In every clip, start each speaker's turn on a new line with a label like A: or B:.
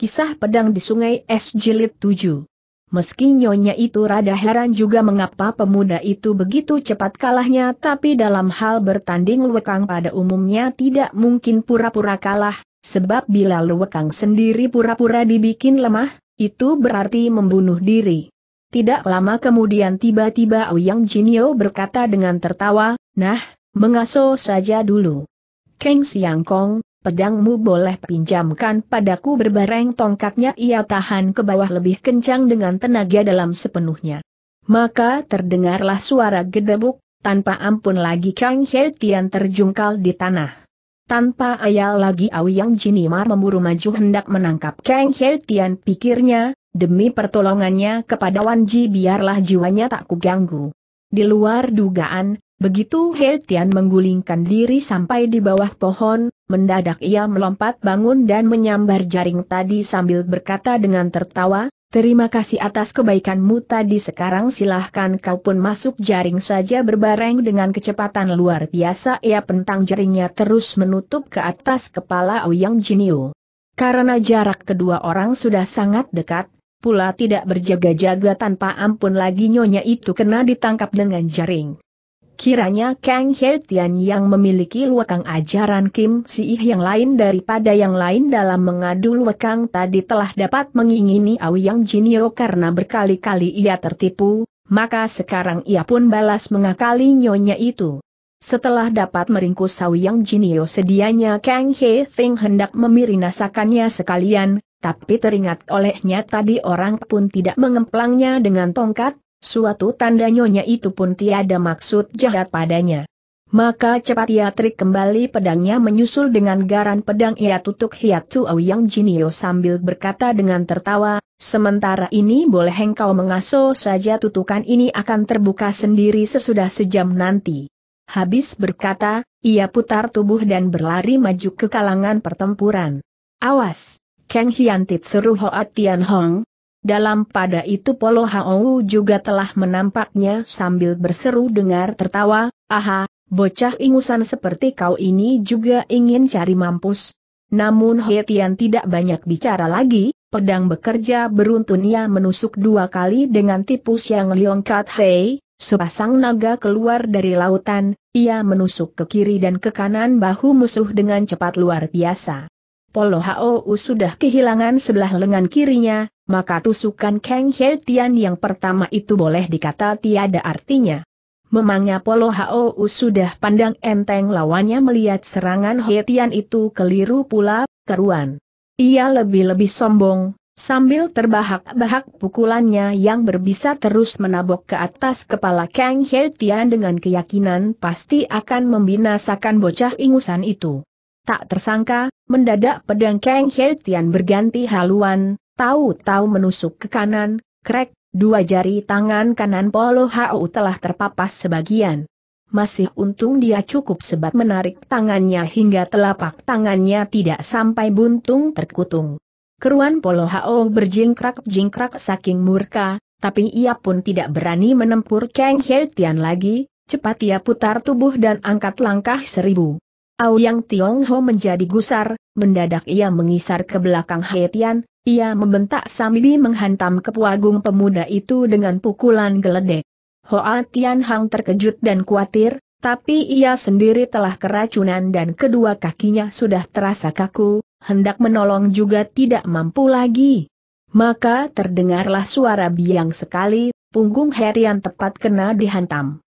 A: Kisah Pedang di Sungai Es Jilid 7 Meski nyonya itu rada heran juga mengapa pemuda itu begitu cepat kalahnya tapi dalam hal bertanding Luwekang pada umumnya tidak mungkin pura-pura kalah, sebab bila Luwekang sendiri pura-pura dibikin lemah, itu berarti membunuh diri. Tidak lama kemudian tiba-tiba Ouyang Jinio berkata dengan tertawa, nah, mengaso saja dulu. Keng Siang Kong, pedangmu boleh pinjamkan padaku berbareng tongkatnya ia tahan ke bawah lebih kencang dengan tenaga dalam sepenuhnya. Maka terdengarlah suara gedebuk, tanpa ampun lagi Kang He Tian terjungkal di tanah. Tanpa ayal lagi Auyang Jinimar memburu maju hendak menangkap Kang He Tian pikirnya, demi pertolongannya kepada Wan Ji biarlah jiwanya tak kuganggu. Di luar dugaan, Begitu He Tian menggulingkan diri sampai di bawah pohon, mendadak ia melompat bangun dan menyambar jaring tadi sambil berkata dengan tertawa, Terima kasih atas kebaikanmu tadi sekarang silahkan kau pun masuk jaring saja berbareng dengan kecepatan luar biasa ia pentang jaringnya terus menutup ke atas kepala Ouyang Jinio. Karena jarak kedua orang sudah sangat dekat, pula tidak berjaga-jaga tanpa ampun lagi nyonya itu kena ditangkap dengan jaring. Kiranya Kang He yang memiliki luekang ajaran Kim Si Ih yang lain daripada yang lain dalam mengadu luekang tadi telah dapat mengingini Auyang Jinio karena berkali-kali ia tertipu, maka sekarang ia pun balas mengakali nyonya itu. Setelah dapat meringkus Auyang Jinio sedianya Kang He Feng hendak memirinasakannya sekalian, tapi teringat olehnya tadi orang pun tidak mengemplangnya dengan tongkat, Suatu tanda nyonya itu pun tiada maksud jahat padanya. Maka cepat ia trik kembali pedangnya menyusul dengan garan pedang ia tutup hiat Cuau Yang Jinio sambil berkata dengan tertawa, sementara ini boleh engkau mengaso saja tutukan ini akan terbuka sendiri sesudah sejam nanti. Habis berkata, ia putar tubuh dan berlari maju ke kalangan pertempuran. Awas! Kang Hiantit seru Hoat Tian Hong, dalam pada itu Polo Hau juga telah menampaknya sambil berseru dengar tertawa, aha, bocah ingusan seperti kau ini juga ingin cari mampus. Namun Hetian tidak banyak bicara lagi, pedang bekerja beruntunnya menusuk dua kali dengan tipus yang liongkat Hei, sepasang naga keluar dari lautan, ia menusuk ke kiri dan ke kanan bahu musuh dengan cepat luar biasa. Polo Hou sudah kehilangan sebelah lengan kirinya, maka tusukan Kang He Tian yang pertama itu boleh dikata tiada artinya. Memangnya Polo Hou sudah pandang enteng lawannya melihat serangan He Tian itu keliru pula, keruan. Ia lebih-lebih sombong, sambil terbahak-bahak pukulannya yang berbisa terus menabok ke atas kepala Kang He Tian dengan keyakinan pasti akan membinasakan bocah ingusan itu. Tak tersangka, mendadak pedang Kang He Tian berganti haluan, Tahu-tahu menusuk ke kanan, krek, dua jari tangan kanan Polo Hau telah terpapas sebagian. Masih untung dia cukup sebat menarik tangannya hingga telapak tangannya tidak sampai buntung terkutung. Keruan Polo Hao berjingkrak-jingkrak saking murka, tapi ia pun tidak berani menempur Kang Hei Tian lagi, cepat ia putar tubuh dan angkat langkah seribu. Aoyang Tiongho menjadi gusar, mendadak ia mengisar ke belakang Haetian, ia membentak sambil menghantam kepuagung pemuda itu dengan pukulan geledek. Hoa Tian Hang terkejut dan khawatir, tapi ia sendiri telah keracunan dan kedua kakinya sudah terasa kaku, hendak menolong juga tidak mampu lagi. Maka terdengarlah suara biang sekali, punggung Herian tepat kena dihantam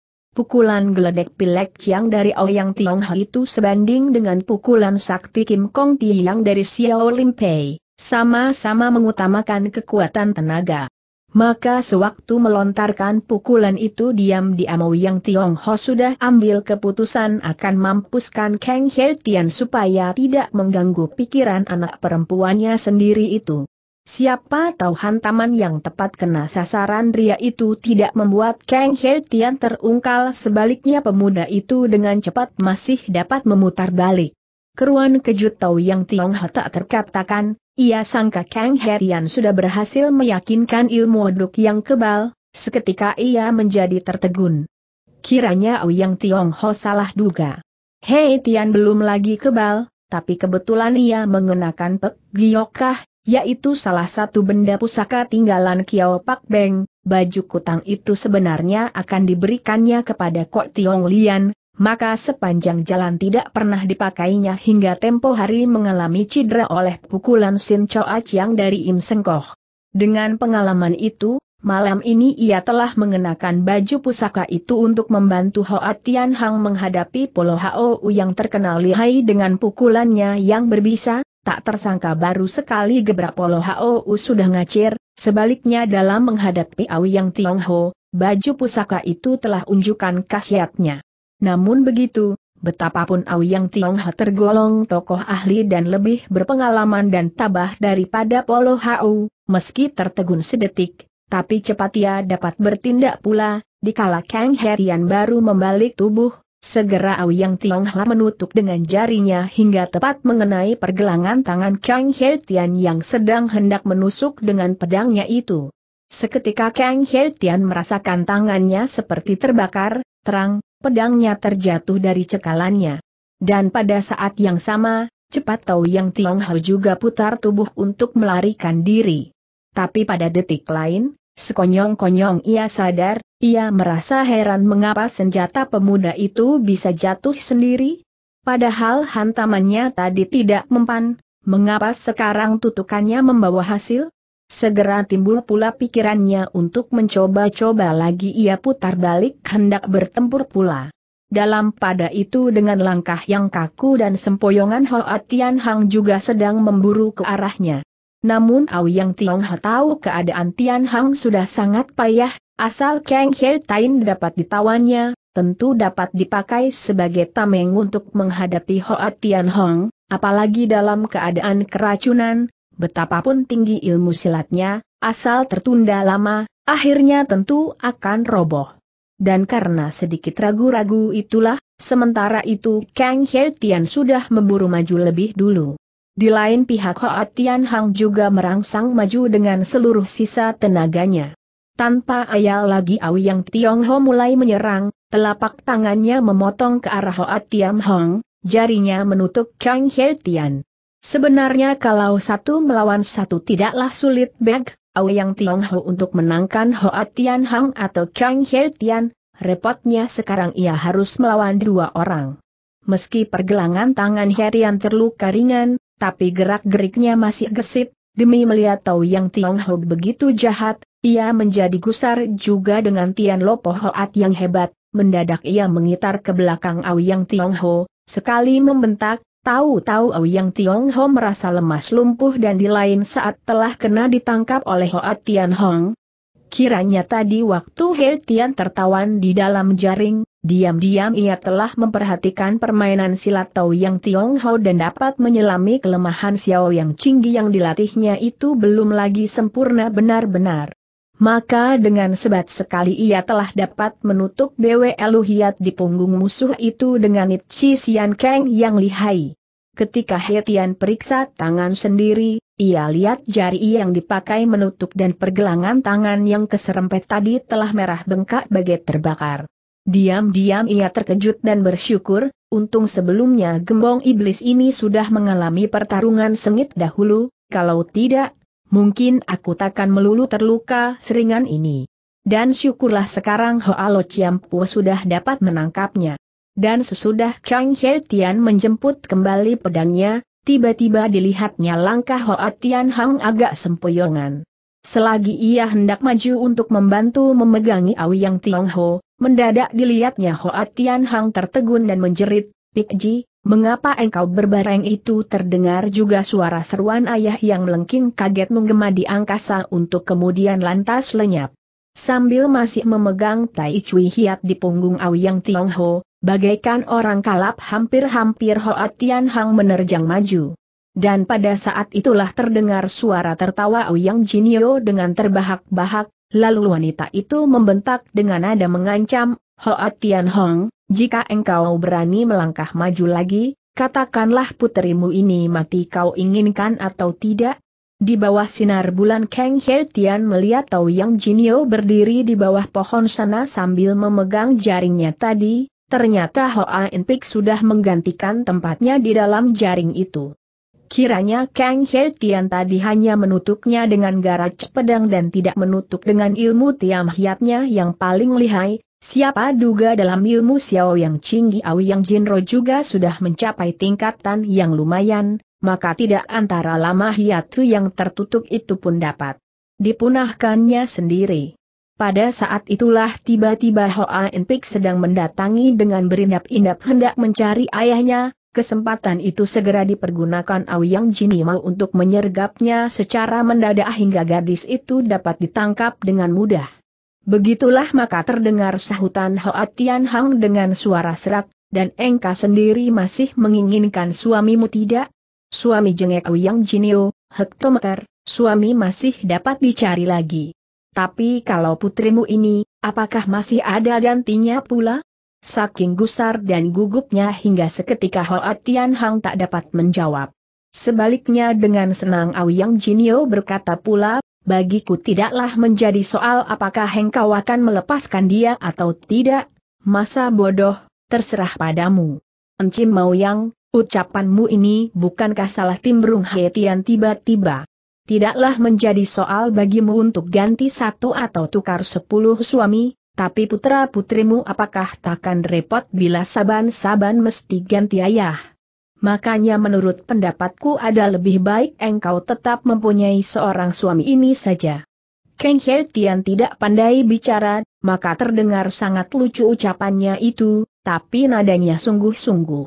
A: pukulan geledek pilek Chiang dari Ouyang Tiongho itu sebanding dengan pukulan sakti Kim Kong Tiang dari Xiao Lim Pei, sama-sama mengutamakan kekuatan tenaga. Maka sewaktu melontarkan pukulan itu diam-diam Ouyang Ho sudah ambil keputusan akan mampuskan Kang He Tian supaya tidak mengganggu pikiran anak perempuannya sendiri itu. Siapa tahu hantaman yang tepat kena sasaran ria itu tidak membuat Kang He Tian terungkal sebaliknya pemuda itu dengan cepat masih dapat memutar balik. Keruan kejut tahu yang Tiong He tak terkatakan, ia sangka Kang He Tian sudah berhasil meyakinkan ilmu duk yang kebal, seketika ia menjadi tertegun. Kiranya Yang Tiong Ho salah duga. Hei Tian belum lagi kebal, tapi kebetulan ia mengenakan pek giokah yaitu salah satu benda pusaka tinggalan Kiao Pak Beng, baju kutang itu sebenarnya akan diberikannya kepada Kok Tiong Lian, maka sepanjang jalan tidak pernah dipakainya hingga tempo hari mengalami cedera oleh pukulan Sin Choa Chiang dari Im Sengkoh. Dengan pengalaman itu, malam ini ia telah mengenakan baju pusaka itu untuk membantu Hoa Tian Hang menghadapi Polo Hao yang terkenal lihai dengan pukulannya yang berbisa, tak tersangka baru sekali gebrak Polo Hou sudah ngacir, sebaliknya dalam menghadapi Awi Yang Tiongho, baju pusaka itu telah unjukkan khasiatnya. Namun begitu, betapapun Awi Yang Tiongho tergolong tokoh ahli dan lebih berpengalaman dan tabah daripada Polo Hou, meski tertegun sedetik, tapi cepat ia dapat bertindak pula, dikala Kang Herian baru membalik tubuh, Segera Aoyang Tionghoa menutup dengan jarinya hingga tepat mengenai pergelangan tangan Kang He Tian yang sedang hendak menusuk dengan pedangnya itu. Seketika Kang He Tian merasakan tangannya seperti terbakar, terang, pedangnya terjatuh dari cekalannya. Dan pada saat yang sama, cepat Tau Yang Tionghoa juga putar tubuh untuk melarikan diri. Tapi pada detik lain, Sekonyong-konyong ia sadar, ia merasa heran mengapa senjata pemuda itu bisa jatuh sendiri. Padahal hantamannya tadi tidak mempan, mengapa sekarang tutukannya membawa hasil? Segera timbul pula pikirannya untuk mencoba-coba lagi ia putar balik hendak bertempur pula. Dalam pada itu dengan langkah yang kaku dan sempoyongan Hoa Tian Hang juga sedang memburu ke arahnya. Namun Auyang Tiongha tahu keadaan Tian Hang sudah sangat payah, asal Kang He Tain dapat ditawannya, tentu dapat dipakai sebagai tameng untuk menghadapi Hoa Tian Hong, apalagi dalam keadaan keracunan, betapapun tinggi ilmu silatnya, asal tertunda lama, akhirnya tentu akan roboh. Dan karena sedikit ragu-ragu itulah, sementara itu Kang He Tian sudah memburu maju lebih dulu. Di lain pihak Hoa Tian Hang juga merangsang maju dengan seluruh sisa tenaganya. Tanpa ayal lagi Awi yang Ho mulai menyerang, telapak tangannya memotong ke arah Hoa Tian Hang, jarinya menutup Kang He Tian. Sebenarnya kalau satu melawan satu tidaklah sulit bag, Aoyang Ho untuk menangkan Hoa Tian Hang atau Kang He Tian, repotnya sekarang ia harus melawan dua orang. Meski pergelangan tangan Herian terluka ringan, tapi gerak-geriknya masih gesit, demi melihat Tau Yang Ho begitu jahat, ia menjadi gusar juga dengan Tian Lopo Hoat yang hebat, mendadak ia mengitar ke belakang Au Yang Ho, sekali membentak, tahu-tahu Au Yang Ho merasa lemas lumpuh dan di lain saat telah kena ditangkap oleh Hoat Tian Hong, Kiranya tadi waktu He Tian tertawan di dalam jaring, diam-diam ia telah memperhatikan permainan silat Tau Yang Hao dan dapat menyelami kelemahan Xiao Yang Cinggi yang dilatihnya itu belum lagi sempurna benar-benar. Maka dengan sebat sekali ia telah dapat menutup BW Luhiat di punggung musuh itu dengan Itchi Sian Kang yang lihai. Ketika Hetian periksa tangan sendiri, ia lihat jari yang dipakai menutup dan pergelangan tangan yang keserempet tadi telah merah bengkak bagai terbakar. Diam-diam ia terkejut dan bersyukur, untung sebelumnya gembong iblis ini sudah mengalami pertarungan sengit dahulu, kalau tidak, mungkin aku takkan melulu terluka seringan ini. Dan syukurlah sekarang Hoa Lo Chiampu sudah dapat menangkapnya dan sesudah Kang He Tian menjemput kembali pedangnya, tiba-tiba dilihatnya langkah Hoa Tian Hang agak sempoyongan. Selagi ia hendak maju untuk membantu memegangi Yang Ho, mendadak dilihatnya Hoa Tian Hang tertegun dan menjerit, Pik Ji, mengapa engkau berbareng itu terdengar juga suara seruan ayah yang melengking kaget menggema di angkasa untuk kemudian lantas lenyap. Sambil masih memegang Tai Cui Hiat di punggung Yang Ho. Bagaikan orang kalap hampir-hampir Hoa Tian Hang menerjang maju. Dan pada saat itulah terdengar suara tertawa Uyang Jinio dengan terbahak-bahak, lalu wanita itu membentak dengan nada mengancam, Hoa Tian Hong, jika engkau berani melangkah maju lagi, katakanlah putrimu ini mati kau inginkan atau tidak? Di bawah sinar bulan Kang He Tian melihat Tao Yang Jinio berdiri di bawah pohon sana sambil memegang jaringnya tadi, Ternyata Hoa In sudah menggantikan tempatnya di dalam jaring itu. Kiranya Kang He Tian tadi hanya menutupnya dengan garaj pedang dan tidak menutup dengan ilmu tiam hiatnya yang paling lihai, siapa duga dalam ilmu Xiao yang Cinggi Awi yang Jinro juga sudah mencapai tingkatan yang lumayan, maka tidak antara lama hiatu yang tertutup itu pun dapat dipunahkannya sendiri. Pada saat itulah tiba-tiba Hoa Enpik sedang mendatangi dengan berindap-indap hendak mencari ayahnya, kesempatan itu segera dipergunakan Auyang Jini untuk menyergapnya secara mendadak hingga gadis itu dapat ditangkap dengan mudah. Begitulah maka terdengar sahutan Hoa Tian Hang dengan suara serak, dan Engka sendiri masih menginginkan suamimu tidak? Suami jengek Auyang Jinio, hektometer, suami masih dapat dicari lagi. Tapi kalau putrimu ini, apakah masih ada gantinya pula? Saking gusar dan gugupnya hingga seketika Hoa Tian Hang tak dapat menjawab. Sebaliknya dengan senang Aoyang Jinio berkata pula, bagiku tidaklah menjadi soal apakah engkau akan melepaskan dia atau tidak, masa bodoh, terserah padamu. Encim Yang, ucapanmu ini bukankah salah timbrung Hetian tiba-tiba? tidaklah menjadi soal bagimu untuk ganti satu atau tukar sepuluh suami, tapi putra-putrimu apakah takkan repot bila saban-saban mesti ganti ayah? Makanya menurut pendapatku ada lebih baik engkau tetap mempunyai seorang suami ini saja. Kang Hertian tidak pandai bicara, maka terdengar sangat lucu ucapannya itu, tapi nadanya sungguh-sungguh.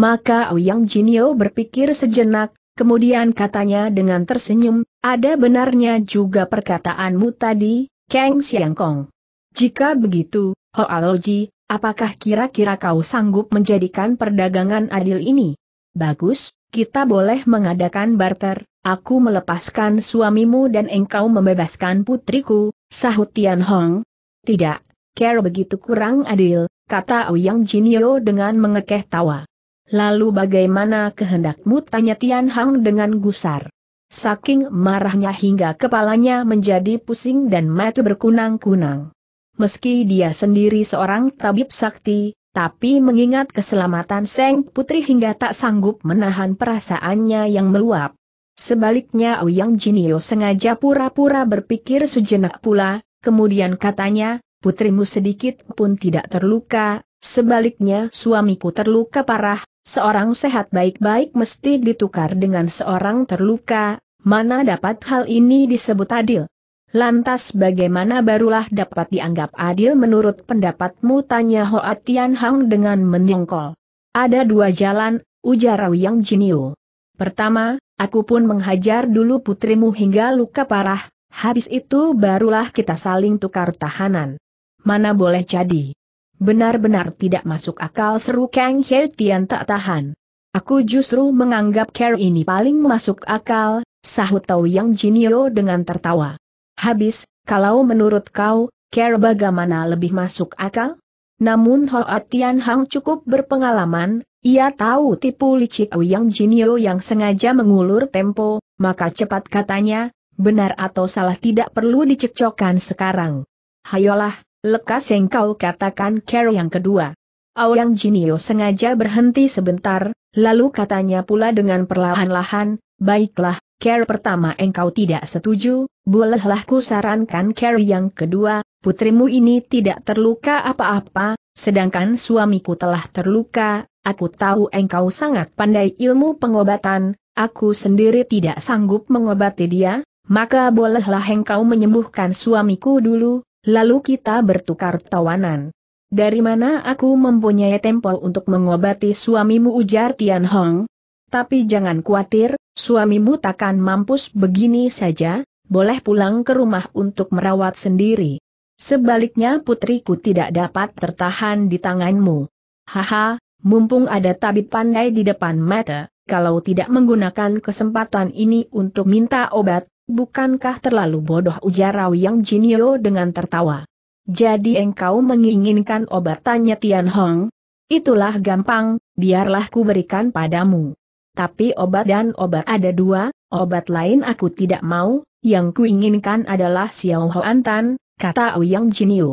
A: Maka Ouyang Jinio berpikir sejenak, Kemudian katanya dengan tersenyum, ada benarnya juga perkataanmu tadi, Kang Xiangkong. Jika begitu, Hoaloji, apakah kira-kira kau sanggup menjadikan perdagangan adil ini? Bagus, kita boleh mengadakan barter, aku melepaskan suamimu dan engkau membebaskan putriku, sahut Tian Hong. Tidak, kira begitu kurang adil, kata Ouyang Jinio dengan mengekeh tawa. Lalu bagaimana kehendakmu tanya Tian Hang dengan gusar. Saking marahnya hingga kepalanya menjadi pusing dan mata berkunang-kunang. Meski dia sendiri seorang tabib sakti, tapi mengingat keselamatan Seng Putri hingga tak sanggup menahan perasaannya yang meluap. Sebaliknya Ouyang Jinio sengaja pura-pura berpikir sejenak pula, kemudian katanya, putrimu sedikit pun tidak terluka, Sebaliknya suamiku terluka parah, seorang sehat baik-baik mesti ditukar dengan seorang terluka, mana dapat hal ini disebut adil? Lantas bagaimana barulah dapat dianggap adil menurut pendapatmu tanya Hoa Tian Hang dengan menyongkol. Ada dua jalan, ujar Yang Jinio. Pertama, aku pun menghajar dulu putrimu hingga luka parah, habis itu barulah kita saling tukar tahanan. Mana boleh jadi. Benar-benar tidak masuk akal seru Kang He Tian tak tahan. Aku justru menganggap care ini paling masuk akal, sahut Tau Yang Jinio dengan tertawa. Habis, kalau menurut kau, care bagaimana lebih masuk akal? Namun Hoa Tian Hang cukup berpengalaman, ia tahu tipu licik Yang Jinio yang sengaja mengulur tempo, maka cepat katanya, benar atau salah tidak perlu dicekcokkan sekarang. Hayolah, Lekas engkau katakan care yang kedua. Aoyang Jinio sengaja berhenti sebentar, lalu katanya pula dengan perlahan-lahan, baiklah, care pertama engkau tidak setuju, bolehlah ku sarankan care yang kedua, putrimu ini tidak terluka apa-apa, sedangkan suamiku telah terluka, aku tahu engkau sangat pandai ilmu pengobatan, aku sendiri tidak sanggup mengobati dia, maka bolehlah engkau menyembuhkan suamiku dulu, Lalu kita bertukar tawanan. Dari mana aku mempunyai tempo untuk mengobati suamimu ujar Tian Hong? Tapi jangan khawatir, suamimu takkan mampus begini saja, boleh pulang ke rumah untuk merawat sendiri. Sebaliknya putriku tidak dapat tertahan di tanganmu. Haha, mumpung ada tabib pandai di depan mata, kalau tidak menggunakan kesempatan ini untuk minta obat, Bukankah terlalu bodoh ujar Yang Jinio dengan tertawa? Jadi engkau menginginkan obat tanya Tian Hong? Itulah gampang, biarlah ku berikan padamu. Tapi obat dan obat ada dua, obat lain aku tidak mau, yang kuinginkan adalah Xiao Hoan Tan, kata Yang Jinio.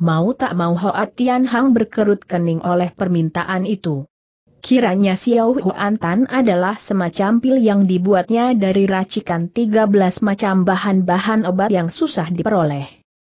A: Mau tak mau Hoa Tian Hang berkerut kening oleh permintaan itu. Kiranya Xiao Huantan adalah semacam pil yang dibuatnya dari racikan 13 macam bahan-bahan obat yang susah diperoleh.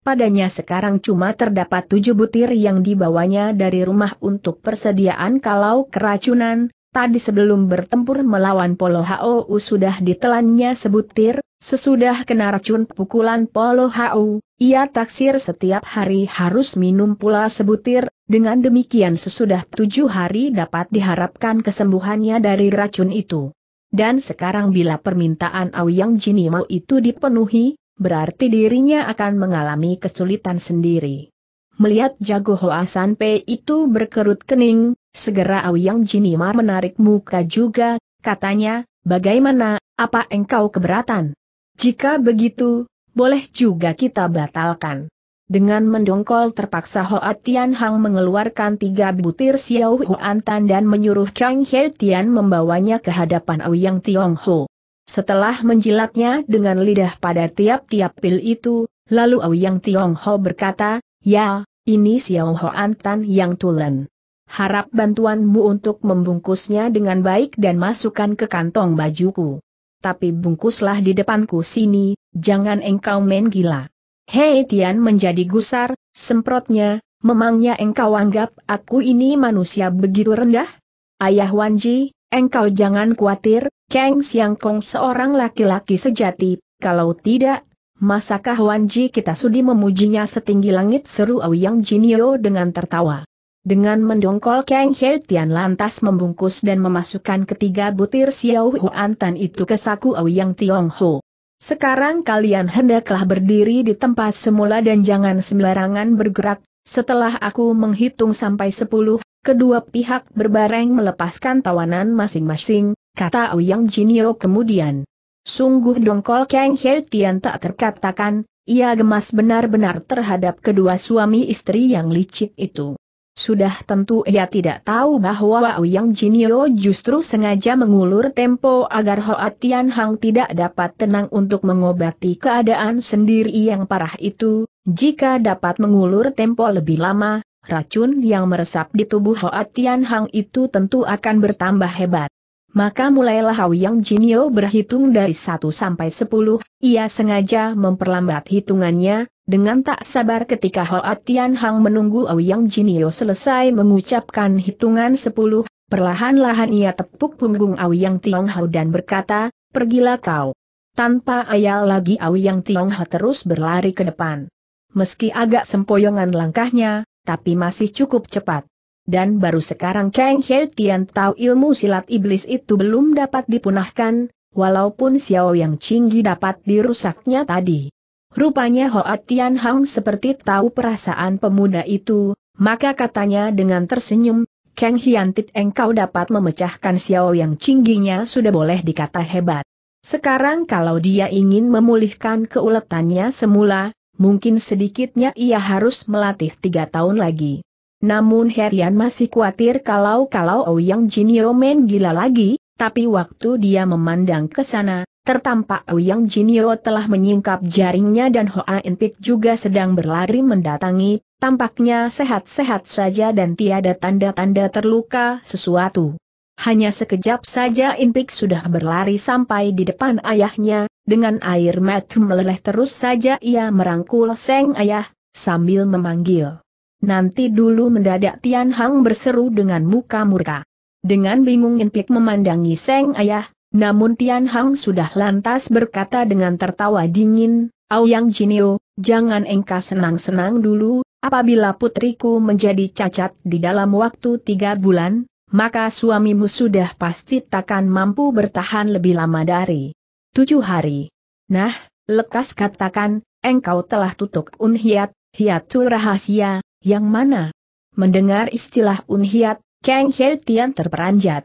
A: Padanya sekarang cuma terdapat tujuh butir yang dibawanya dari rumah untuk persediaan kalau keracunan, Tadi sebelum bertempur melawan Polo HOU sudah ditelannya sebutir, sesudah kena racun pukulan Polo HOU, ia taksir setiap hari harus minum pula sebutir, dengan demikian sesudah tujuh hari dapat diharapkan kesembuhannya dari racun itu. Dan sekarang bila permintaan Auyang Jinimau itu dipenuhi, berarti dirinya akan mengalami kesulitan sendiri. Melihat jago Hoa San itu berkerut kening, Segera Auyang Jinimar menarik muka juga, katanya, bagaimana, apa engkau keberatan? Jika begitu, boleh juga kita batalkan. Dengan mendongkol terpaksa Hoa Tian Hang mengeluarkan tiga butir Xiao Huan Tan dan menyuruh Kang He Tian membawanya ke hadapan Auyang Tiong Ho. Setelah menjilatnya dengan lidah pada tiap-tiap pil itu, lalu Auyang Tiong Ho berkata, Ya, ini Xiao Huan Tan yang tulen. Harap bantuanmu untuk membungkusnya dengan baik dan masukkan ke kantong bajuku. Tapi bungkuslah di depanku sini, jangan engkau main gila. Hei Tian menjadi gusar, semprotnya, memangnya engkau anggap aku ini manusia begitu rendah? Ayah Wanji, engkau jangan khawatir, Kang Siang Kong seorang laki-laki sejati, kalau tidak, masakah Wanji kita sudi memujinya setinggi langit seru Auyang Jinio dengan tertawa. Dengan mendongkol Kang He Tian lantas membungkus dan memasukkan ketiga butir Xiao Huantan itu ke saku Yang Ho. Sekarang kalian hendaklah berdiri di tempat semula dan jangan sembarangan bergerak, setelah aku menghitung sampai sepuluh, kedua pihak berbareng melepaskan tawanan masing-masing, kata Ouyang Jinio kemudian. Sungguh dongkol Kang He Tian tak terkatakan, ia gemas benar-benar terhadap kedua suami istri yang licik itu. Sudah tentu ia tidak tahu bahwa Yang Jinio justru sengaja mengulur tempo agar Hoa Tian Hang tidak dapat tenang untuk mengobati keadaan sendiri yang parah itu, jika dapat mengulur tempo lebih lama, racun yang meresap di tubuh Hoa Tian Hang itu tentu akan bertambah hebat. Maka mulailah Yang Jinio berhitung dari 1 sampai 10, ia sengaja memperlambat hitungannya, dengan tak sabar ketika Hoa Tian Hang menunggu Yang Jinio selesai mengucapkan hitungan sepuluh, perlahan-lahan ia tepuk punggung Yang Hao dan berkata, pergilah kau. Tanpa ayal lagi Yang Hao terus berlari ke depan. Meski agak sempoyongan langkahnya, tapi masih cukup cepat. Dan baru sekarang Kang He Tian tahu ilmu silat iblis itu belum dapat dipunahkan, walaupun Xiao yang Qinggi dapat dirusaknya tadi. Rupanya Hoa Tian Hang seperti tahu perasaan pemuda itu, maka katanya dengan tersenyum, Kang Hiantit engkau dapat memecahkan Xiao yang cingginya sudah boleh dikata hebat. Sekarang kalau dia ingin memulihkan keuletannya semula, mungkin sedikitnya ia harus melatih tiga tahun lagi. Namun Herian masih khawatir kalau-kalau Ouyang Jinio main gila lagi, tapi waktu dia memandang ke sana, Tertampak Yang Jinio telah menyingkap jaringnya dan Hoa Enpik juga sedang berlari mendatangi, tampaknya sehat-sehat saja dan tiada tanda-tanda terluka sesuatu. Hanya sekejap saja Inpik sudah berlari sampai di depan ayahnya, dengan air mata meleleh terus saja ia merangkul seng ayah, sambil memanggil. Nanti dulu mendadak Tian Hang berseru dengan muka murka. Dengan bingung Inpik memandangi seng ayah, namun Tian Hang sudah lantas berkata dengan tertawa dingin, Auyang Jinio, jangan engkau senang-senang dulu, apabila putriku menjadi cacat di dalam waktu tiga bulan, maka suamimu sudah pasti takkan mampu bertahan lebih lama dari tujuh hari. Nah, lekas katakan, engkau telah tutup unhiat, hiatul rahasia, yang mana? Mendengar istilah unhiat, Kang He Tian terperanjat.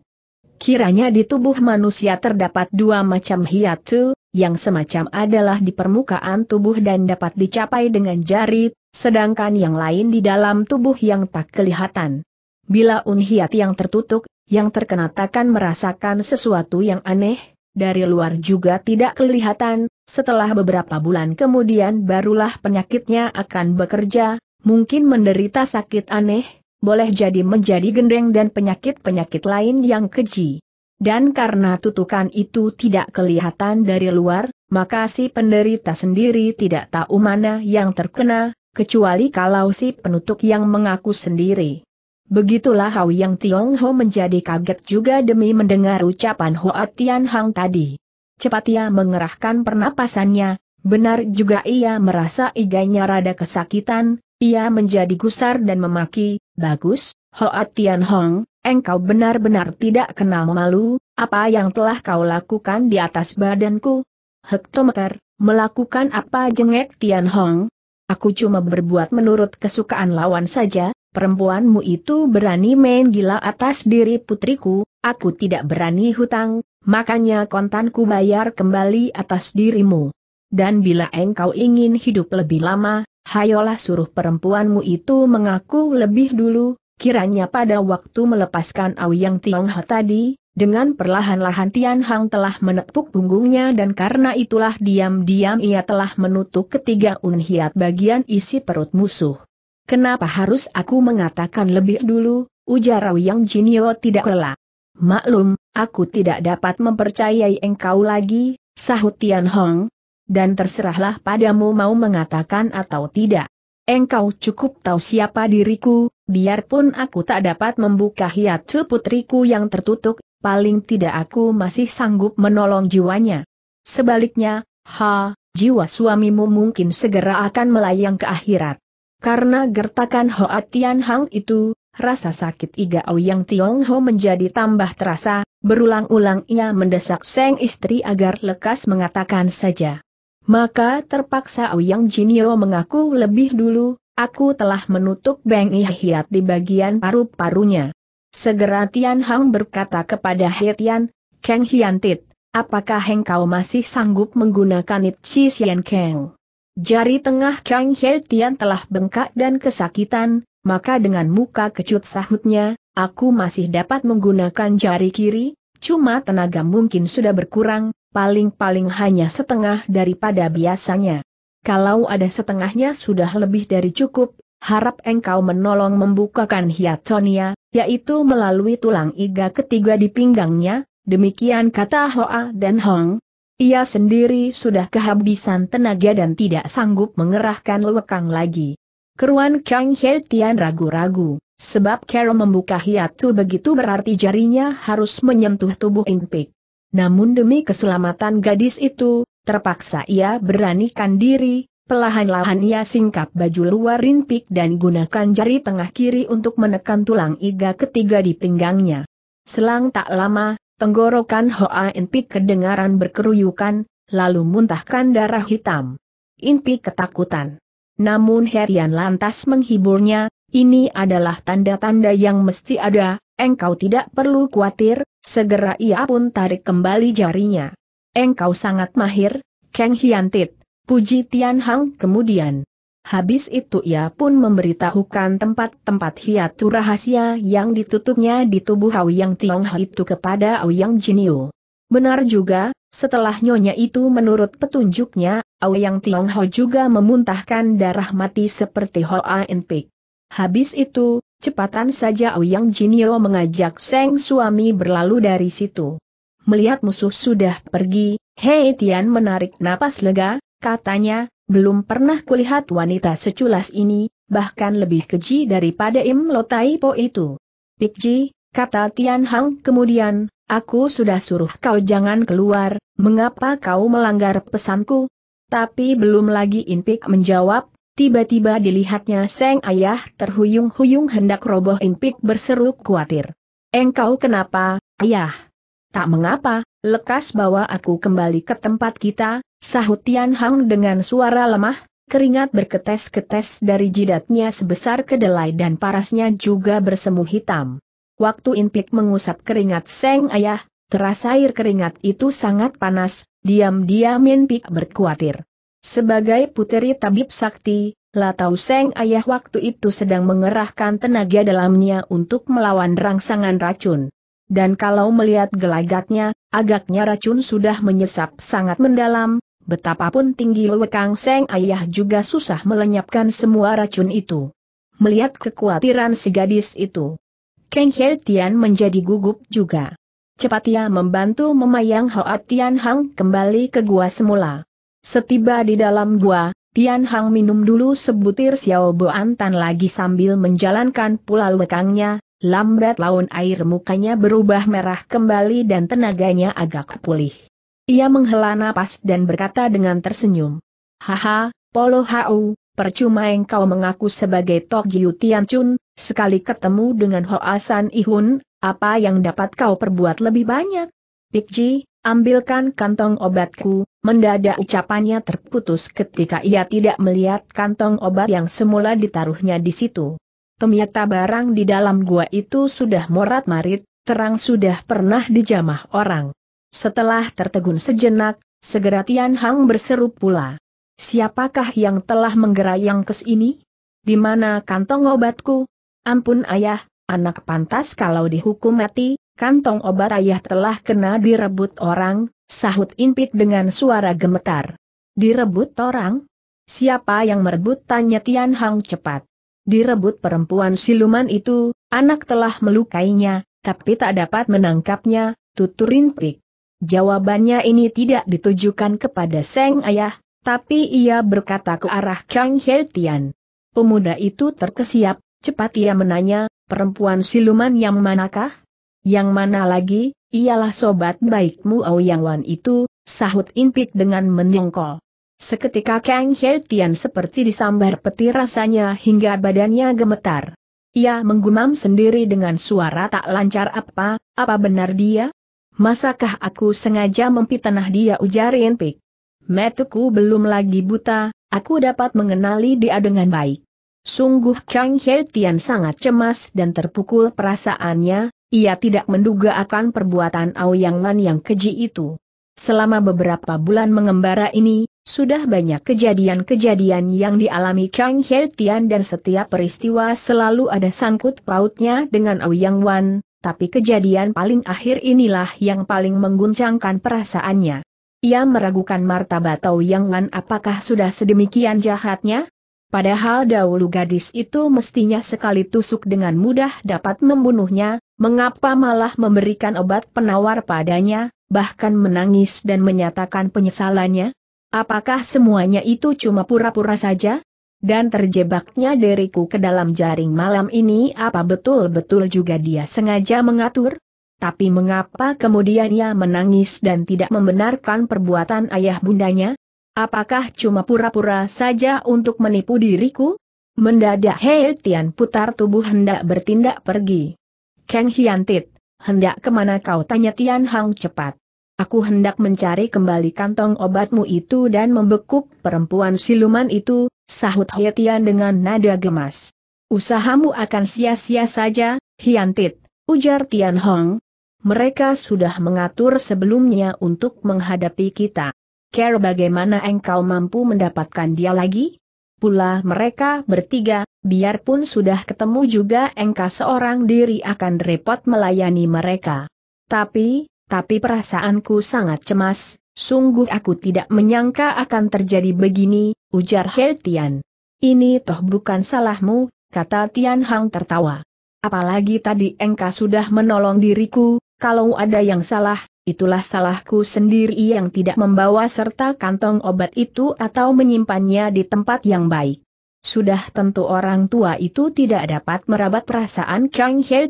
A: Kiranya di tubuh manusia terdapat dua macam hiatsu, yang semacam adalah di permukaan tubuh dan dapat dicapai dengan jari, sedangkan yang lain di dalam tubuh yang tak kelihatan. Bila unhiat yang tertutup, yang terkena takkan merasakan sesuatu yang aneh, dari luar juga tidak kelihatan, setelah beberapa bulan kemudian barulah penyakitnya akan bekerja, mungkin menderita sakit aneh, boleh jadi menjadi gendeng dan penyakit-penyakit lain yang keji. Dan karena tutukan itu tidak kelihatan dari luar, maka si penderita sendiri tidak tahu mana yang terkena, kecuali kalau si penutup yang mengaku sendiri. Begitulah Hao Yang Tiong Ho menjadi kaget juga demi mendengar ucapan Hoa Tian Hang tadi. Cepat ia mengerahkan pernapasannya, benar juga ia merasa iganya rada kesakitan, ia menjadi gusar dan memaki, Bagus, Hoa Tian Hong, engkau benar-benar tidak kenal malu, apa yang telah kau lakukan di atas badanku? Hektometer, melakukan apa jengek Tian Hong? Aku cuma berbuat menurut kesukaan lawan saja, perempuanmu itu berani main gila atas diri putriku, aku tidak berani hutang, makanya kontanku bayar kembali atas dirimu dan bila engkau ingin hidup lebih lama, hayolah suruh perempuanmu itu mengaku lebih dulu, kiranya pada waktu melepaskan Auyang Tiongho tadi, dengan perlahan-lahan Tian Hang telah menepuk punggungnya dan karena itulah diam-diam ia telah menutup ketiga unhiat bagian isi perut musuh. Kenapa harus aku mengatakan lebih dulu, ujar Yang Jinio tidak rela. Maklum, aku tidak dapat mempercayai engkau lagi, sahut Tian Hong, dan terserahlah padamu mau mengatakan atau tidak. Engkau cukup tahu siapa diriku, biarpun aku tak dapat membuka hiatu putriku yang tertutup, paling tidak aku masih sanggup menolong jiwanya. Sebaliknya, ha, jiwa suamimu mungkin segera akan melayang ke akhirat. Karena gertakan Hoa Tian Hang itu, rasa sakit Au yang Tiong Ho menjadi tambah terasa, berulang-ulang ia mendesak seng istri agar lekas mengatakan saja. Maka terpaksa Ouyang Jinio mengaku lebih dulu, aku telah menutup Beng Ihiat di bagian paru-parunya. Segera Tian Hang berkata kepada He Tian, Kang Hian Tit, apakah engkau masih sanggup menggunakan Chi Sian Kang? Jari tengah Kang He Tian telah bengkak dan kesakitan, maka dengan muka kecut sahutnya, aku masih dapat menggunakan jari kiri, cuma tenaga mungkin sudah berkurang, paling-paling hanya setengah daripada biasanya. Kalau ada setengahnya sudah lebih dari cukup, harap engkau menolong membukakan hiatsonia, yaitu melalui tulang iga ketiga di pinggangnya, demikian kata Hoa dan Hong. Ia sendiri sudah kehabisan tenaga dan tidak sanggup mengerahkan lekang lagi. Keruan Kang He Tian ragu-ragu, sebab Carol membuka hiatu begitu berarti jarinya harus menyentuh tubuh Inpik. Namun demi keselamatan gadis itu, terpaksa ia beranikan diri, Pelahan-lahan ia singkap baju luar rinpik dan gunakan jari tengah kiri untuk menekan tulang iga ketiga di pinggangnya. Selang tak lama, tenggorokan Hoa Inpik kedengaran berkeruyukan, lalu muntahkan darah hitam. Inpik ketakutan. Namun Herian lantas menghiburnya, ini adalah tanda-tanda yang mesti ada, engkau tidak perlu khawatir, Segera ia pun tarik kembali jarinya. Engkau sangat mahir, Kang Hiantit, puji Tian Hang kemudian. Habis itu ia pun memberitahukan tempat-tempat hiatu rahasia yang ditutupnya di tubuh Aoyang Tiongha itu kepada Aoyang Jinio. Benar juga, setelah nyonya itu menurut petunjuknya, Aoyang Tiongho juga memuntahkan darah mati seperti Hoa Enpik. Habis itu, Cepatan saja Ouyang Jinio mengajak Seng suami berlalu dari situ. Melihat musuh sudah pergi, Hei Tian menarik napas lega, katanya, belum pernah kulihat wanita seculas ini, bahkan lebih keji daripada Im Lotai Po itu. Pikji, kata Tian Hang kemudian, aku sudah suruh kau jangan keluar, mengapa kau melanggar pesanku? Tapi belum lagi Inpik menjawab, Tiba-tiba dilihatnya Seng Ayah terhuyung-huyung hendak roboh impik berseru khawatir. Engkau kenapa, Ayah? Tak mengapa, lekas bawa aku kembali ke tempat kita, sahut Tian Hang dengan suara lemah, keringat berketes-ketes dari jidatnya sebesar kedelai dan parasnya juga bersemu hitam. Waktu impik mengusap keringat Seng Ayah, terasa air keringat itu sangat panas, diam-diam impik berkuatir. Sebagai puteri tabib sakti, Latau Seng ayah waktu itu sedang mengerahkan tenaga dalamnya untuk melawan rangsangan racun. Dan kalau melihat gelagatnya, agaknya racun sudah menyesap sangat mendalam, betapapun tinggi lewekang Seng ayah juga susah melenyapkan semua racun itu. Melihat kekhawatiran si gadis itu, Kang He Tian menjadi gugup juga. Cepat ia membantu memayang Hoa Tian Hang kembali ke gua semula. Setiba di dalam gua, Tian Hang minum dulu sebutir Xiao Boantan lagi sambil menjalankan pula lekangnya, lambat laun air mukanya berubah merah kembali dan tenaganya agak pulih. Ia menghela napas dan berkata dengan tersenyum. Haha, Polo Hau, percuma engkau mengaku sebagai Tok Jiu Tian Chun, sekali ketemu dengan Hoasan Ihun, apa yang dapat kau perbuat lebih banyak? Pikji, Ambilkan kantong obatku, mendadak ucapannya terputus ketika ia tidak melihat kantong obat yang semula ditaruhnya di situ. Ternyata barang di dalam gua itu sudah morat marit, terang sudah pernah dijamah orang. Setelah tertegun sejenak, segera Tian Hang berseru pula. Siapakah yang telah menggerayang kes ini? Di mana kantong obatku? Ampun ayah, anak pantas kalau dihukum mati, kantong obat ayah telah kena direbut orang, sahut Impit dengan suara gemetar. Direbut orang? Siapa yang merebut tanya Tian Hang cepat. Direbut perempuan siluman itu, anak telah melukainya, tapi tak dapat menangkapnya, tutur Impit. Jawabannya ini tidak ditujukan kepada Seng Ayah, tapi ia berkata ke arah Kang He Tian. Pemuda itu terkesiap, cepat ia menanya, perempuan siluman yang manakah? Yang mana lagi, ialah sobat baikmu Yang Wan itu, sahut Impik dengan menyongkol. Seketika Kang He Tian seperti disambar petir rasanya hingga badannya gemetar. Ia menggumam sendiri dengan suara tak lancar apa, apa benar dia? Masakah aku sengaja memfitnah dia ujar Impik? Metuku belum lagi buta, aku dapat mengenali dia dengan baik. Sungguh Kang He Tian sangat cemas dan terpukul perasaannya, ia tidak menduga akan perbuatan Wan yang keji itu. Selama beberapa bulan mengembara ini, sudah banyak kejadian-kejadian yang dialami Kang He Tian dan setiap peristiwa selalu ada sangkut pautnya dengan Aoyang Wan, tapi kejadian paling akhir inilah yang paling mengguncangkan perasaannya. Ia meragukan martabat Aoyang Wan apakah sudah sedemikian jahatnya, Padahal dahulu gadis itu mestinya sekali tusuk dengan mudah dapat membunuhnya, mengapa malah memberikan obat penawar padanya, bahkan menangis dan menyatakan penyesalannya? Apakah semuanya itu cuma pura-pura saja? Dan terjebaknya diriku ke dalam jaring malam ini apa betul-betul juga dia sengaja mengatur? Tapi mengapa kemudian ia menangis dan tidak membenarkan perbuatan ayah bundanya? Apakah cuma pura-pura saja untuk menipu diriku? Mendadak Hei Tian putar tubuh hendak bertindak pergi. Kang Hiantit, hendak kemana kau tanya Tian Hang cepat. Aku hendak mencari kembali kantong obatmu itu dan membekuk perempuan siluman itu, sahut Hei Tian dengan nada gemas. Usahamu akan sia-sia saja, Hiantit, ujar Tian Hong. Mereka sudah mengatur sebelumnya untuk menghadapi kita. Care bagaimana engkau mampu mendapatkan dia lagi? Pula mereka bertiga, biarpun sudah ketemu juga engkau seorang diri akan repot melayani mereka. Tapi, tapi perasaanku sangat cemas, sungguh aku tidak menyangka akan terjadi begini, ujar He Tian. Ini toh bukan salahmu, kata Tian Hang tertawa. Apalagi tadi engkau sudah menolong diriku, kalau ada yang salah, Itulah salahku sendiri yang tidak membawa serta kantong obat itu atau menyimpannya di tempat yang baik. Sudah tentu orang tua itu tidak dapat merabat perasaan Kang He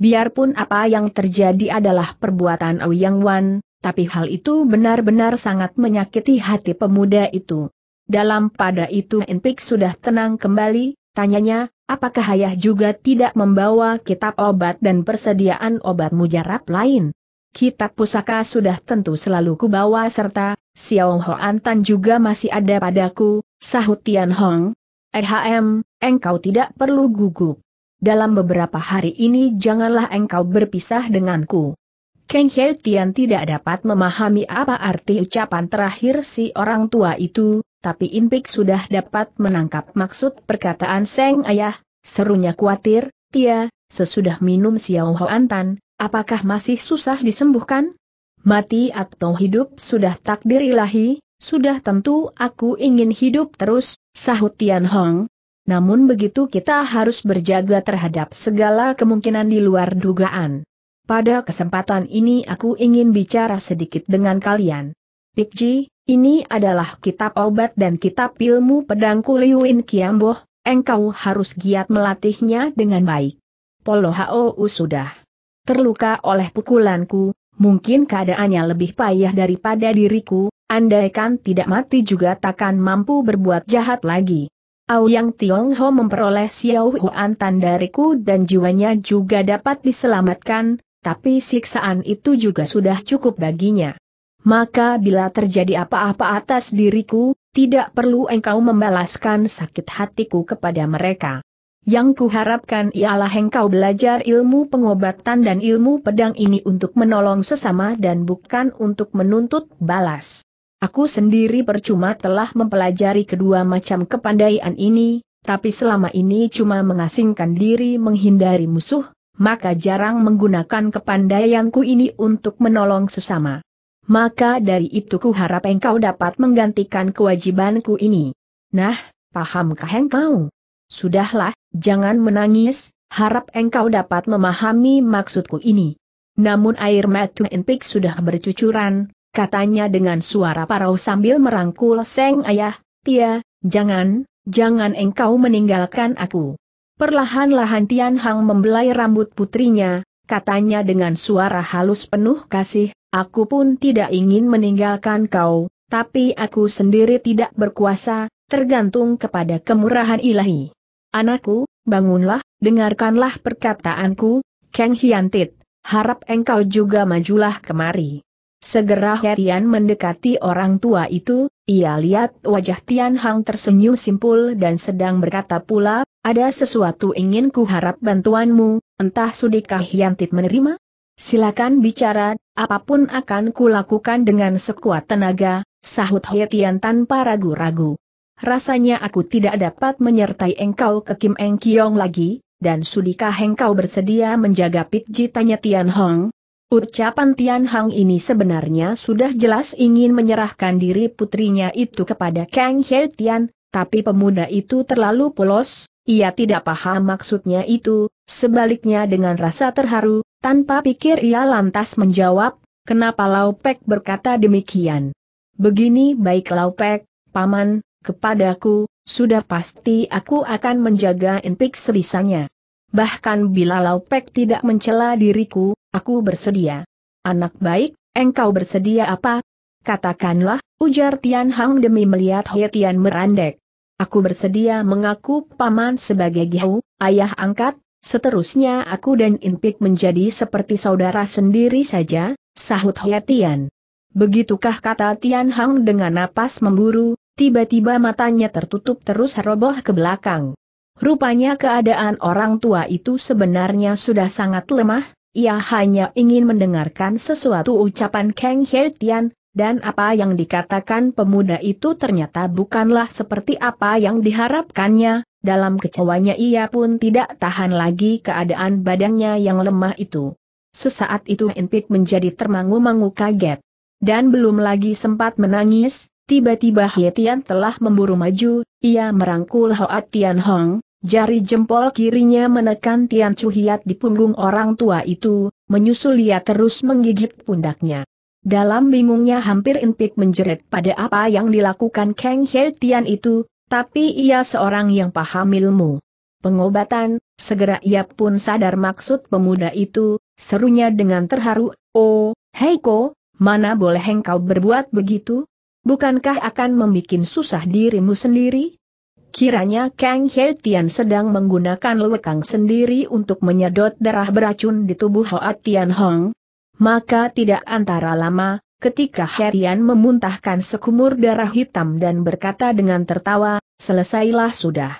A: Biarpun apa yang terjadi adalah perbuatan Ouyang Wan, tapi hal itu benar-benar sangat menyakiti hati pemuda itu. Dalam pada itu Enpik sudah tenang kembali, tanyanya, apakah ayah juga tidak membawa kitab obat dan persediaan obat mujarab lain? kitab pusaka sudah tentu selalu kubawa serta, Xiao Hoan Tan juga masih ada padaku, sahut Tian Hong. Ehm, engkau tidak perlu gugup. Dalam beberapa hari ini janganlah engkau berpisah denganku. Kang He Tian tidak dapat memahami apa arti ucapan terakhir si orang tua itu, tapi Inpik sudah dapat menangkap maksud perkataan Seng Ayah, serunya khawatir, Tia, sesudah minum Xiao Hoan Tan, Apakah masih susah disembuhkan? Mati atau hidup sudah takdir ilahi, sudah tentu aku ingin hidup terus, sahut Tian Hong. Namun begitu kita harus berjaga terhadap segala kemungkinan di luar dugaan. Pada kesempatan ini aku ingin bicara sedikit dengan kalian. Pikji, ini adalah kitab obat dan kitab ilmu pedang Kuliuin Kiamboh, engkau harus giat melatihnya dengan baik. Polo Hao sudah terluka oleh pukulanku, mungkin keadaannya lebih payah daripada diriku, andaikan tidak mati juga takkan mampu berbuat jahat lagi. Aoyang Tiongho memperoleh Xiao Huan tandariku dariku dan jiwanya juga dapat diselamatkan, tapi siksaan itu juga sudah cukup baginya. Maka bila terjadi apa-apa atas diriku, tidak perlu engkau membalaskan sakit hatiku kepada mereka. Yang kuharapkan ialah engkau belajar ilmu pengobatan dan ilmu pedang ini untuk menolong sesama dan bukan untuk menuntut balas. Aku sendiri percuma telah mempelajari kedua macam kepandaian ini, tapi selama ini cuma mengasingkan diri menghindari musuh, maka jarang menggunakan kepandaianku ini untuk menolong sesama. Maka dari itu ku harap engkau dapat menggantikan kewajibanku ini. Nah, pahamkah engkau? Sudahlah, jangan menangis, harap engkau dapat memahami maksudku ini. Namun air mata Enpik sudah bercucuran, katanya dengan suara parau sambil merangkul Seng Ayah, Tia, jangan, jangan engkau meninggalkan aku. Perlahan-lahan Tian Hang membelai rambut putrinya, katanya dengan suara halus penuh kasih, aku pun tidak ingin meninggalkan kau, tapi aku sendiri tidak berkuasa, tergantung kepada kemurahan ilahi. Anakku, bangunlah, dengarkanlah perkataanku, Kang Hiantit, harap engkau juga majulah kemari. Segera Herian mendekati orang tua itu, ia lihat wajah Tian Hang tersenyum simpul dan sedang berkata pula, ada sesuatu ingin ku harap bantuanmu, entah sudikah Hiantit menerima? Silakan bicara, apapun akan kulakukan dengan sekuat tenaga, sahut Hetian tanpa ragu-ragu. Rasanya aku tidak dapat menyertai engkau ke Kim Eng Kiong lagi, dan sudikah engkau bersedia menjaga tanya Tian Hong? Ucapan Tian Hong ini sebenarnya sudah jelas ingin menyerahkan diri putrinya itu kepada Kang He Tian, tapi pemuda itu terlalu polos, ia tidak paham maksudnya itu, sebaliknya dengan rasa terharu, tanpa pikir ia lantas menjawab, kenapa Lau Pek berkata demikian. Begini baik Lau Pek, Paman, kepadaku, sudah pasti aku akan menjaga intik sebisanya. Bahkan bila Laupek tidak mencela diriku, aku bersedia. Anak baik, engkau bersedia apa? Katakanlah, ujar Tian Hang demi melihat Hye Tian merandek. Aku bersedia mengaku paman sebagai Gihau, ayah angkat, seterusnya aku dan Inpik menjadi seperti saudara sendiri saja, sahut Hye Tian. Begitukah kata Tian Hang dengan napas memburu, Tiba-tiba matanya tertutup terus roboh ke belakang. Rupanya keadaan orang tua itu sebenarnya sudah sangat lemah, ia hanya ingin mendengarkan sesuatu ucapan Kang Heltian, Tian, dan apa yang dikatakan pemuda itu ternyata bukanlah seperti apa yang diharapkannya, dalam kecewanya ia pun tidak tahan lagi keadaan badannya yang lemah itu. Sesaat itu Enpik menjadi termangu-mangu kaget. Dan belum lagi sempat menangis, Tiba-tiba Hietian telah memburu maju, ia merangkul Hoat Tian Hong, jari jempol kirinya menekan Tian Hiat di punggung orang tua itu, menyusul ia terus menggigit pundaknya. Dalam bingungnya hampir impik menjerit pada apa yang dilakukan Kang Hietian itu, tapi ia seorang yang paham ilmu. Pengobatan, segera ia pun sadar maksud pemuda itu, serunya dengan terharu, Oh, Heiko, mana boleh engkau berbuat begitu? bukankah akan membuat susah dirimu sendiri? Kiranya Kang He Tian sedang menggunakan lewekang sendiri untuk menyedot darah beracun di tubuh Hoa Tian Hong. Maka tidak antara lama, ketika Tian memuntahkan sekumur darah hitam dan berkata dengan tertawa, selesailah sudah.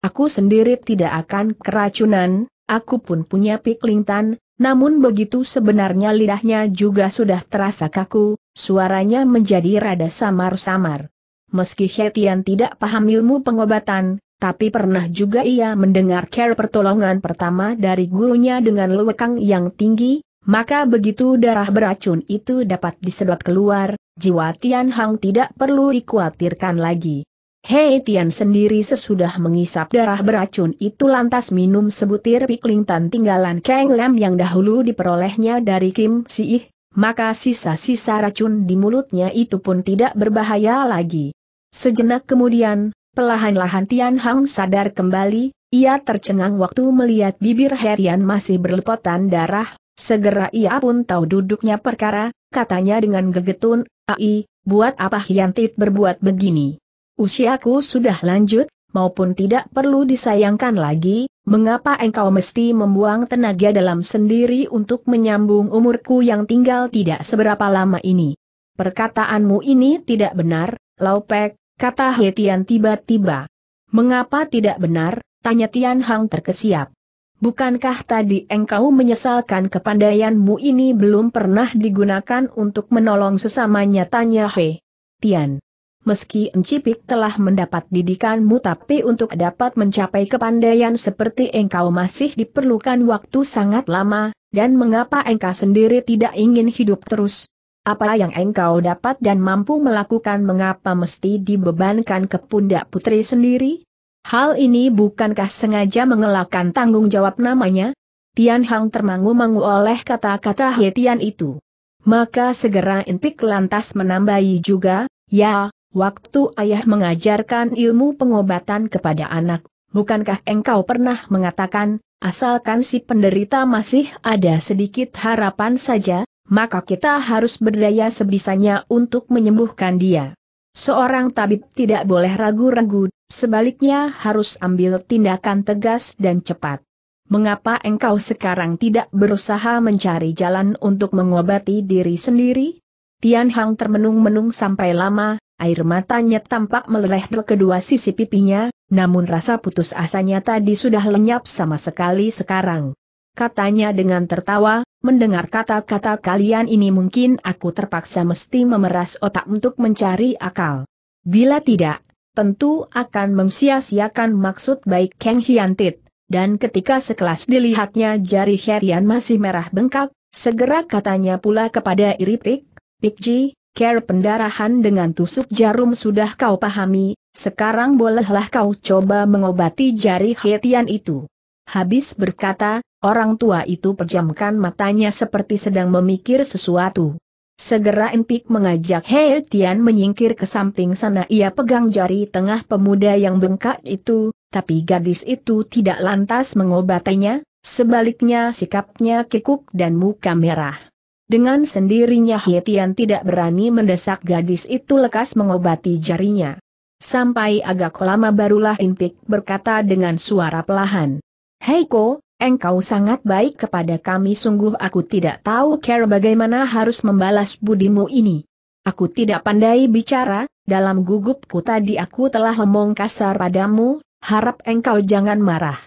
A: Aku sendiri tidak akan keracunan, aku pun punya pikling tan, namun begitu sebenarnya lidahnya juga sudah terasa kaku, suaranya menjadi rada samar-samar. Meski Hetian tidak paham ilmu pengobatan, tapi pernah juga ia mendengar care pertolongan pertama dari gurunya dengan lewekang yang tinggi, maka begitu darah beracun itu dapat disedot keluar, jiwa Tian Hang tidak perlu dikhawatirkan lagi. Hei Tian sendiri sesudah mengisap darah beracun itu lantas minum sebutir piklingtan tinggalan Kang Lam yang dahulu diperolehnya dari Kim Si maka sisa-sisa racun di mulutnya itu pun tidak berbahaya lagi. Sejenak kemudian, Pelahan-lahan Tian Hang sadar kembali, ia tercengang waktu melihat bibir Herian masih berlepotan darah, segera ia pun tahu duduknya perkara, katanya dengan gegetun, Ai, buat apa Hiantit berbuat begini? Usiaku sudah lanjut, maupun tidak perlu disayangkan lagi, mengapa engkau mesti membuang tenaga dalam sendiri untuk menyambung umurku yang tinggal tidak seberapa lama ini? Perkataanmu ini tidak benar, Laupek, kata Hetian tiba-tiba. Mengapa tidak benar, tanya Tian Hang terkesiap. Bukankah tadi engkau menyesalkan kepandaianmu ini belum pernah digunakan untuk menolong sesamanya? Tanya He? Tian Meski Encipik telah mendapat didikanmu tapi untuk dapat mencapai kepandaian seperti engkau masih diperlukan waktu sangat lama, dan mengapa engkau sendiri tidak ingin hidup terus? Apa yang engkau dapat dan mampu melakukan mengapa mesti dibebankan ke pundak putri sendiri? Hal ini bukankah sengaja mengelakkan tanggung jawab namanya? Tian Hang termangu-mangu oleh kata-kata He itu. Maka segera Encipik lantas menambahi juga, Ya, Waktu ayah mengajarkan ilmu pengobatan kepada anak, bukankah engkau pernah mengatakan, asalkan si penderita masih ada sedikit harapan saja, maka kita harus berdaya sebisanya untuk menyembuhkan dia. Seorang tabib tidak boleh ragu-ragu, sebaliknya harus ambil tindakan tegas dan cepat. Mengapa engkau sekarang tidak berusaha mencari jalan untuk mengobati diri sendiri? Tian Hang termenung-menung sampai lama, air matanya tampak meleleh di kedua sisi pipinya, namun rasa putus asanya tadi sudah lenyap sama sekali sekarang. Katanya dengan tertawa, mendengar kata-kata kalian ini mungkin aku terpaksa mesti memeras otak untuk mencari akal. Bila tidak, tentu akan mengsia-siakan maksud baik Kang Hyantit. Dan ketika sekelas dilihatnya jari Herian masih merah bengkak, segera katanya pula kepada Iripik, Pikji, care pendarahan dengan tusuk jarum sudah kau pahami, sekarang bolehlah kau coba mengobati jari Hetian itu. Habis berkata, orang tua itu pejamkan matanya seperti sedang memikir sesuatu. Segera Enpik mengajak Hei Tian menyingkir ke samping sana ia pegang jari tengah pemuda yang bengkak itu, tapi gadis itu tidak lantas mengobatinya, sebaliknya sikapnya kikuk dan muka merah. Dengan sendirinya Hietian tidak berani mendesak gadis itu lekas mengobati jarinya. Sampai agak lama barulah intik berkata dengan suara pelahan. Heiko, engkau sangat baik kepada kami sungguh aku tidak tahu cara bagaimana harus membalas budimu ini. Aku tidak pandai bicara, dalam gugupku tadi aku telah ngomong kasar padamu, harap engkau jangan marah.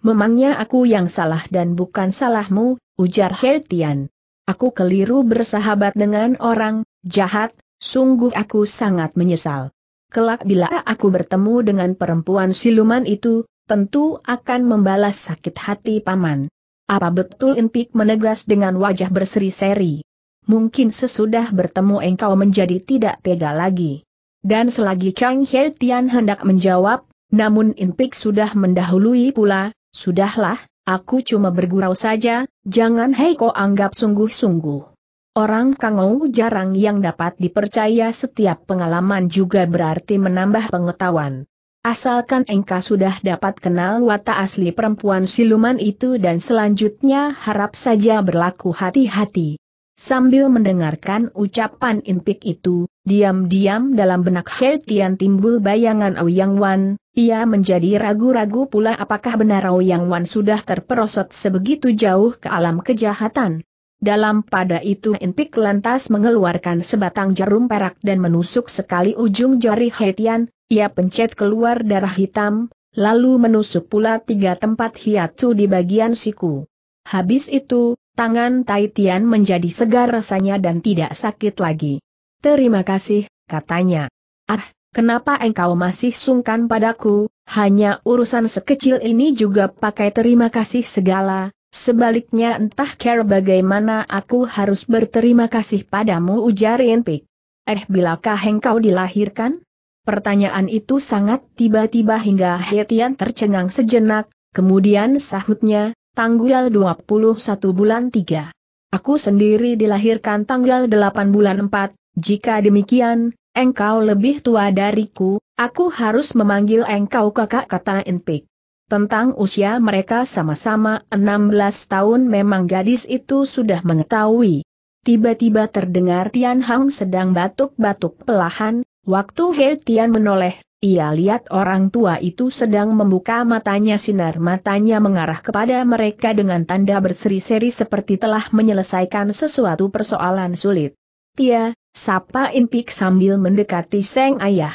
A: Memangnya aku yang salah dan bukan salahmu, ujar Hertian. Aku keliru bersahabat dengan orang jahat, sungguh aku sangat menyesal. Kelak bila aku bertemu dengan perempuan siluman itu, tentu akan membalas sakit hati paman. Apa betul Enpik menegas dengan wajah berseri-seri? Mungkin sesudah bertemu engkau menjadi tidak tega lagi. Dan selagi Kang He Tian hendak menjawab, namun Impik sudah mendahului pula, sudahlah, Aku cuma bergurau saja, jangan Heiko anggap sungguh-sungguh. Orang Kangou jarang yang dapat dipercaya setiap pengalaman juga berarti menambah pengetahuan. Asalkan engkau sudah dapat kenal watak asli perempuan siluman itu dan selanjutnya harap saja berlaku hati-hati. Sambil mendengarkan ucapan impik itu, Diam-diam dalam benak She Tian timbul bayangan Ouyang Wan, ia menjadi ragu-ragu pula apakah benar Ouyang Wan sudah terperosot sebegitu jauh ke alam kejahatan. Dalam pada itu Enpik lantas mengeluarkan sebatang jarum perak dan menusuk sekali ujung jari He Tian, ia pencet keluar darah hitam, lalu menusuk pula tiga tempat hiatsu di bagian siku. Habis itu, tangan Tai Tian menjadi segar rasanya dan tidak sakit lagi. Terima kasih, katanya. Ah, kenapa engkau masih sungkan padaku, hanya urusan sekecil ini juga pakai terima kasih segala, sebaliknya entah care bagaimana aku harus berterima kasih padamu ujar Pik. Eh bilakah engkau dilahirkan? Pertanyaan itu sangat tiba-tiba hingga Hetian tercengang sejenak, kemudian sahutnya, tanggal 21 bulan 3. Aku sendiri dilahirkan tanggal 8 bulan 4, jika demikian, engkau lebih tua dariku, aku harus memanggil engkau kakak kata Enpik. Tentang usia mereka sama-sama 16 tahun memang gadis itu sudah mengetahui. Tiba-tiba terdengar Tian Hang sedang batuk-batuk pelahan, waktu He Tian menoleh, ia lihat orang tua itu sedang membuka matanya sinar matanya mengarah kepada mereka dengan tanda berseri-seri seperti telah menyelesaikan sesuatu persoalan sulit. Pia, sapa Impik sambil mendekati Seng Ayah.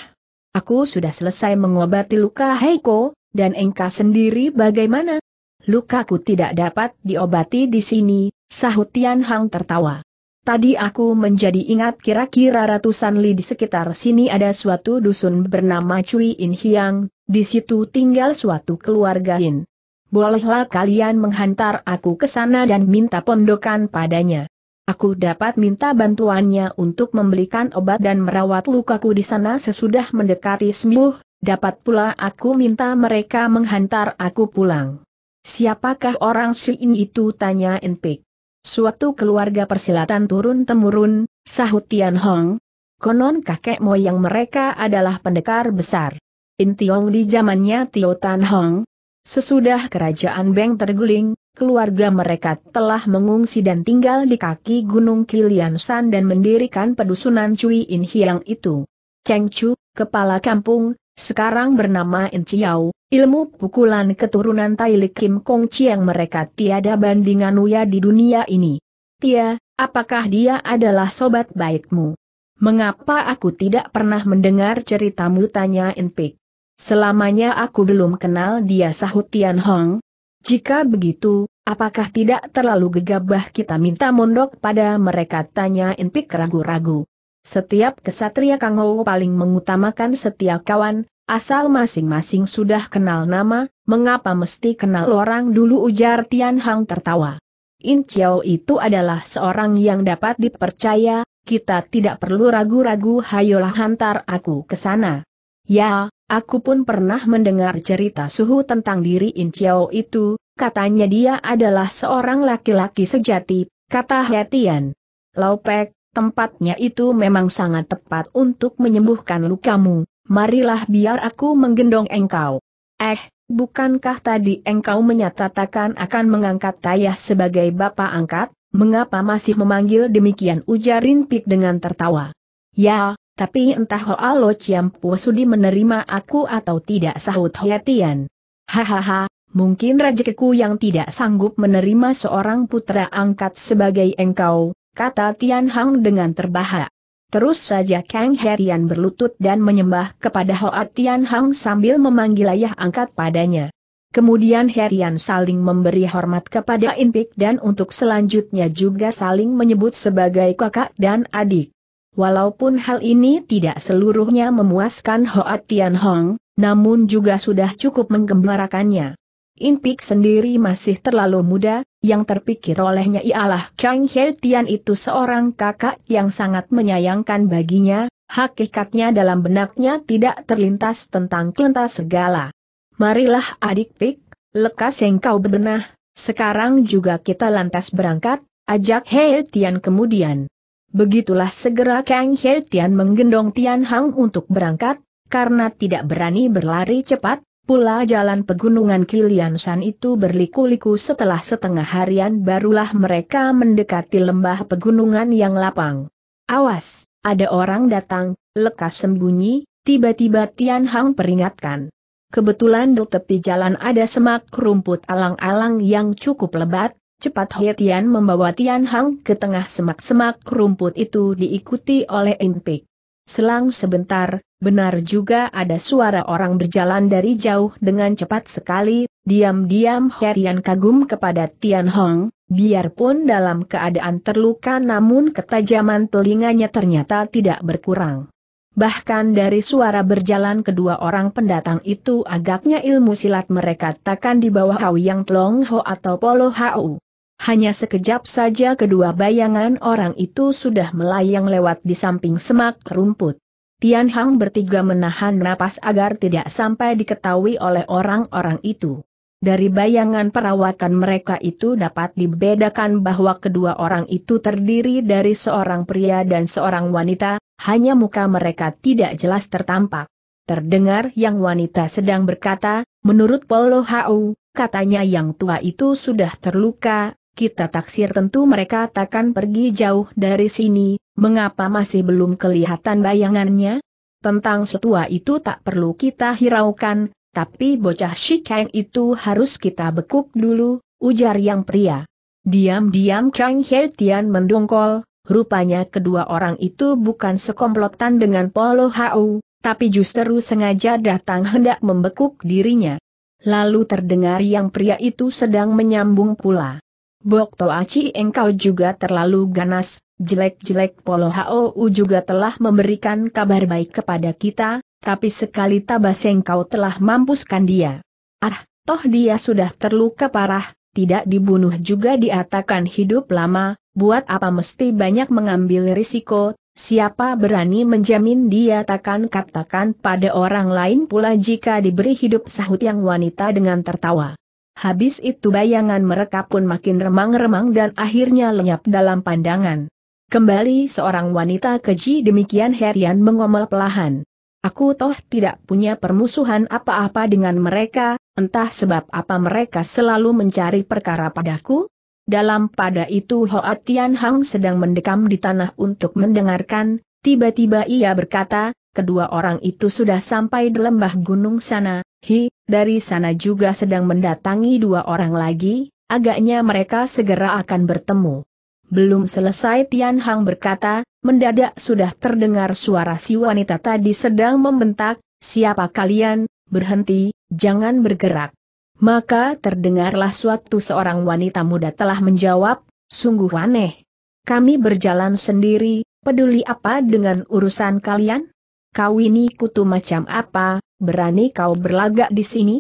A: Aku sudah selesai mengobati luka Heiko, dan engkau sendiri bagaimana? Lukaku tidak dapat diobati di sini, sahut Tian Hang tertawa. Tadi aku menjadi ingat kira-kira ratusan li di sekitar sini ada suatu dusun bernama Cui In Hiang, di situ tinggal suatu keluarga In. Bolehlah kalian menghantar aku ke sana dan minta pondokan padanya. Aku dapat minta bantuannya untuk membelikan obat dan merawat lukaku di sana sesudah mendekati sembuh, dapat pula aku minta mereka menghantar aku pulang. Siapakah orang si ini itu tanya Enpik. Suatu keluarga persilatan turun-temurun, sahut Tian Hong. Konon kakek moyang mereka adalah pendekar besar. Intiong di zamannya Tio Tan Hong. Sesudah kerajaan Beng terguling, keluarga mereka telah mengungsi dan tinggal di kaki Gunung Kiliansan dan mendirikan pedusunan Cui In Hiang itu. Cheng Chu, kepala kampung, sekarang bernama In Chiao, ilmu pukulan keturunan Li Kim Kong Chiang mereka tiada bandingan Uya di dunia ini. Tia, apakah dia adalah sobat baikmu? Mengapa aku tidak pernah mendengar ceritamu tanya In Pik? Selamanya aku belum kenal dia sahut Tian Hong, jika begitu, apakah tidak terlalu gegabah kita minta mondok pada mereka tanya Enpik ragu-ragu. Setiap kesatria Kangou paling mengutamakan setiap kawan, asal masing-masing sudah kenal nama, mengapa mesti kenal orang dulu ujar Tian Hang tertawa. In Chiao itu adalah seorang yang dapat dipercaya, kita tidak perlu ragu-ragu hayolah hantar aku ke sana. Ya, Aku pun pernah mendengar cerita suhu tentang diri In Chiao itu, katanya dia adalah seorang laki-laki sejati, kata Hetian. Laupek, tempatnya itu memang sangat tepat untuk menyembuhkan lukamu, marilah biar aku menggendong engkau. Eh, bukankah tadi engkau menyatakan akan mengangkat Tayah sebagai bapak angkat? mengapa masih memanggil demikian Ujarin Pik dengan tertawa. Ya, tapi entah Hoa Lo Chiampu sudi menerima aku atau tidak sahut Hoetian. Hahaha, mungkin rezekiku yang tidak sanggup menerima seorang putra angkat sebagai engkau, kata Tian Hang dengan terbahak. Terus saja Kang Herian berlutut dan menyembah kepada Hoa Tian Hang sambil memanggil ayah angkat padanya. Kemudian Herian saling memberi hormat kepada Inpik dan untuk selanjutnya juga saling menyebut sebagai kakak dan adik. Walaupun hal ini tidak seluruhnya memuaskan Hoat Tian Hong, namun juga sudah cukup menggembarakannya. Inpik sendiri masih terlalu muda, yang terpikir olehnya ialah Kang He Tian itu seorang kakak yang sangat menyayangkan baginya, hakikatnya dalam benaknya tidak terlintas tentang kelentas segala. Marilah adik Pik, lekas engkau berbenah, sekarang juga kita lantas berangkat, ajak He Tian kemudian. Begitulah segera Kang He Tian menggendong Tian Hang untuk berangkat, karena tidak berani berlari cepat, pula jalan pegunungan Kilian San itu berliku-liku setelah setengah harian barulah mereka mendekati lembah pegunungan yang lapang. Awas, ada orang datang, lekas sembunyi, tiba-tiba Tian Hang peringatkan. Kebetulan di tepi jalan ada semak rumput alang-alang yang cukup lebat, Cepat He Tian membawa Tian Hang ke tengah semak-semak rumput itu diikuti oleh In Pek. Selang sebentar, benar juga ada suara orang berjalan dari jauh dengan cepat sekali, diam-diam He Tian kagum kepada Tian Hang, biarpun dalam keadaan terluka namun ketajaman telinganya ternyata tidak berkurang. Bahkan dari suara berjalan kedua orang pendatang itu agaknya ilmu silat mereka takkan di bawah Kau Yang Tlong Ho atau Polo Hau. Hanya sekejap saja kedua bayangan orang itu sudah melayang lewat di samping semak rumput. Tian Hang bertiga menahan napas agar tidak sampai diketahui oleh orang-orang itu. Dari bayangan perawakan mereka itu dapat dibedakan bahwa kedua orang itu terdiri dari seorang pria dan seorang wanita, hanya muka mereka tidak jelas tertampak. Terdengar yang wanita sedang berkata, menurut Paulo Hau, katanya yang tua itu sudah terluka, kita taksir tentu mereka takkan pergi jauh dari sini, mengapa masih belum kelihatan bayangannya? Tentang setua itu tak perlu kita hiraukan, tapi bocah Shikeng itu harus kita bekuk dulu, ujar yang pria. Diam-diam Kang Heltian mendongkol, rupanya kedua orang itu bukan sekomplotan dengan Polo Hau, tapi justru sengaja datang hendak membekuk dirinya. Lalu terdengar yang pria itu sedang menyambung pula. Bok Toaci engkau juga terlalu ganas, jelek-jelek Polo Hou juga telah memberikan kabar baik kepada kita, tapi sekali tabas engkau telah mampuskan dia. Ah, toh dia sudah terluka parah, tidak dibunuh juga diatakan hidup lama, buat apa mesti banyak mengambil risiko, siapa berani menjamin dia takkan katakan pada orang lain pula jika diberi hidup sahut yang wanita dengan tertawa. Habis itu bayangan mereka pun makin remang-remang dan akhirnya lenyap dalam pandangan. Kembali seorang wanita keji demikian Herian mengomel pelahan. Aku toh tidak punya permusuhan apa-apa dengan mereka, entah sebab apa mereka selalu mencari perkara padaku, dalam pada itu Hoa Tian Hang sedang mendekam di tanah untuk mendengarkan, tiba-tiba ia berkata, kedua orang itu sudah sampai di lembah gunung sana, Hi, dari sana juga sedang mendatangi dua orang lagi, agaknya mereka segera akan bertemu. Belum selesai Tian Hang berkata, mendadak sudah terdengar suara si wanita tadi sedang membentak, siapa kalian, berhenti, jangan bergerak. Maka terdengarlah suatu seorang wanita muda telah menjawab, sungguh aneh. Kami berjalan sendiri, peduli apa dengan urusan kalian? Kau ini kutu macam apa, berani kau berlagak di sini?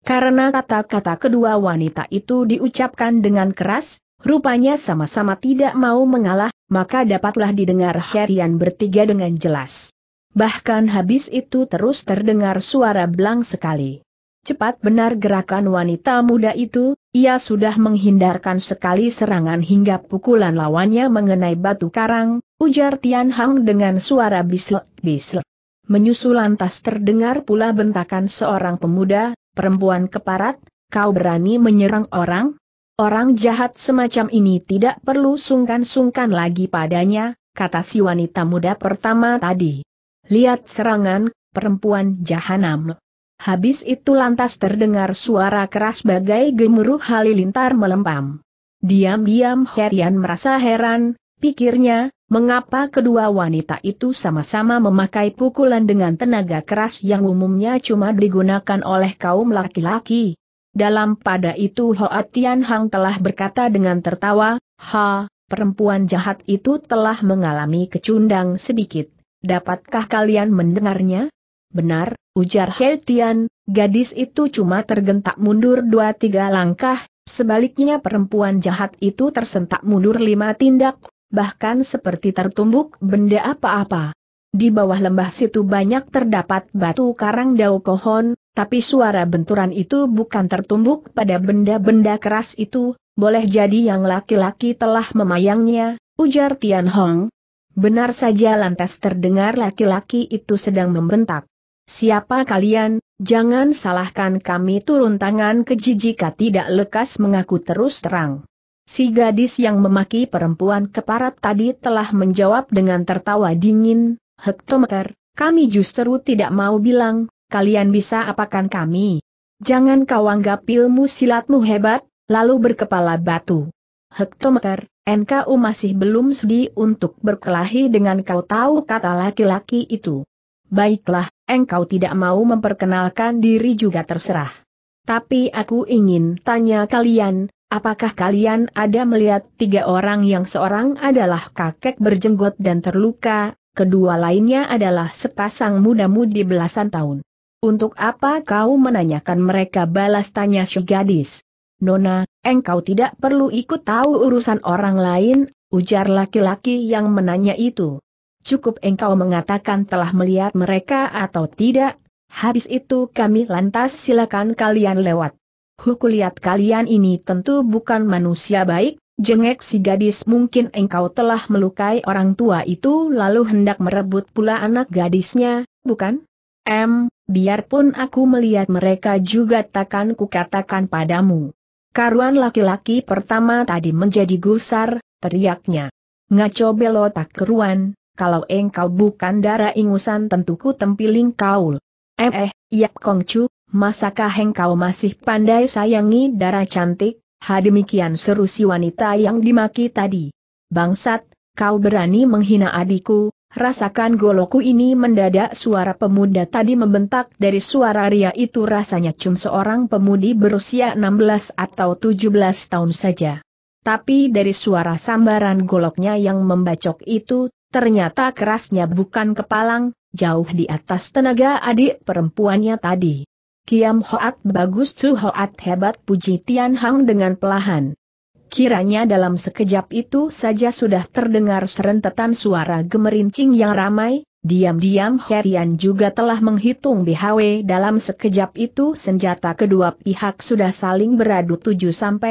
A: Karena kata-kata kedua wanita itu diucapkan dengan keras, rupanya sama-sama tidak mau mengalah, maka dapatlah didengar Herian bertiga dengan jelas. Bahkan habis itu terus terdengar suara belang sekali. Cepat benar gerakan wanita muda itu, ia sudah menghindarkan sekali serangan hingga pukulan lawannya mengenai batu karang, ujar Tian Hang dengan suara bisel bislek Menyusul lantas terdengar pula bentakan seorang pemuda, perempuan keparat, kau berani menyerang orang? Orang jahat semacam ini tidak perlu sungkan-sungkan lagi padanya, kata si wanita muda pertama tadi. Lihat serangan, perempuan jahanam. Habis itu lantas terdengar suara keras bagai gemuruh halilintar melempam. Diam-diam Herian merasa heran, pikirnya, mengapa kedua wanita itu sama-sama memakai pukulan dengan tenaga keras yang umumnya cuma digunakan oleh kaum laki-laki. Dalam pada itu Hoa Tian Hang telah berkata dengan tertawa, Ha, perempuan jahat itu telah mengalami kecundang sedikit. Dapatkah kalian mendengarnya? Benar, ujar He Tian, gadis itu cuma tergentak mundur dua tiga langkah, sebaliknya perempuan jahat itu tersentak mundur lima tindak, bahkan seperti tertumbuk benda apa-apa. Di bawah lembah situ banyak terdapat batu karang daun pohon, tapi suara benturan itu bukan tertumbuk pada benda-benda keras itu, boleh jadi yang laki-laki telah memayangnya, ujar Tian Hong. Benar saja lantas terdengar laki-laki itu sedang membentak. Siapa kalian, jangan salahkan kami turun tangan ke jika tidak lekas mengaku terus terang. Si gadis yang memaki perempuan keparat tadi telah menjawab dengan tertawa dingin, Hektometer, kami justru tidak mau bilang, kalian bisa apakan kami. Jangan kau anggap ilmu silatmu hebat, lalu berkepala batu. Hektometer, NKU masih belum sedih untuk berkelahi dengan kau tahu kata laki-laki itu. Baiklah, engkau tidak mau memperkenalkan diri juga terserah. Tapi aku ingin tanya kalian, Apakah kalian ada melihat tiga orang yang seorang adalah kakek berjenggot dan terluka, kedua lainnya adalah sepasang muda-mudi belasan tahun. Untuk apa kau menanyakan mereka balas tanya si gadis? Nona, engkau tidak perlu ikut tahu urusan orang lain, ujar laki-laki yang menanya itu. Cukup engkau mengatakan telah melihat mereka atau tidak, habis itu kami lantas silakan kalian lewat. Hukulihat kalian ini tentu bukan manusia baik, jengek si gadis mungkin engkau telah melukai orang tua itu lalu hendak merebut pula anak gadisnya, bukan? M, biarpun aku melihat mereka juga takkan kukatakan padamu. Karuan laki-laki pertama tadi menjadi gusar, teriaknya. Ngaco belotak keruan, kalau engkau bukan darah ingusan tentuku tempiling kaul. Eh, eh, Yap Kongcu, masakah engkau masih pandai sayangi darah cantik? Ha demikian seru si wanita yang dimaki tadi. Bangsat, kau berani menghina adikku, rasakan goloku ini mendadak suara pemuda tadi membentak dari suara ria itu rasanya cum seorang pemudi berusia 16 atau 17 tahun saja. Tapi dari suara sambaran goloknya yang membacok itu, ternyata kerasnya bukan kepalang, jauh di atas tenaga adik perempuannya tadi. Kiam Hoat bagus Su Hoat hebat puji Tian Hang dengan pelahan. Kiranya dalam sekejap itu saja sudah terdengar serentetan suara gemerincing yang ramai, diam-diam Herian juga telah menghitung BHW dalam sekejap itu senjata kedua pihak sudah saling beradu 7-8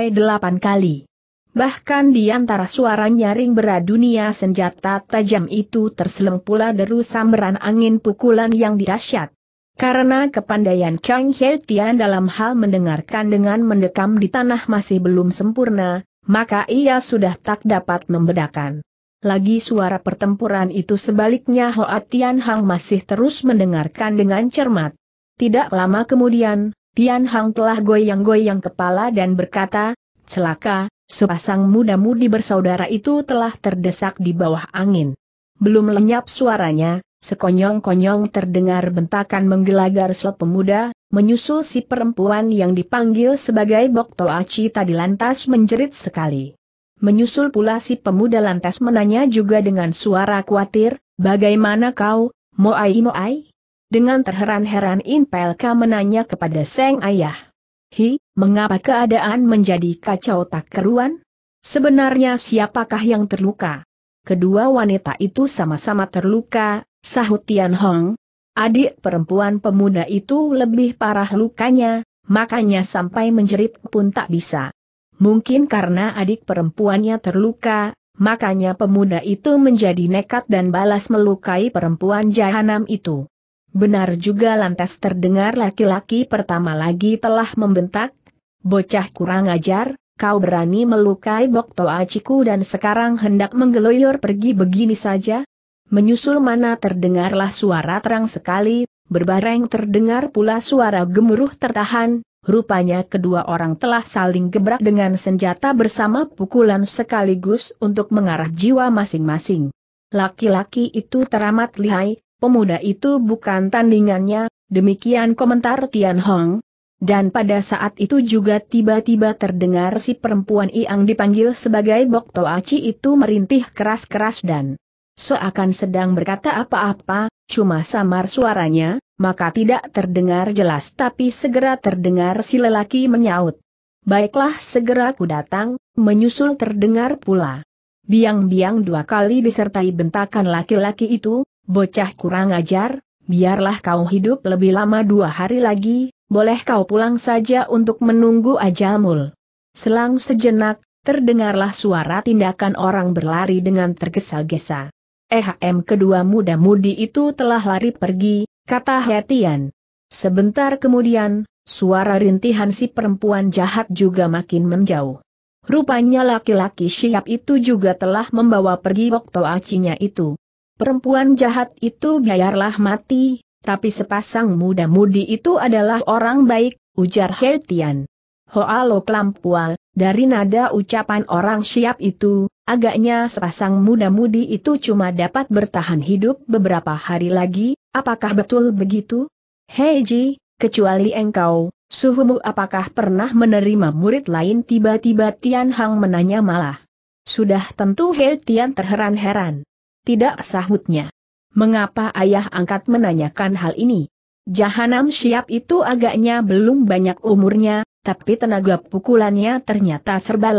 A: kali. Bahkan di antara suara nyaring beradunia senjata tajam itu terseleng pula deru samberan angin pukulan yang dahsyat. Karena kepandaian Kang He Tian dalam hal mendengarkan dengan mendekam di tanah masih belum sempurna, maka ia sudah tak dapat membedakan. Lagi suara pertempuran itu sebaliknya Hoa Tian Hang masih terus mendengarkan dengan cermat. Tidak lama kemudian, Tian Hang telah goyang-goyang kepala dan berkata, Celaka, sepasang muda-mudi bersaudara itu telah terdesak di bawah angin. Belum lenyap suaranya, Sekonyong-konyong terdengar bentakan menggelagar slot pemuda, menyusul si perempuan yang dipanggil sebagai Bokto Achi tadi lantas menjerit sekali. Menyusul pula si pemuda lantas menanya juga dengan suara khawatir, bagaimana kau, Moai Moai? Dengan terheran-heran Inpelka menanya kepada Seng Ayah. Hi, mengapa keadaan menjadi kacau tak keruan? Sebenarnya siapakah yang terluka? Kedua wanita itu sama-sama terluka, sahut Tian Hong. Adik perempuan pemuda itu lebih parah lukanya, makanya sampai menjerit pun tak bisa. Mungkin karena adik perempuannya terluka, makanya pemuda itu menjadi nekat dan balas melukai perempuan jahanam itu. Benar juga lantas terdengar laki-laki pertama lagi telah membentak, bocah kurang ajar, kau berani melukai bokto aciku dan sekarang hendak menggeloyor pergi begini saja? Menyusul mana terdengarlah suara terang sekali, berbareng terdengar pula suara gemuruh tertahan, rupanya kedua orang telah saling gebrak dengan senjata bersama pukulan sekaligus untuk mengarah jiwa masing-masing. Laki-laki itu teramat lihai, pemuda itu bukan tandingannya, demikian komentar Tian Hong. Dan pada saat itu juga tiba-tiba terdengar si perempuan iang dipanggil sebagai Bok Chi itu merintih keras-keras dan seakan sedang berkata apa-apa, cuma samar suaranya, maka tidak terdengar jelas tapi segera terdengar si lelaki menyaut. Baiklah segera ku datang, menyusul terdengar pula. Biang-biang dua kali disertai bentakan laki-laki itu, bocah kurang ajar, biarlah kau hidup lebih lama dua hari lagi, boleh kau pulang saja untuk menunggu ajalmul. Selang sejenak, terdengarlah suara tindakan orang berlari dengan tergesa-gesa. EHM kedua muda-mudi itu telah lari pergi, kata Hetian. Sebentar kemudian, suara rintihan si perempuan jahat juga makin menjauh. Rupanya laki-laki siap itu juga telah membawa pergi waktu acinya itu. Perempuan jahat itu biarlah mati, tapi sepasang muda-mudi itu adalah orang baik, ujar Hetian. Hoalo Klampua, dari nada ucapan orang siap itu, Agaknya sepasang muda-mudi itu cuma dapat bertahan hidup beberapa hari lagi, apakah betul begitu? Hei Ji, kecuali engkau, suhumu apakah pernah menerima murid lain tiba-tiba Tian Hang menanya malah. Sudah tentu Hei Tian terheran-heran. Tidak sahutnya. Mengapa ayah angkat menanyakan hal ini? Jahanam siap itu agaknya belum banyak umurnya, tapi tenaga pukulannya ternyata serba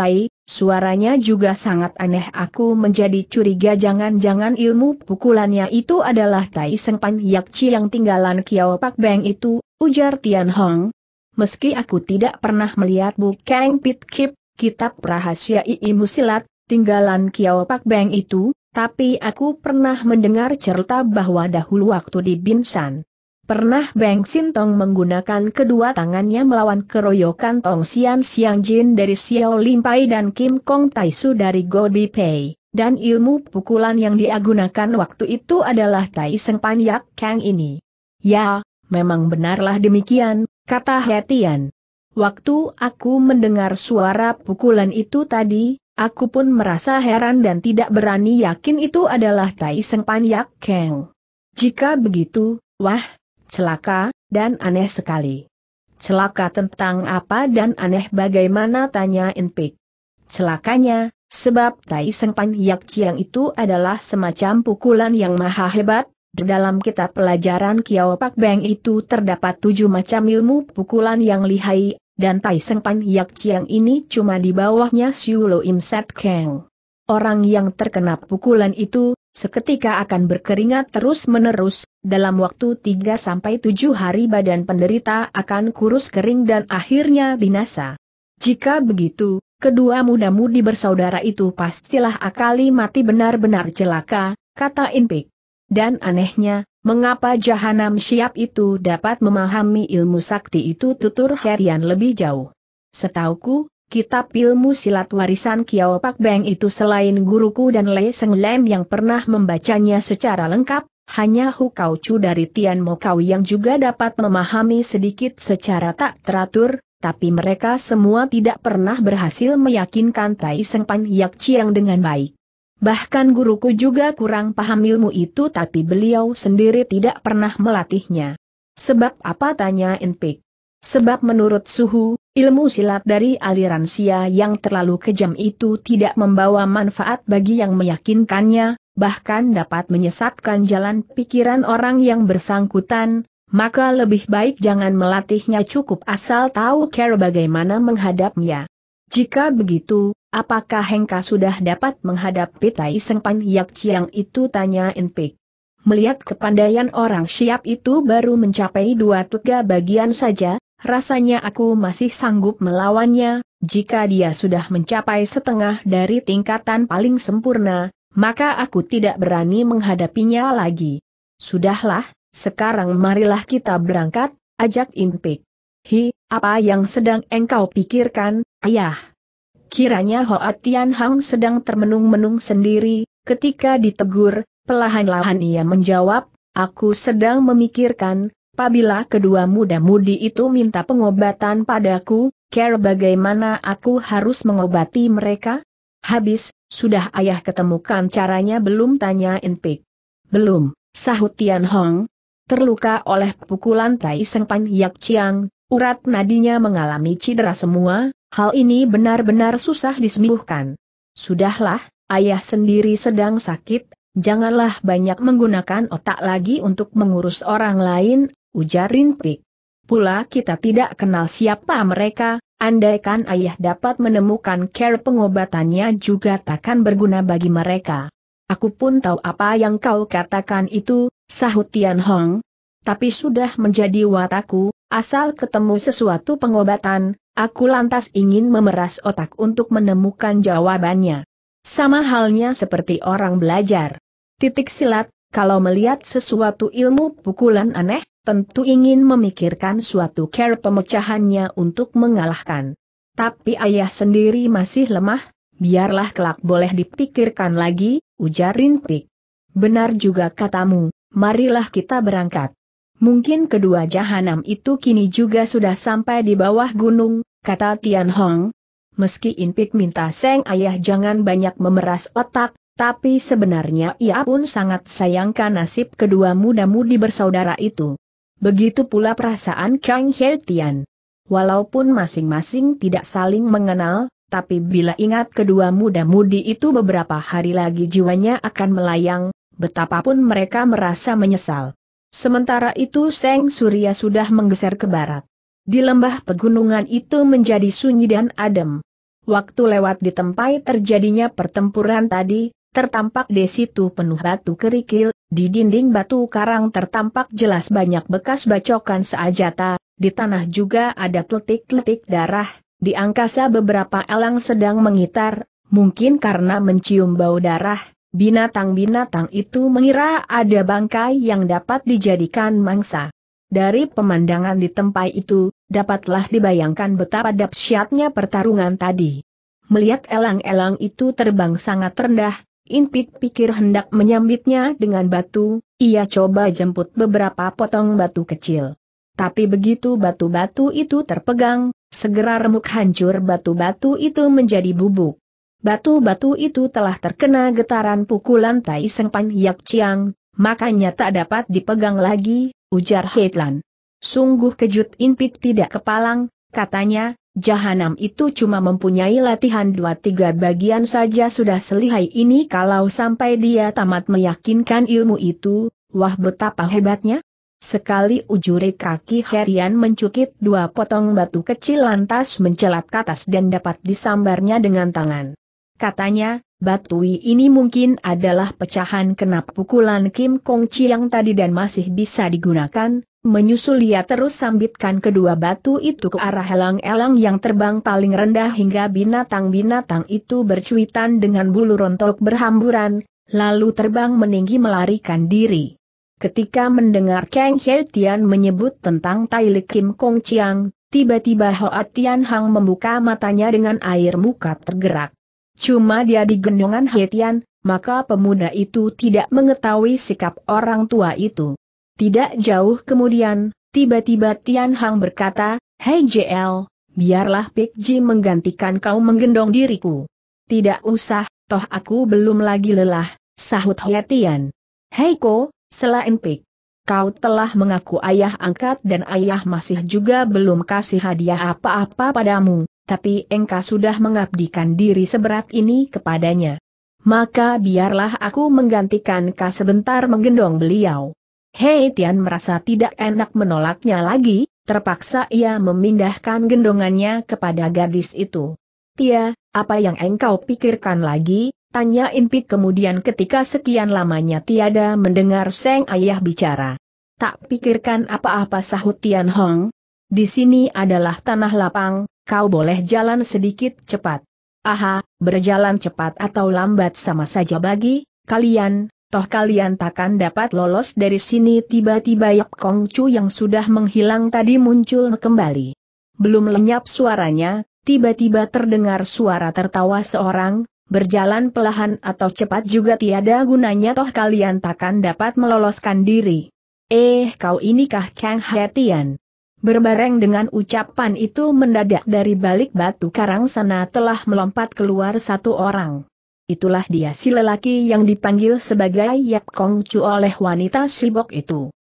A: Suaranya juga sangat aneh aku menjadi curiga jangan-jangan ilmu pukulannya itu adalah Tai Seng Pan Yak Chi yang tinggalan Kiao Pak Beng itu, ujar Tian Hong. Meski aku tidak pernah melihat Bu Kang Pit Kip, kitab rahasia ilmu silat, tinggalan Kiao Pak Beng itu, tapi aku pernah mendengar cerita bahwa dahulu waktu di Binsan, Pernah Beng Sintong menggunakan kedua tangannya melawan keroyokan Tong Xian Xiang Jin dari Xiao Limpai dan Kim Kong Taisu dari Gobi Pei, dan ilmu pukulan yang diagunakan waktu itu adalah Tai Seng Pan Yak Kang ini. Ya, memang benarlah demikian, kata Hetian. Waktu aku mendengar suara pukulan itu tadi, aku pun merasa heran dan tidak berani yakin itu adalah Tai Seng Pan Yak Kang. Jika begitu, wah, celaka, dan aneh sekali. Celaka tentang apa dan aneh bagaimana tanya Inpik. Celakanya, sebab Tai Seng Pan Yak Chiang itu adalah semacam pukulan yang maha hebat, dalam kitab pelajaran Kiao Pak Beng itu terdapat tujuh macam ilmu pukulan yang lihai, dan Tai Seng Pan Yak Chiang ini cuma di bawahnya Siu Lo Im Set Keng. Orang yang terkena pukulan itu, seketika akan berkeringat terus-menerus, dalam waktu 3-7 hari badan penderita akan kurus kering dan akhirnya binasa. Jika begitu, kedua muda-mudi bersaudara itu pastilah akali mati benar-benar celaka, kata Impik. Dan anehnya, mengapa Jahanam Siap itu dapat memahami ilmu sakti itu tutur Herian lebih jauh. Setauku, kitab ilmu silat warisan Kiao Pak Beng itu selain guruku dan Lei Seng Lem yang pernah membacanya secara lengkap, hanya Hu Kau Chu dari Tian Mo Kau yang juga dapat memahami sedikit secara tak teratur, tapi mereka semua tidak pernah berhasil meyakinkan Tai Seng Pan Yak Chiang dengan baik. Bahkan guruku juga kurang paham ilmu itu tapi beliau sendiri tidak pernah melatihnya. Sebab apa tanya Enpik? Sebab menurut Suhu, ilmu silat dari aliran Sia yang terlalu kejam itu tidak membawa manfaat bagi yang meyakinkannya, bahkan dapat menyesatkan jalan pikiran orang yang bersangkutan, maka lebih baik jangan melatihnya cukup asal tahu cara bagaimana menghadapnya. Jika begitu, apakah Hengka sudah dapat menghadapi Tai Sengpan Yak Chiang itu tanya Enpik. Melihat kepandaian orang siap itu baru mencapai dua tiga bagian saja, rasanya aku masih sanggup melawannya, jika dia sudah mencapai setengah dari tingkatan paling sempurna, maka aku tidak berani menghadapinya lagi. Sudahlah, sekarang marilah kita berangkat, ajak Inpik. Hi, apa yang sedang engkau pikirkan, ayah? Kiranya Hoa Tian Hang sedang termenung-menung sendiri, ketika ditegur, pelahan-lahan ia menjawab, aku sedang memikirkan, Apabila kedua muda-mudi itu minta pengobatan padaku, care bagaimana aku harus mengobati mereka? Habis, sudah ayah ketemukan caranya belum tanya Enpik. Belum, sahut Tian Hong. Terluka oleh pukulan Tai Seng Pan Yak Chiang, urat nadinya mengalami cedera semua, hal ini benar-benar susah disembuhkan. Sudahlah, ayah sendiri sedang sakit, janganlah banyak menggunakan otak lagi untuk mengurus orang lain, ujar Rintik. Pula kita tidak kenal siapa mereka, andaikan ayah dapat menemukan care pengobatannya juga takkan berguna bagi mereka. Aku pun tahu apa yang kau katakan itu, sahut Tian Hong. Tapi sudah menjadi wataku, asal ketemu sesuatu pengobatan, aku lantas ingin memeras otak untuk menemukan jawabannya. Sama halnya seperti orang belajar. Titik silat, kalau melihat sesuatu ilmu pukulan aneh, tentu ingin memikirkan suatu cara pemecahannya untuk mengalahkan. Tapi ayah sendiri masih lemah, biarlah kelak boleh dipikirkan lagi, ujar Rintik. Benar juga katamu, marilah kita berangkat. Mungkin kedua jahanam itu kini juga sudah sampai di bawah gunung, kata Tian Hong. Meski Inpik minta Seng Ayah jangan banyak memeras otak, tapi sebenarnya ia pun sangat sayangkan nasib kedua muda-mudi bersaudara itu. Begitu pula perasaan Kang He Tian. Walaupun masing-masing tidak saling mengenal, tapi bila ingat kedua muda-mudi itu beberapa hari lagi jiwanya akan melayang, betapapun mereka merasa menyesal. Sementara itu Seng Surya sudah menggeser ke barat. Di lembah pegunungan itu menjadi sunyi dan adem. Waktu lewat di tempat terjadinya pertempuran tadi, tertampak di situ penuh batu kerikil, di dinding batu karang tertampak jelas banyak bekas bacokan seajata, di tanah juga ada kletik-kletik darah, di angkasa beberapa elang sedang mengitar, mungkin karena mencium bau darah, binatang-binatang itu mengira ada bangkai yang dapat dijadikan mangsa. Dari pemandangan di tempat itu, dapatlah dibayangkan betapa dahsyatnya pertarungan tadi. Melihat elang-elang itu terbang sangat rendah, Impit pikir hendak menyambitnya dengan batu, ia coba jemput beberapa potong batu kecil. Tapi begitu batu-batu itu terpegang, segera remuk hancur batu-batu itu menjadi bubuk. Batu-batu itu telah terkena getaran pukulan Tai Seng Pan Yak Chiang, makanya tak dapat dipegang lagi, ujar Heitlan. Sungguh kejut Impit tidak kepalang, katanya, Jahanam itu cuma mempunyai latihan dua tiga bagian saja sudah selihai ini kalau sampai dia tamat meyakinkan ilmu itu, wah betapa hebatnya. Sekali ujure kaki Herian mencukit dua potong batu kecil lantas mencelat ke atas dan dapat disambarnya dengan tangan. Katanya, batu ini mungkin adalah pecahan kenap pukulan Kim Kong Chiang tadi dan masih bisa digunakan, Menyusul ia terus sambitkan kedua batu itu ke arah elang-elang yang terbang paling rendah hingga binatang-binatang itu bercuitan dengan bulu rontok berhamburan, lalu terbang meninggi melarikan diri. Ketika mendengar Kang He Tian menyebut tentang Tai Li Kim Kong Chiang, tiba-tiba Hoa Tian Hang membuka matanya dengan air muka tergerak. Cuma dia digendongan He Tian, maka pemuda itu tidak mengetahui sikap orang tua itu. Tidak jauh kemudian, tiba-tiba Tian Hang berkata, Hei JL, biarlah Pik Ji menggantikan kau menggendong diriku. Tidak usah, toh aku belum lagi lelah, sahut Hoi Tian. Hei Ko, selain Pik. Kau telah mengaku ayah angkat dan ayah masih juga belum kasih hadiah apa-apa padamu, tapi engkau sudah mengabdikan diri seberat ini kepadanya. Maka biarlah aku menggantikan kau sebentar menggendong beliau. Hei Tian merasa tidak enak menolaknya lagi, terpaksa ia memindahkan gendongannya kepada gadis itu. Tia, apa yang engkau pikirkan lagi? Tanya Impit kemudian ketika sekian lamanya tiada mendengar Seng Ayah bicara. Tak pikirkan apa-apa sahut Tian Hong. Di sini adalah tanah lapang, kau boleh jalan sedikit cepat. Aha, berjalan cepat atau lambat sama saja bagi kalian, Toh kalian takkan dapat lolos dari sini tiba-tiba Yap Kong Chu yang sudah menghilang tadi muncul kembali. Belum lenyap suaranya, tiba-tiba terdengar suara tertawa seorang, berjalan pelahan atau cepat juga tiada gunanya toh kalian takkan dapat meloloskan diri. Eh kau inikah Kang Hetian? Berbareng dengan ucapan itu mendadak dari balik batu karang sana telah melompat keluar satu orang itulah dia si lelaki yang dipanggil sebagai Yap Kong Chu oleh wanita sibok itu.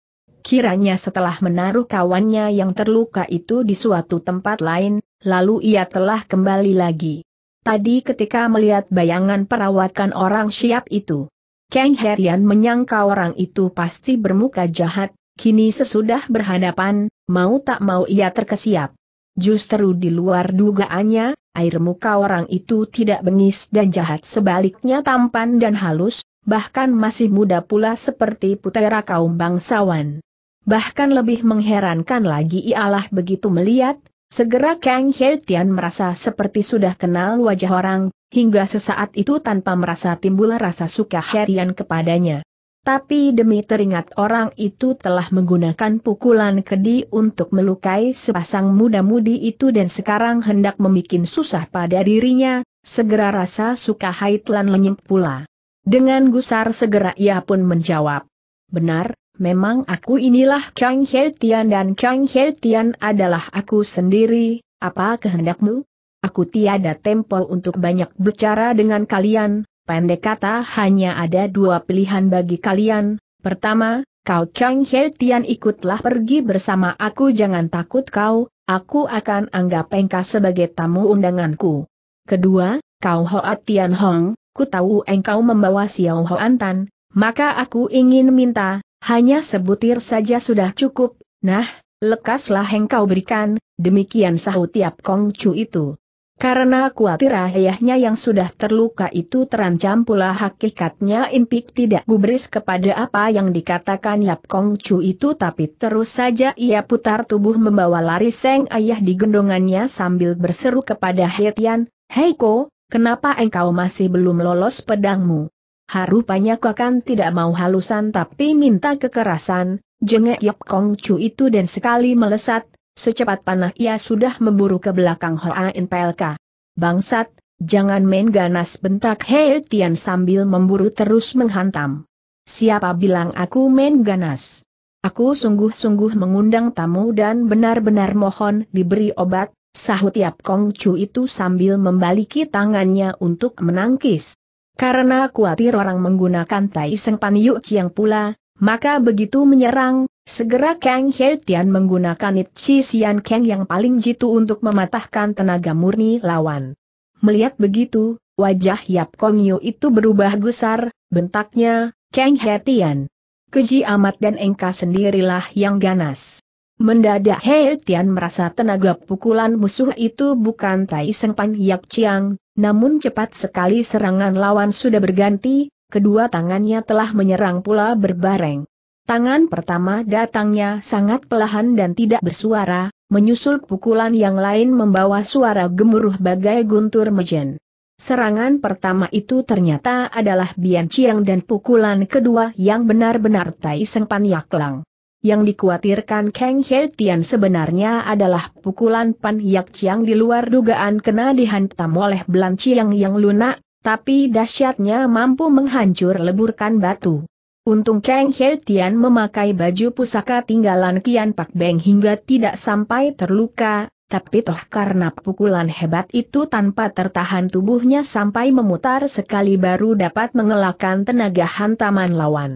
A: Kiranya setelah menaruh kawannya yang terluka itu di suatu tempat lain, lalu ia telah kembali lagi. Tadi ketika melihat bayangan perawakan orang siap itu, Kang Herian menyangka orang itu pasti bermuka jahat, kini sesudah berhadapan, mau tak mau ia terkesiap. Justru di luar dugaannya, air muka orang itu tidak bengis dan jahat sebaliknya tampan dan halus, bahkan masih muda pula seperti putera kaum bangsawan. Bahkan lebih mengherankan lagi ialah begitu melihat, segera Kang Heltian merasa seperti sudah kenal wajah orang, hingga sesaat itu tanpa merasa timbul rasa suka herian kepadanya. Tapi demi teringat orang itu telah menggunakan pukulan kedi untuk melukai sepasang muda-mudi itu dan sekarang hendak membuat susah pada dirinya, segera rasa suka haitlan lenyap pula. Dengan gusar segera ia pun menjawab. Benar, memang aku inilah Kang Heltian dan Kang Heltian adalah aku sendiri, apa kehendakmu? Aku tiada tempo untuk banyak bicara dengan kalian, Pendek kata hanya ada dua pilihan bagi kalian. Pertama, kau Chang He Tian ikutlah pergi bersama aku jangan takut kau, aku akan anggap engkau sebagai tamu undanganku. Kedua, kau Hoa Tian Hong, ku tahu engkau membawa Xiao Hoan Tan, maka aku ingin minta, hanya sebutir saja sudah cukup, nah, lekaslah engkau berikan, demikian sahut tiap Kong Chu itu. Karena kuatir ayahnya yang sudah terluka itu terancam pula hakikatnya Impik tidak gubris kepada apa yang dikatakan Yap Kong Chu itu tapi terus saja ia putar tubuh membawa lari Seng ayah di gendongannya sambil berseru kepada Hetian, Hei Ko, kenapa engkau masih belum lolos pedangmu? Harupanya kau kan tidak mau halusan tapi minta kekerasan, jengek Yap Kong Chu itu dan sekali melesat Secepat panah ia sudah memburu ke belakang Hoa In PLK. Bangsat, jangan main ganas bentak Hei Tian sambil memburu terus menghantam. Siapa bilang aku main ganas? Aku sungguh-sungguh mengundang tamu dan benar-benar mohon diberi obat, sahut Yap Kong Chu itu sambil membaliki tangannya untuk menangkis. Karena kuatir orang menggunakan Tai Seng Pan Yu Chiang pula, maka begitu menyerang, segera Kang He Tian menggunakan Chi Sian Kang yang paling jitu untuk mematahkan tenaga murni lawan. Melihat begitu, wajah Yap Kong Yu itu berubah gusar, bentaknya, Kang He Tian. Keji amat dan Engka sendirilah yang ganas. Mendadak He Tian merasa tenaga pukulan musuh itu bukan Tai Seng Pan Yak Chiang, namun cepat sekali serangan lawan sudah berganti, kedua tangannya telah menyerang pula berbareng. Tangan pertama datangnya sangat pelahan dan tidak bersuara, menyusul pukulan yang lain membawa suara gemuruh bagai guntur mejen. Serangan pertama itu ternyata adalah Bian Chiang dan pukulan kedua yang benar-benar Tai Seng Pan Yaklang. Yang dikhawatirkan Kang He Tian sebenarnya adalah pukulan Pan Yak Chiang di luar dugaan kena dihantam oleh Blan Chiang yang lunak, tapi dahsyatnya mampu menghancur leburkan batu. Untung Kang He Tian memakai baju pusaka tinggalan Kian Pak Beng hingga tidak sampai terluka, tapi toh karena pukulan hebat itu tanpa tertahan tubuhnya sampai memutar sekali baru dapat mengelakkan tenaga hantaman lawan.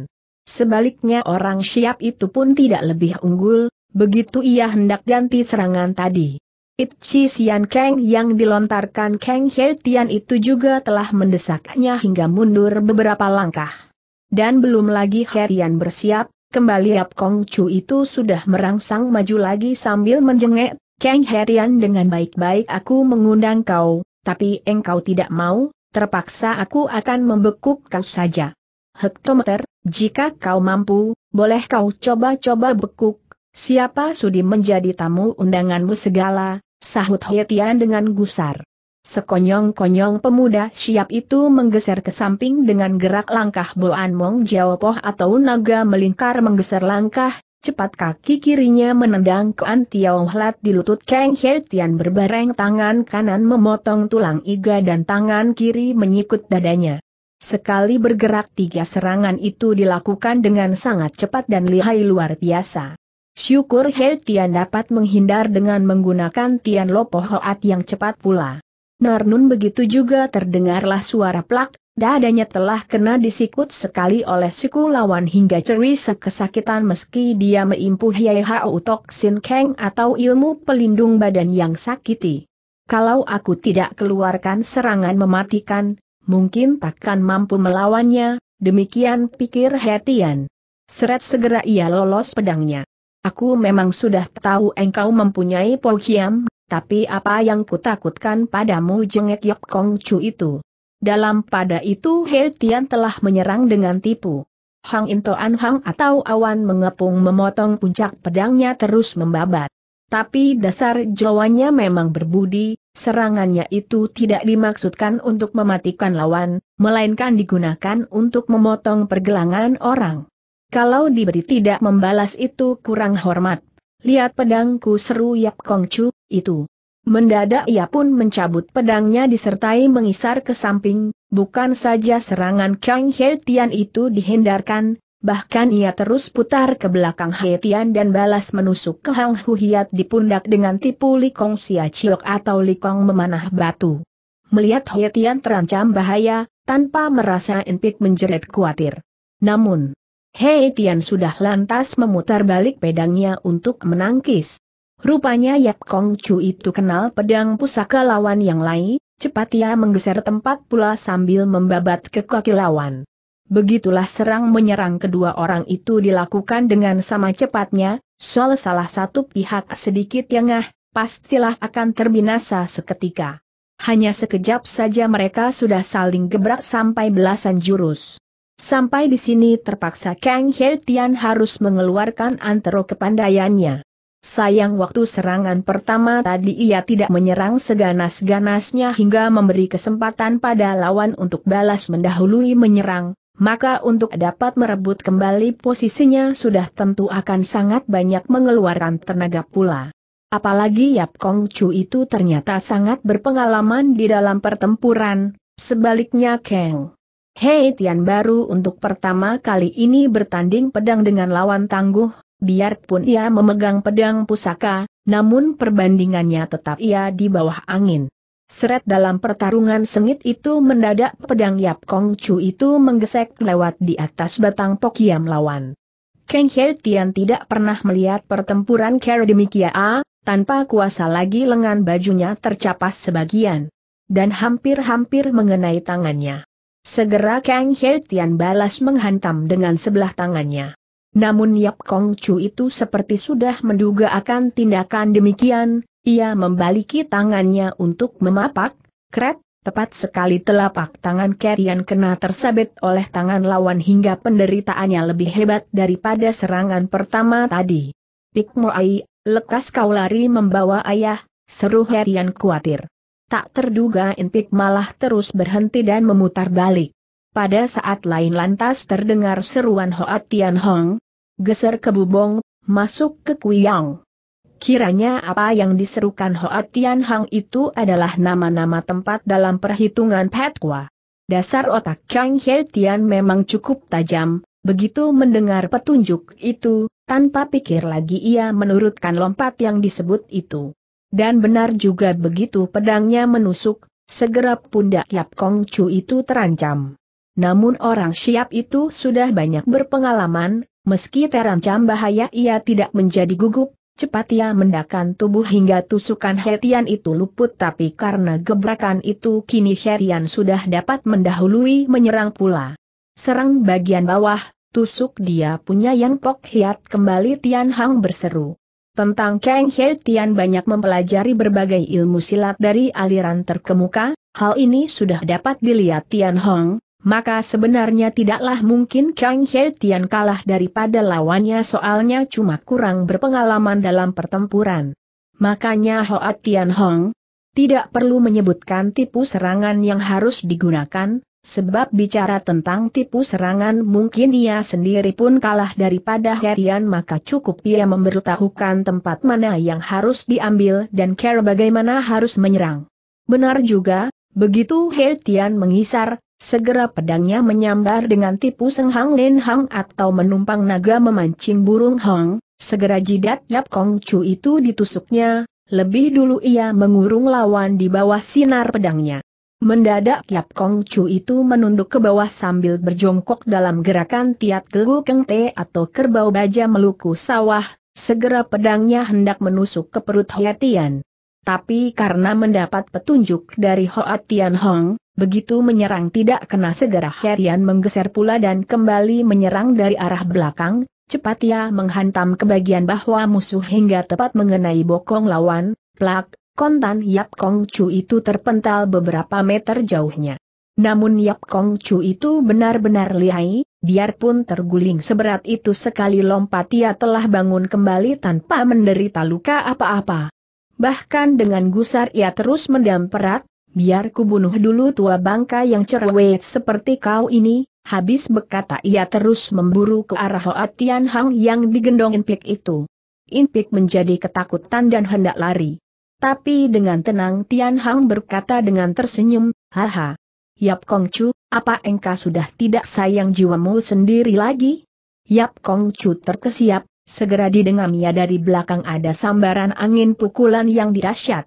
A: Sebaliknya orang siap itu pun tidak lebih unggul, begitu ia hendak ganti serangan tadi. Chi Sian Kang yang dilontarkan Kang He Tian itu juga telah mendesaknya hingga mundur beberapa langkah. Dan belum lagi He Tian bersiap, kembali ap Kong Chu itu sudah merangsang maju lagi sambil menjengek, Kang He Tian dengan baik-baik aku mengundang kau, tapi engkau tidak mau, terpaksa aku akan membekuk kau saja. Hektometer, jika kau mampu, boleh kau coba-coba bekuk, siapa sudi menjadi tamu undanganmu segala, Sahut Hetian dengan gusar. Sekonyong-konyong pemuda siap itu menggeser ke samping dengan gerak langkah Boan Mong Jiao Poh atau naga melingkar menggeser langkah, cepat kaki kirinya menendang ke Antiao Hlat di lutut Kang Hetian berbareng tangan kanan memotong tulang iga dan tangan kiri menyikut dadanya. Sekali bergerak tiga serangan itu dilakukan dengan sangat cepat dan lihai luar biasa. Syukur He Tian dapat menghindar dengan menggunakan Tian Lopo Hoat yang cepat pula. Narnun begitu juga terdengarlah suara plak, dadanya telah kena disikut sekali oleh siku lawan hingga ceri sekesakitan meski dia meimpuh Yai Hao Sin Kang atau ilmu pelindung badan yang sakiti. Kalau aku tidak keluarkan serangan mematikan, mungkin takkan mampu melawannya, demikian pikir Tian. Seret segera ia lolos pedangnya. Aku memang sudah tahu engkau mempunyai pohiam, tapi apa yang kutakutkan padamu jengek Yop Kong Chu itu. Dalam pada itu He Tian telah menyerang dengan tipu. Hang Intoan Hang atau awan mengepung memotong puncak pedangnya terus membabat. Tapi dasar jawanya memang berbudi, serangannya itu tidak dimaksudkan untuk mematikan lawan, melainkan digunakan untuk memotong pergelangan orang. Kalau diberi tidak membalas itu kurang hormat. Lihat pedangku seru Yap Kongcu, itu. Mendadak ia pun mencabut pedangnya disertai mengisar ke samping, bukan saja serangan Kang He Tian itu dihindarkan, bahkan ia terus putar ke belakang He Tian dan balas menusuk ke Hang Hu Hiat di pundak dengan tipu li Kong Sia Chiok atau li Kong memanah batu. Melihat He Tian terancam bahaya, tanpa merasa impik menjerit khawatir. Namun, Hei Tian sudah lantas memutar balik pedangnya untuk menangkis. Rupanya Yap Kong Chu itu kenal pedang pusaka lawan yang lain, cepat ia menggeser tempat pula sambil membabat ke kaki lawan. Begitulah serang menyerang kedua orang itu dilakukan dengan sama cepatnya, soal salah satu pihak sedikit yang ah, pastilah akan terbinasa seketika. Hanya sekejap saja mereka sudah saling gebrak sampai belasan jurus. Sampai di sini terpaksa Kang He Tian harus mengeluarkan antero kepandaiannya. Sayang waktu serangan pertama tadi ia tidak menyerang seganas-ganasnya hingga memberi kesempatan pada lawan untuk balas mendahului menyerang, maka untuk dapat merebut kembali posisinya sudah tentu akan sangat banyak mengeluarkan tenaga pula. Apalagi Yap Kong Chu itu ternyata sangat berpengalaman di dalam pertempuran, sebaliknya Kang Hei Tian baru untuk pertama kali ini bertanding pedang dengan lawan tangguh, biarpun ia memegang pedang pusaka, namun perbandingannya tetap ia di bawah angin. Seret dalam pertarungan sengit itu mendadak pedang Yap Kong Chu itu menggesek lewat di atas batang pokiam lawan. Kang Hei Tian tidak pernah melihat pertempuran Kero demikian, tanpa kuasa lagi lengan bajunya tercapas sebagian. Dan hampir-hampir mengenai tangannya. Segera Kang He Tian balas menghantam dengan sebelah tangannya. Namun Yap Kong Chu itu seperti sudah menduga akan tindakan demikian, ia membaliki tangannya untuk memapak, kret, tepat sekali telapak tangan Kerian kena tersabet oleh tangan lawan hingga penderitaannya lebih hebat daripada serangan pertama tadi. Pik Moai, lekas kau lari membawa ayah, seru Herian khawatir. Tak terduga Inpik malah terus berhenti dan memutar balik. Pada saat lain lantas terdengar seruan Hoat Tian Hong. Geser ke bubong, masuk ke kuyang. Kiranya apa yang diserukan Hoat Tian Hong itu adalah nama-nama tempat dalam perhitungan petua. Dasar otak Kang He Tian memang cukup tajam, begitu mendengar petunjuk itu, tanpa pikir lagi ia menurutkan lompat yang disebut itu. Dan benar juga begitu pedangnya menusuk, segera pundak Yap Kong Chu itu terancam. Namun orang siap itu sudah banyak berpengalaman, meski terancam bahaya ia tidak menjadi gugup, cepat ia mendakan tubuh hingga tusukan Hetian itu luput tapi karena gebrakan itu kini Hetian sudah dapat mendahului menyerang pula. Serang bagian bawah, tusuk dia punya yang Pok Hiat kembali Tian Hang berseru. Tentang Kang He Tian banyak mempelajari berbagai ilmu silat dari aliran terkemuka, hal ini sudah dapat dilihat Tian Hong, maka sebenarnya tidaklah mungkin Kang He Tian kalah daripada lawannya soalnya cuma kurang berpengalaman dalam pertempuran. Makanya Hoat Tian Hong tidak perlu menyebutkan tipu serangan yang harus digunakan, Sebab bicara tentang tipu serangan mungkin ia sendiri pun kalah daripada Herian maka cukup ia memberitahukan tempat mana yang harus diambil dan care bagaimana harus menyerang. Benar juga, begitu Herian mengisar, segera pedangnya menyambar dengan tipu senghang Lin Hang atau menumpang naga memancing burung Hong, segera jidat Yap Kong Chu itu ditusuknya, lebih dulu ia mengurung lawan di bawah sinar pedangnya. Mendadak Yap Kong Chu itu menunduk ke bawah sambil berjongkok dalam gerakan tiat gelu kengte atau kerbau baja meluku sawah, segera pedangnya hendak menusuk ke perut Hoatian. Tapi karena mendapat petunjuk dari Hoatian Hong, begitu menyerang tidak kena segera Hoatian menggeser pula dan kembali menyerang dari arah belakang, cepat ia menghantam ke bagian bahwa musuh hingga tepat mengenai bokong lawan, plak, kontan Yap Kong Chu itu terpental beberapa meter jauhnya. Namun Yap Kong Chu itu benar-benar lihai, biarpun terguling seberat itu sekali lompat ia telah bangun kembali tanpa menderita luka apa-apa. Bahkan dengan gusar ia terus mendamperat, biar bunuh dulu tua bangka yang cerewet seperti kau ini, habis berkata ia terus memburu ke arah Hoatian Hang yang digendong Inpik itu. Inpik menjadi ketakutan dan hendak lari. Tapi dengan tenang Tian Hang berkata dengan tersenyum, Haha. Yap Kong Chu, apa engkau sudah tidak sayang jiwamu sendiri lagi? Yap Kong Chu terkesiap, segera ia dari belakang ada sambaran angin pukulan yang dirasyat.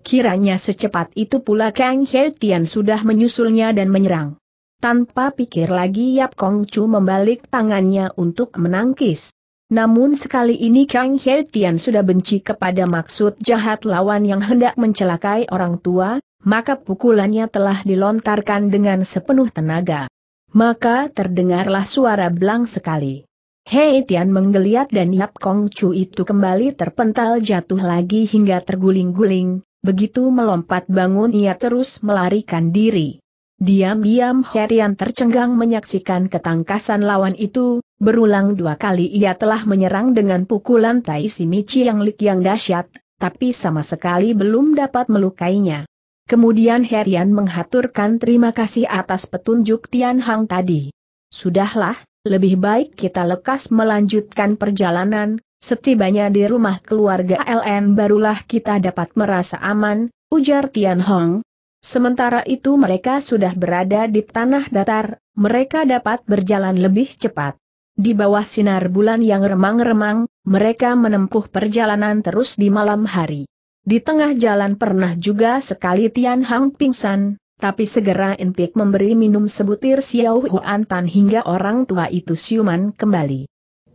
A: Kiranya secepat itu pula Kang He Tian sudah menyusulnya dan menyerang. Tanpa pikir lagi Yap Kong Chu membalik tangannya untuk menangkis. Namun sekali ini Kang He Tian sudah benci kepada maksud jahat lawan yang hendak mencelakai orang tua, maka pukulannya telah dilontarkan dengan sepenuh tenaga. Maka terdengarlah suara belang sekali. Hei Tian menggeliat dan Yap Kong Chu itu kembali terpental jatuh lagi hingga terguling-guling, begitu melompat bangun ia terus melarikan diri. Diam-diam Herian tercengang menyaksikan ketangkasan lawan itu, berulang dua kali ia telah menyerang dengan pukulan Tai Si Michi yang lik yang dahsyat, tapi sama sekali belum dapat melukainya. Kemudian Herian menghaturkan terima kasih atas petunjuk Tian Hang tadi. Sudahlah, lebih baik kita lekas melanjutkan perjalanan, setibanya di rumah keluarga LN barulah kita dapat merasa aman, ujar Tian Hong, Sementara itu mereka sudah berada di tanah datar, mereka dapat berjalan lebih cepat. Di bawah sinar bulan yang remang-remang, mereka menempuh perjalanan terus di malam hari. Di tengah jalan pernah juga sekali Tian Hang pingsan, tapi segera Enpik memberi minum sebutir Xiao Huan Tan hingga orang tua itu siuman kembali.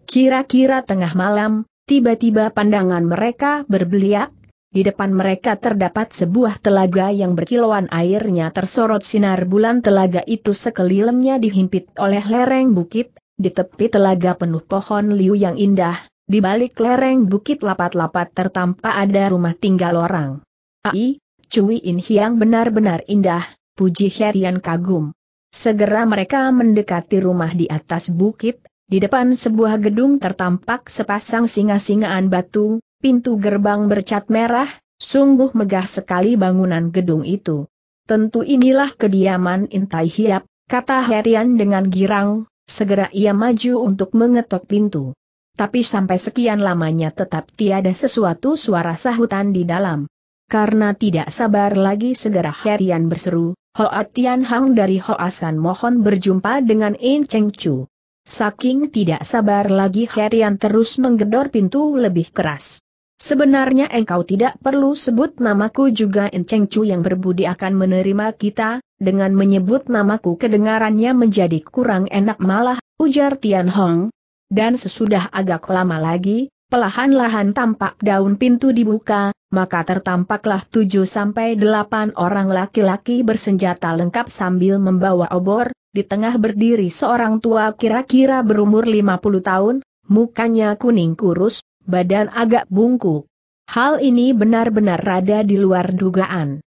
A: Kira-kira tengah malam, tiba-tiba pandangan mereka berbeliak, di depan mereka terdapat sebuah telaga yang berkilauan airnya tersorot sinar bulan telaga itu sekelilingnya dihimpit oleh lereng bukit, di tepi telaga penuh pohon liu yang indah, di balik lereng bukit lapat-lapat tertampak ada rumah tinggal orang. Ai, Cui In Hiang benar-benar indah, puji Herian kagum. Segera mereka mendekati rumah di atas bukit, di depan sebuah gedung tertampak sepasang singa-singaan batu, pintu gerbang bercat merah, sungguh megah sekali bangunan gedung itu. Tentu inilah kediaman Intai Hiap, kata Herian dengan girang, segera ia maju untuk mengetok pintu. Tapi sampai sekian lamanya tetap tiada sesuatu suara sahutan di dalam. Karena tidak sabar lagi segera Herian berseru, Hoa Tian Hang dari Hoasan mohon berjumpa dengan In Cheng Chu. Saking tidak sabar lagi Herian terus menggedor pintu lebih keras. Sebenarnya engkau tidak perlu sebut namaku juga Enceng Chu yang berbudi akan menerima kita, dengan menyebut namaku kedengarannya menjadi kurang enak malah, ujar Tian Hong. Dan sesudah agak lama lagi, pelahan-lahan tampak daun pintu dibuka, maka tertampaklah tujuh sampai delapan orang laki-laki bersenjata lengkap sambil membawa obor, di tengah berdiri seorang tua kira-kira berumur lima puluh tahun, mukanya kuning kurus, badan agak bungkuk. Hal ini benar-benar rada di luar dugaan.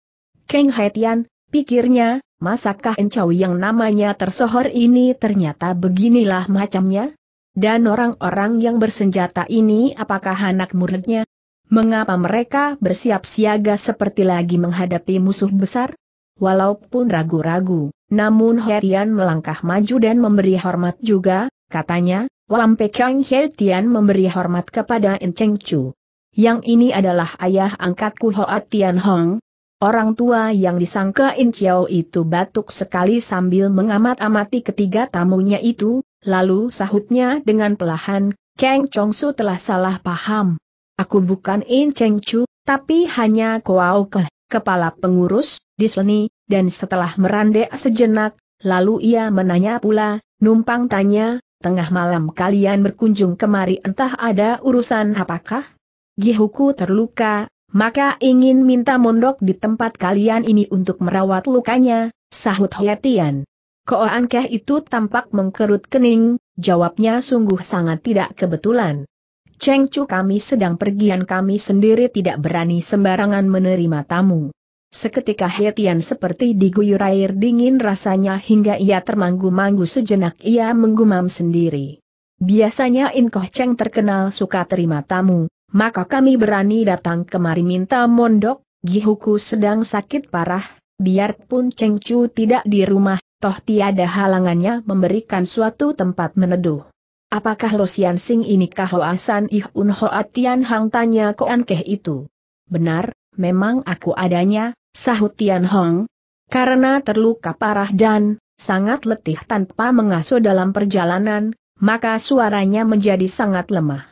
A: Keng Haitian, pikirnya, masakah encau yang namanya tersohor ini ternyata beginilah macamnya? Dan orang-orang yang bersenjata ini apakah anak muridnya? Mengapa mereka bersiap siaga seperti lagi menghadapi musuh besar? Walaupun ragu-ragu, namun Hetian melangkah maju dan memberi hormat juga, katanya, Wang Pekang He Tian memberi hormat kepada In Chu. Yang ini adalah ayah angkatku Hoa Tian Hong. Orang tua yang disangka In Chiao itu batuk sekali sambil mengamat-amati ketiga tamunya itu, lalu sahutnya dengan pelahan, Kang Chong Su telah salah paham. Aku bukan In Cheng Chu, tapi hanya Kuao Ke, kepala pengurus, di sini, dan setelah merandek sejenak, lalu ia menanya pula, numpang tanya, tengah malam kalian berkunjung kemari entah ada urusan apakah? Gihuku terluka, maka ingin minta mondok di tempat kalian ini untuk merawat lukanya, sahut Hoetian. Koankeh itu tampak mengkerut kening, jawabnya sungguh sangat tidak kebetulan. Cengcu kami sedang pergian kami sendiri tidak berani sembarangan menerima tamu. Seketika Hetian seperti diguyur air dingin rasanya hingga ia termanggu-manggu sejenak ia menggumam sendiri. Biasanya In Koh Cheng terkenal suka terima tamu, maka kami berani datang kemari minta mondok, Gihuku sedang sakit parah, biarpun Cheng Chu tidak di rumah, toh tiada halangannya memberikan suatu tempat meneduh. Apakah Sian Sing ini kahoasan Un Hoa Tian Hang tanya Koan Keh itu? Benar, memang aku adanya, sahut Tian Hong. Karena terluka parah dan sangat letih tanpa mengasuh dalam perjalanan, maka suaranya menjadi sangat lemah.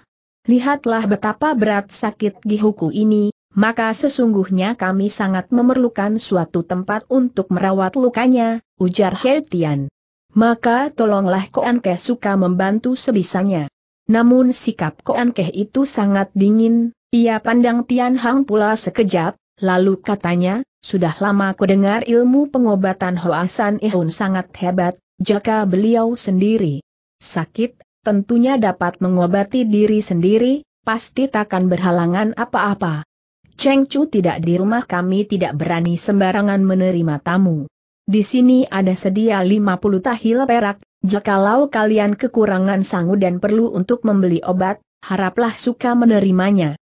A: Lihatlah betapa berat sakit Gihuku ini, maka sesungguhnya kami sangat memerlukan suatu tempat untuk merawat lukanya, ujar He Tian. Maka tolonglah Koan Keh suka membantu sebisanya. Namun sikap Koan Keh itu sangat dingin, ia pandang Tian Hang pula sekejap, Lalu katanya, sudah lama ku dengar ilmu pengobatan Hoasan Ehun sangat hebat, jaka beliau sendiri. Sakit, tentunya dapat mengobati diri sendiri, pasti takkan berhalangan apa-apa. Cheng Chu tidak di rumah kami tidak berani sembarangan menerima tamu. Di sini ada sedia 50 tahil perak, jikalau kalian kekurangan sangu dan perlu untuk membeli obat, haraplah suka menerimanya.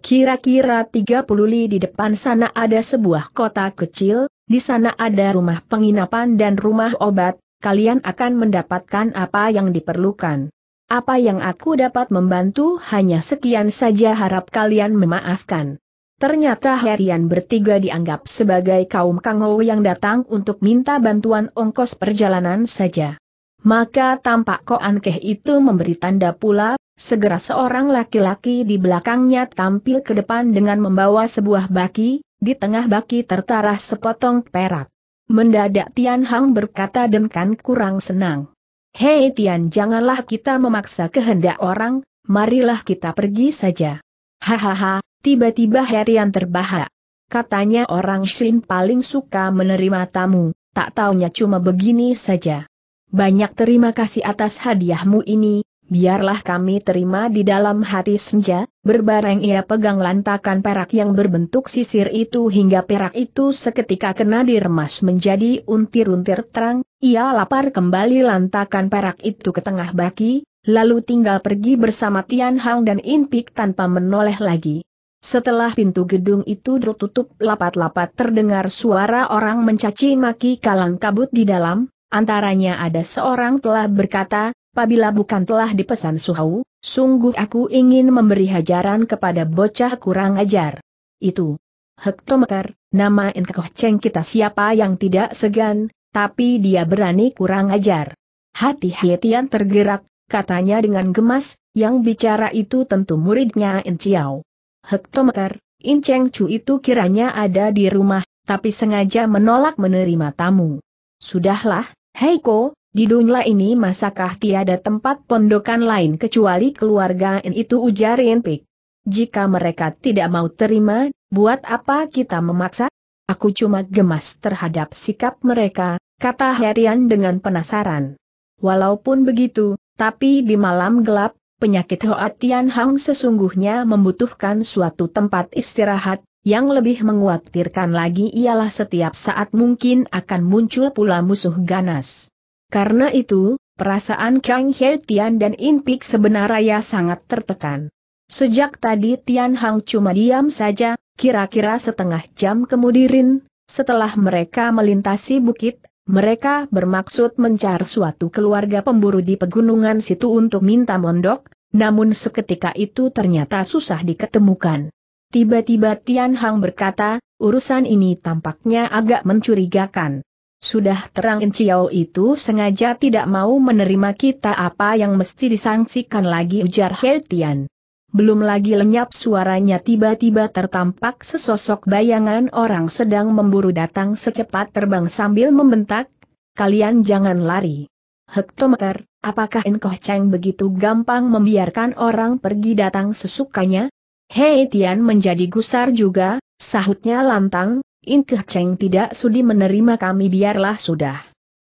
A: Kira-kira 30 li di depan sana ada sebuah kota kecil, di sana ada rumah penginapan dan rumah obat, kalian akan mendapatkan apa yang diperlukan. Apa yang aku dapat membantu hanya sekian saja harap kalian memaafkan. Ternyata Herian bertiga dianggap sebagai kaum Kangou yang datang untuk minta bantuan ongkos perjalanan saja. Maka tampak Koan ankeh itu memberi tanda pula, segera seorang laki-laki di belakangnya tampil ke depan dengan membawa sebuah baki, di tengah baki tertara sepotong perak. Mendadak Tian Hang berkata dengan kurang senang. Hei Tian janganlah kita memaksa kehendak orang, marilah kita pergi saja. Hahaha, tiba-tiba Herian terbahak. Katanya orang Shin paling suka menerima tamu, tak taunya cuma begini saja banyak terima kasih atas hadiahmu ini, biarlah kami terima di dalam hati senja, berbareng ia pegang lantakan perak yang berbentuk sisir itu hingga perak itu seketika kena diremas menjadi untir-untir terang, ia lapar kembali lantakan perak itu ke tengah baki, lalu tinggal pergi bersama Tian Hang dan Inpik tanpa menoleh lagi. Setelah pintu gedung itu tertutup lapat-lapat terdengar suara orang mencaci maki kalang kabut di dalam, Antaranya ada seorang telah berkata, Pabila bukan telah dipesan Suhau, sungguh aku ingin memberi hajaran kepada bocah kurang ajar. Itu. Hektometer, nama Enkoh Cheng kita siapa yang tidak segan, tapi dia berani kurang ajar. hati hietian tergerak, katanya dengan gemas, yang bicara itu tentu muridnya inciao. Hektometer, In Cheng Chu itu kiranya ada di rumah, tapi sengaja menolak menerima tamu. Sudahlah, Heiko, di dunia ini masakah tiada tempat pondokan lain kecuali keluarga N itu ujar Yenpik. Jika mereka tidak mau terima, buat apa kita memaksa? Aku cuma gemas terhadap sikap mereka, kata Herian dengan penasaran. Walaupun begitu, tapi di malam gelap, penyakit Hoatian Tian Hang sesungguhnya membutuhkan suatu tempat istirahat, yang lebih menguatirkan lagi ialah setiap saat mungkin akan muncul pula musuh ganas. Karena itu, perasaan Kang He Tian dan In Pik sebenarnya sangat tertekan. Sejak tadi Tian Hang cuma diam saja, kira-kira setengah jam kemudian, setelah mereka melintasi bukit, mereka bermaksud mencari suatu keluarga pemburu di pegunungan situ untuk minta mondok, namun seketika itu ternyata susah diketemukan. Tiba-tiba Tian Hang berkata, urusan ini tampaknya agak mencurigakan. Sudah terang Enciao itu sengaja tidak mau menerima kita apa yang mesti disangsikan lagi ujar He Tian. Belum lagi lenyap suaranya tiba-tiba tertampak sesosok bayangan orang sedang memburu datang secepat terbang sambil membentak, kalian jangan lari. Hektometer, apakah Enkoh Cheng begitu gampang membiarkan orang pergi datang sesukanya? Hei Tian menjadi gusar juga, sahutnya lantang, Inkeh Cheng tidak sudi menerima kami biarlah sudah.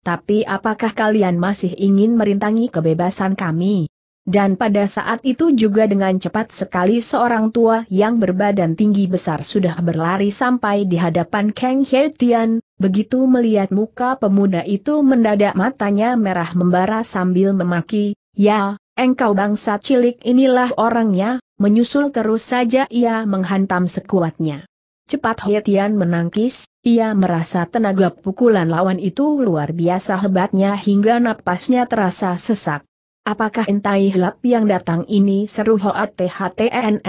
A: Tapi apakah kalian masih ingin merintangi kebebasan kami? Dan pada saat itu juga dengan cepat sekali seorang tua yang berbadan tinggi besar sudah berlari sampai di hadapan Kang He Tian, begitu melihat muka pemuda itu mendadak matanya merah membara sambil memaki, ya, engkau bangsa cilik inilah orangnya, menyusul terus saja ia menghantam sekuatnya. Cepat Hetian menangkis, ia merasa tenaga pukulan lawan itu luar biasa hebatnya hingga napasnya terasa sesak. Apakah entai hilap yang datang ini seru Hoat THTN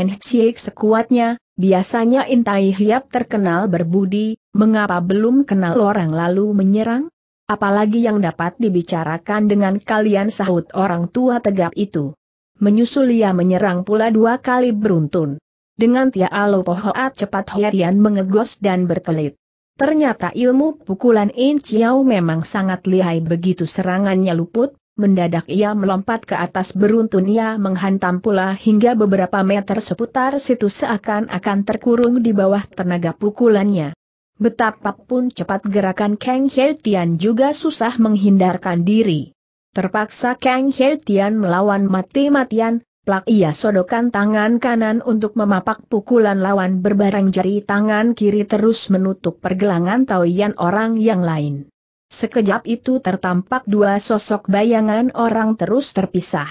A: sekuatnya, biasanya entai hiap terkenal berbudi, mengapa belum kenal orang lalu menyerang? Apalagi yang dapat dibicarakan dengan kalian sahut orang tua tegap itu menyusul ia menyerang pula dua kali beruntun. Dengan Tia Alo Pohoat cepat Hoerian mengegos dan berkelit. Ternyata ilmu pukulan In Chiao memang sangat lihai begitu serangannya luput, Mendadak ia melompat ke atas beruntun ia menghantam pula hingga beberapa meter seputar situ seakan-akan terkurung di bawah tenaga pukulannya. Betapapun cepat gerakan Kang Hei Tian juga susah menghindarkan diri. Terpaksa Kang He Tian melawan mati-matian, plak ia sodokan tangan kanan untuk memapak pukulan lawan berbarang jari tangan kiri terus menutup pergelangan Taoyan orang yang lain. Sekejap itu tertampak dua sosok bayangan orang terus terpisah.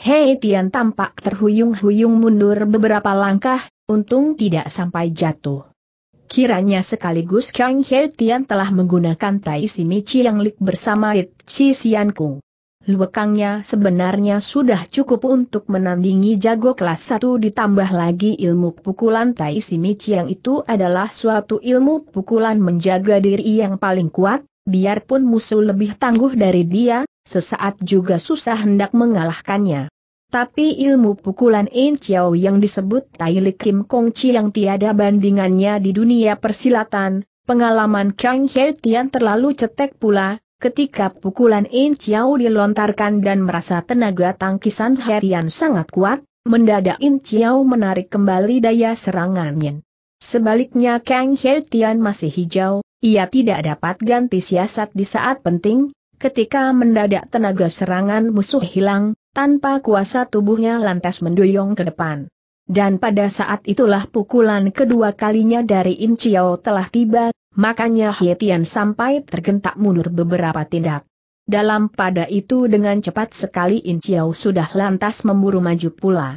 A: Hei Tian tampak terhuyung-huyung mundur beberapa langkah, untung tidak sampai jatuh. Kiranya sekaligus Kang Hei Tian telah menggunakan Tai Si Mi yang Lik bersama It Chi Sian Kung. Luekangnya sebenarnya sudah cukup untuk menandingi jago kelas 1 ditambah lagi ilmu pukulan Tai Simichi yang itu adalah suatu ilmu pukulan menjaga diri yang paling kuat, biarpun musuh lebih tangguh dari dia, sesaat juga susah hendak mengalahkannya. Tapi ilmu pukulan In Chiao yang disebut Tai Li Kim Kong Chi yang tiada bandingannya di dunia persilatan, pengalaman Kang He Tian terlalu cetek pula, Ketika pukulan In Chiao dilontarkan dan merasa tenaga tangkisan Herian sangat kuat, mendadak In Chiao menarik kembali daya serangannya. Sebaliknya Kang Hertian masih hijau, ia tidak dapat ganti siasat di saat penting, ketika mendadak tenaga serangan musuh hilang, tanpa kuasa tubuhnya lantas mendoyong ke depan. Dan pada saat itulah pukulan kedua kalinya dari In Chiao telah tiba, Makanya Hietian sampai tergentak mundur beberapa tindak. Dalam pada itu dengan cepat sekali Chiao sudah lantas memburu maju pula.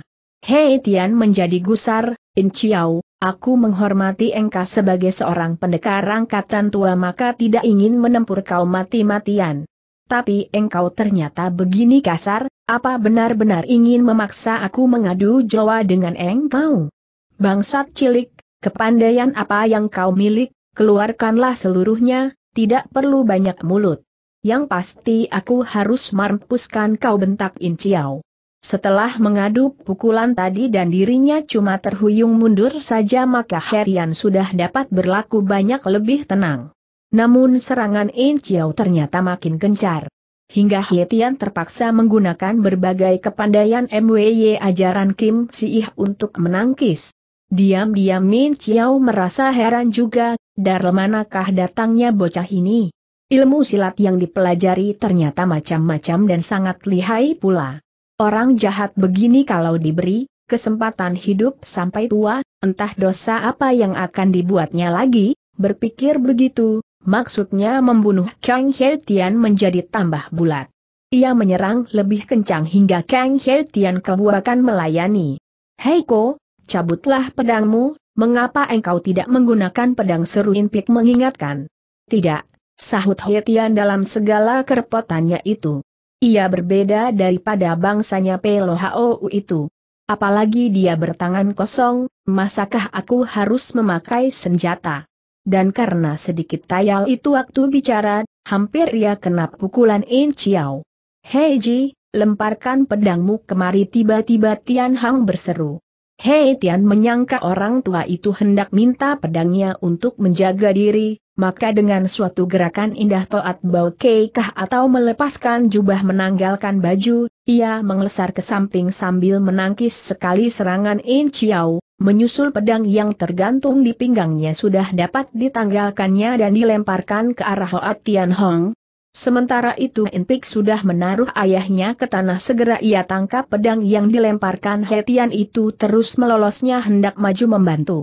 A: Hei Tian menjadi gusar, Chiao, aku menghormati engkau sebagai seorang pendekar angkatan tua maka tidak ingin menempur kau mati-matian. Tapi engkau ternyata begini kasar, apa benar-benar ingin memaksa aku mengadu jawa dengan engkau? Bangsat cilik, kepandaian apa yang kau milik, keluarkanlah seluruhnya, tidak perlu banyak mulut. Yang pasti aku harus mampuskan kau bentak Inciau. Setelah mengadu pukulan tadi dan dirinya cuma terhuyung mundur saja maka Herian sudah dapat berlaku banyak lebih tenang. Namun serangan Inciau ternyata makin gencar. Hingga Hietian terpaksa menggunakan berbagai kepandaian MWY ajaran Kim Siih untuk menangkis. Diam-diam Min Chiao merasa heran juga dari manakah datangnya bocah ini? Ilmu silat yang dipelajari ternyata macam-macam dan sangat lihai pula. Orang jahat begini kalau diberi kesempatan hidup sampai tua, entah dosa apa yang akan dibuatnya lagi, berpikir begitu, maksudnya membunuh Kang He Tian menjadi tambah bulat. Ia menyerang lebih kencang hingga Kang He Tian kebuakan melayani. Heiko, cabutlah pedangmu, Mengapa engkau tidak menggunakan pedang seru Inpik mengingatkan? Tidak, sahut Hetian dalam segala kerepotannya itu. Ia berbeda daripada bangsanya Pelohau itu. Apalagi dia bertangan kosong, masakah aku harus memakai senjata? Dan karena sedikit tayal itu waktu bicara, hampir ia kena pukulan In Chiao. Hei Ji, lemparkan pedangmu kemari tiba-tiba Tian Hang berseru. Hei Tian menyangka orang tua itu hendak minta pedangnya untuk menjaga diri, maka dengan suatu gerakan indah toat bau keikah atau melepaskan jubah menanggalkan baju, ia mengelesar ke samping sambil menangkis sekali serangan In Chiao, menyusul pedang yang tergantung di pinggangnya sudah dapat ditanggalkannya dan dilemparkan ke arah Hoat Tian Hong, Sementara itu Enpik sudah menaruh ayahnya ke tanah segera ia tangkap pedang yang dilemparkan Hetian itu terus melolosnya hendak maju membantu.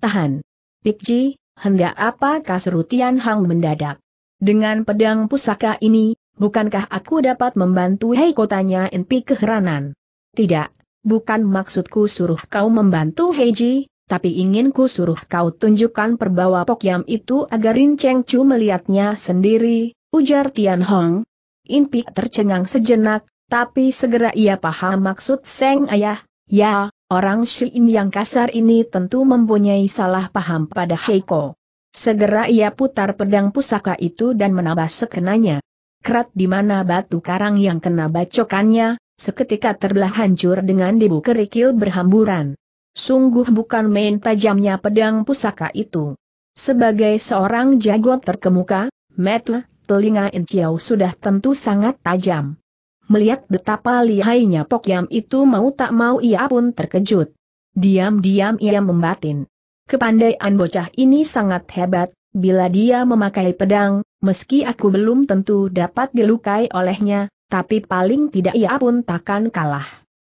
A: Tahan. Pikji, hendak apa kasuru Tian Hang mendadak. Dengan pedang pusaka ini, bukankah aku dapat membantu Hei kotanya Enpik keheranan. Tidak, bukan maksudku suruh kau membantu Heiji, tapi ingin ku suruh kau tunjukkan perbawa pokyam itu agar Rin Cheng Chu melihatnya sendiri, ujar Tian Hong. Inpi tercengang sejenak, tapi segera ia paham maksud Seng Ayah, ya, orang Shin yang kasar ini tentu mempunyai salah paham pada Heiko. Segera ia putar pedang pusaka itu dan menambah sekenanya. Kerat di mana batu karang yang kena bacokannya, seketika terbelah hancur dengan debu kerikil berhamburan. Sungguh bukan main tajamnya pedang pusaka itu. Sebagai seorang jago terkemuka, Matt telinga Chiao sudah tentu sangat tajam. Melihat betapa lihainya Pok Yam itu mau tak mau ia pun terkejut. Diam-diam ia membatin. Kepandaian bocah ini sangat hebat, bila dia memakai pedang, meski aku belum tentu dapat dilukai olehnya, tapi paling tidak ia pun takkan kalah.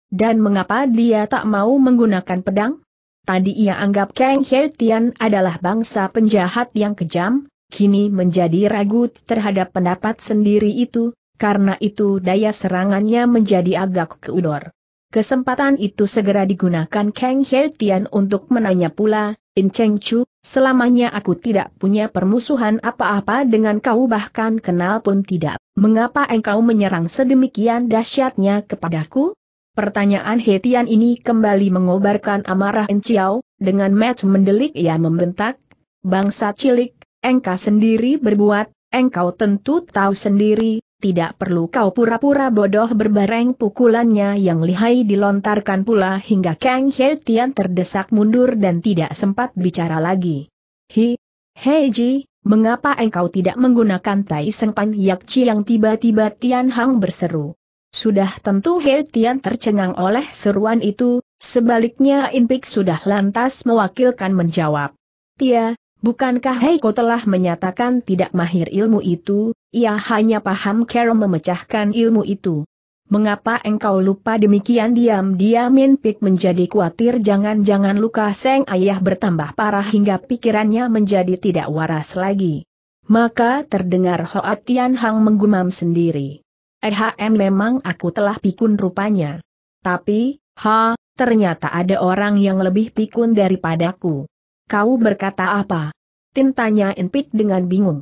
A: Dan mengapa dia tak mau menggunakan pedang? Tadi ia anggap Kang Hertian adalah bangsa penjahat yang kejam, kini menjadi ragu terhadap pendapat sendiri itu, karena itu daya serangannya menjadi agak keudor. Kesempatan itu segera digunakan Kang He Tian untuk menanya pula, In Cheng Chu, selamanya aku tidak punya permusuhan apa-apa dengan kau bahkan kenal pun tidak. Mengapa engkau menyerang sedemikian dahsyatnya kepadaku? Pertanyaan Tian ini kembali mengobarkan amarah Enciao, dengan match mendelik ia membentak, bangsa cilik, engkau sendiri berbuat, engkau tentu tahu sendiri, tidak perlu kau pura-pura bodoh berbareng pukulannya yang lihai dilontarkan pula hingga Kang He Tian terdesak mundur dan tidak sempat bicara lagi. Hi, Hei Ji, mengapa engkau tidak menggunakan Tai Seng Pan Yak Chi yang tiba-tiba Tian Hang berseru? Sudah tentu He Tian tercengang oleh seruan itu, sebaliknya Inpik sudah lantas mewakilkan menjawab. Tia, Bukankah Heiko telah menyatakan tidak mahir ilmu itu, ia hanya paham Carol memecahkan ilmu itu. Mengapa engkau lupa demikian diam-diam Pik menjadi khawatir jangan-jangan luka Seng Ayah bertambah parah hingga pikirannya menjadi tidak waras lagi. Maka terdengar Hoa Tian Hang menggumam sendiri. Ehm memang aku telah pikun rupanya. Tapi, ha, ternyata ada orang yang lebih pikun daripadaku. Kau berkata apa? Tintanya tanya dengan bingung.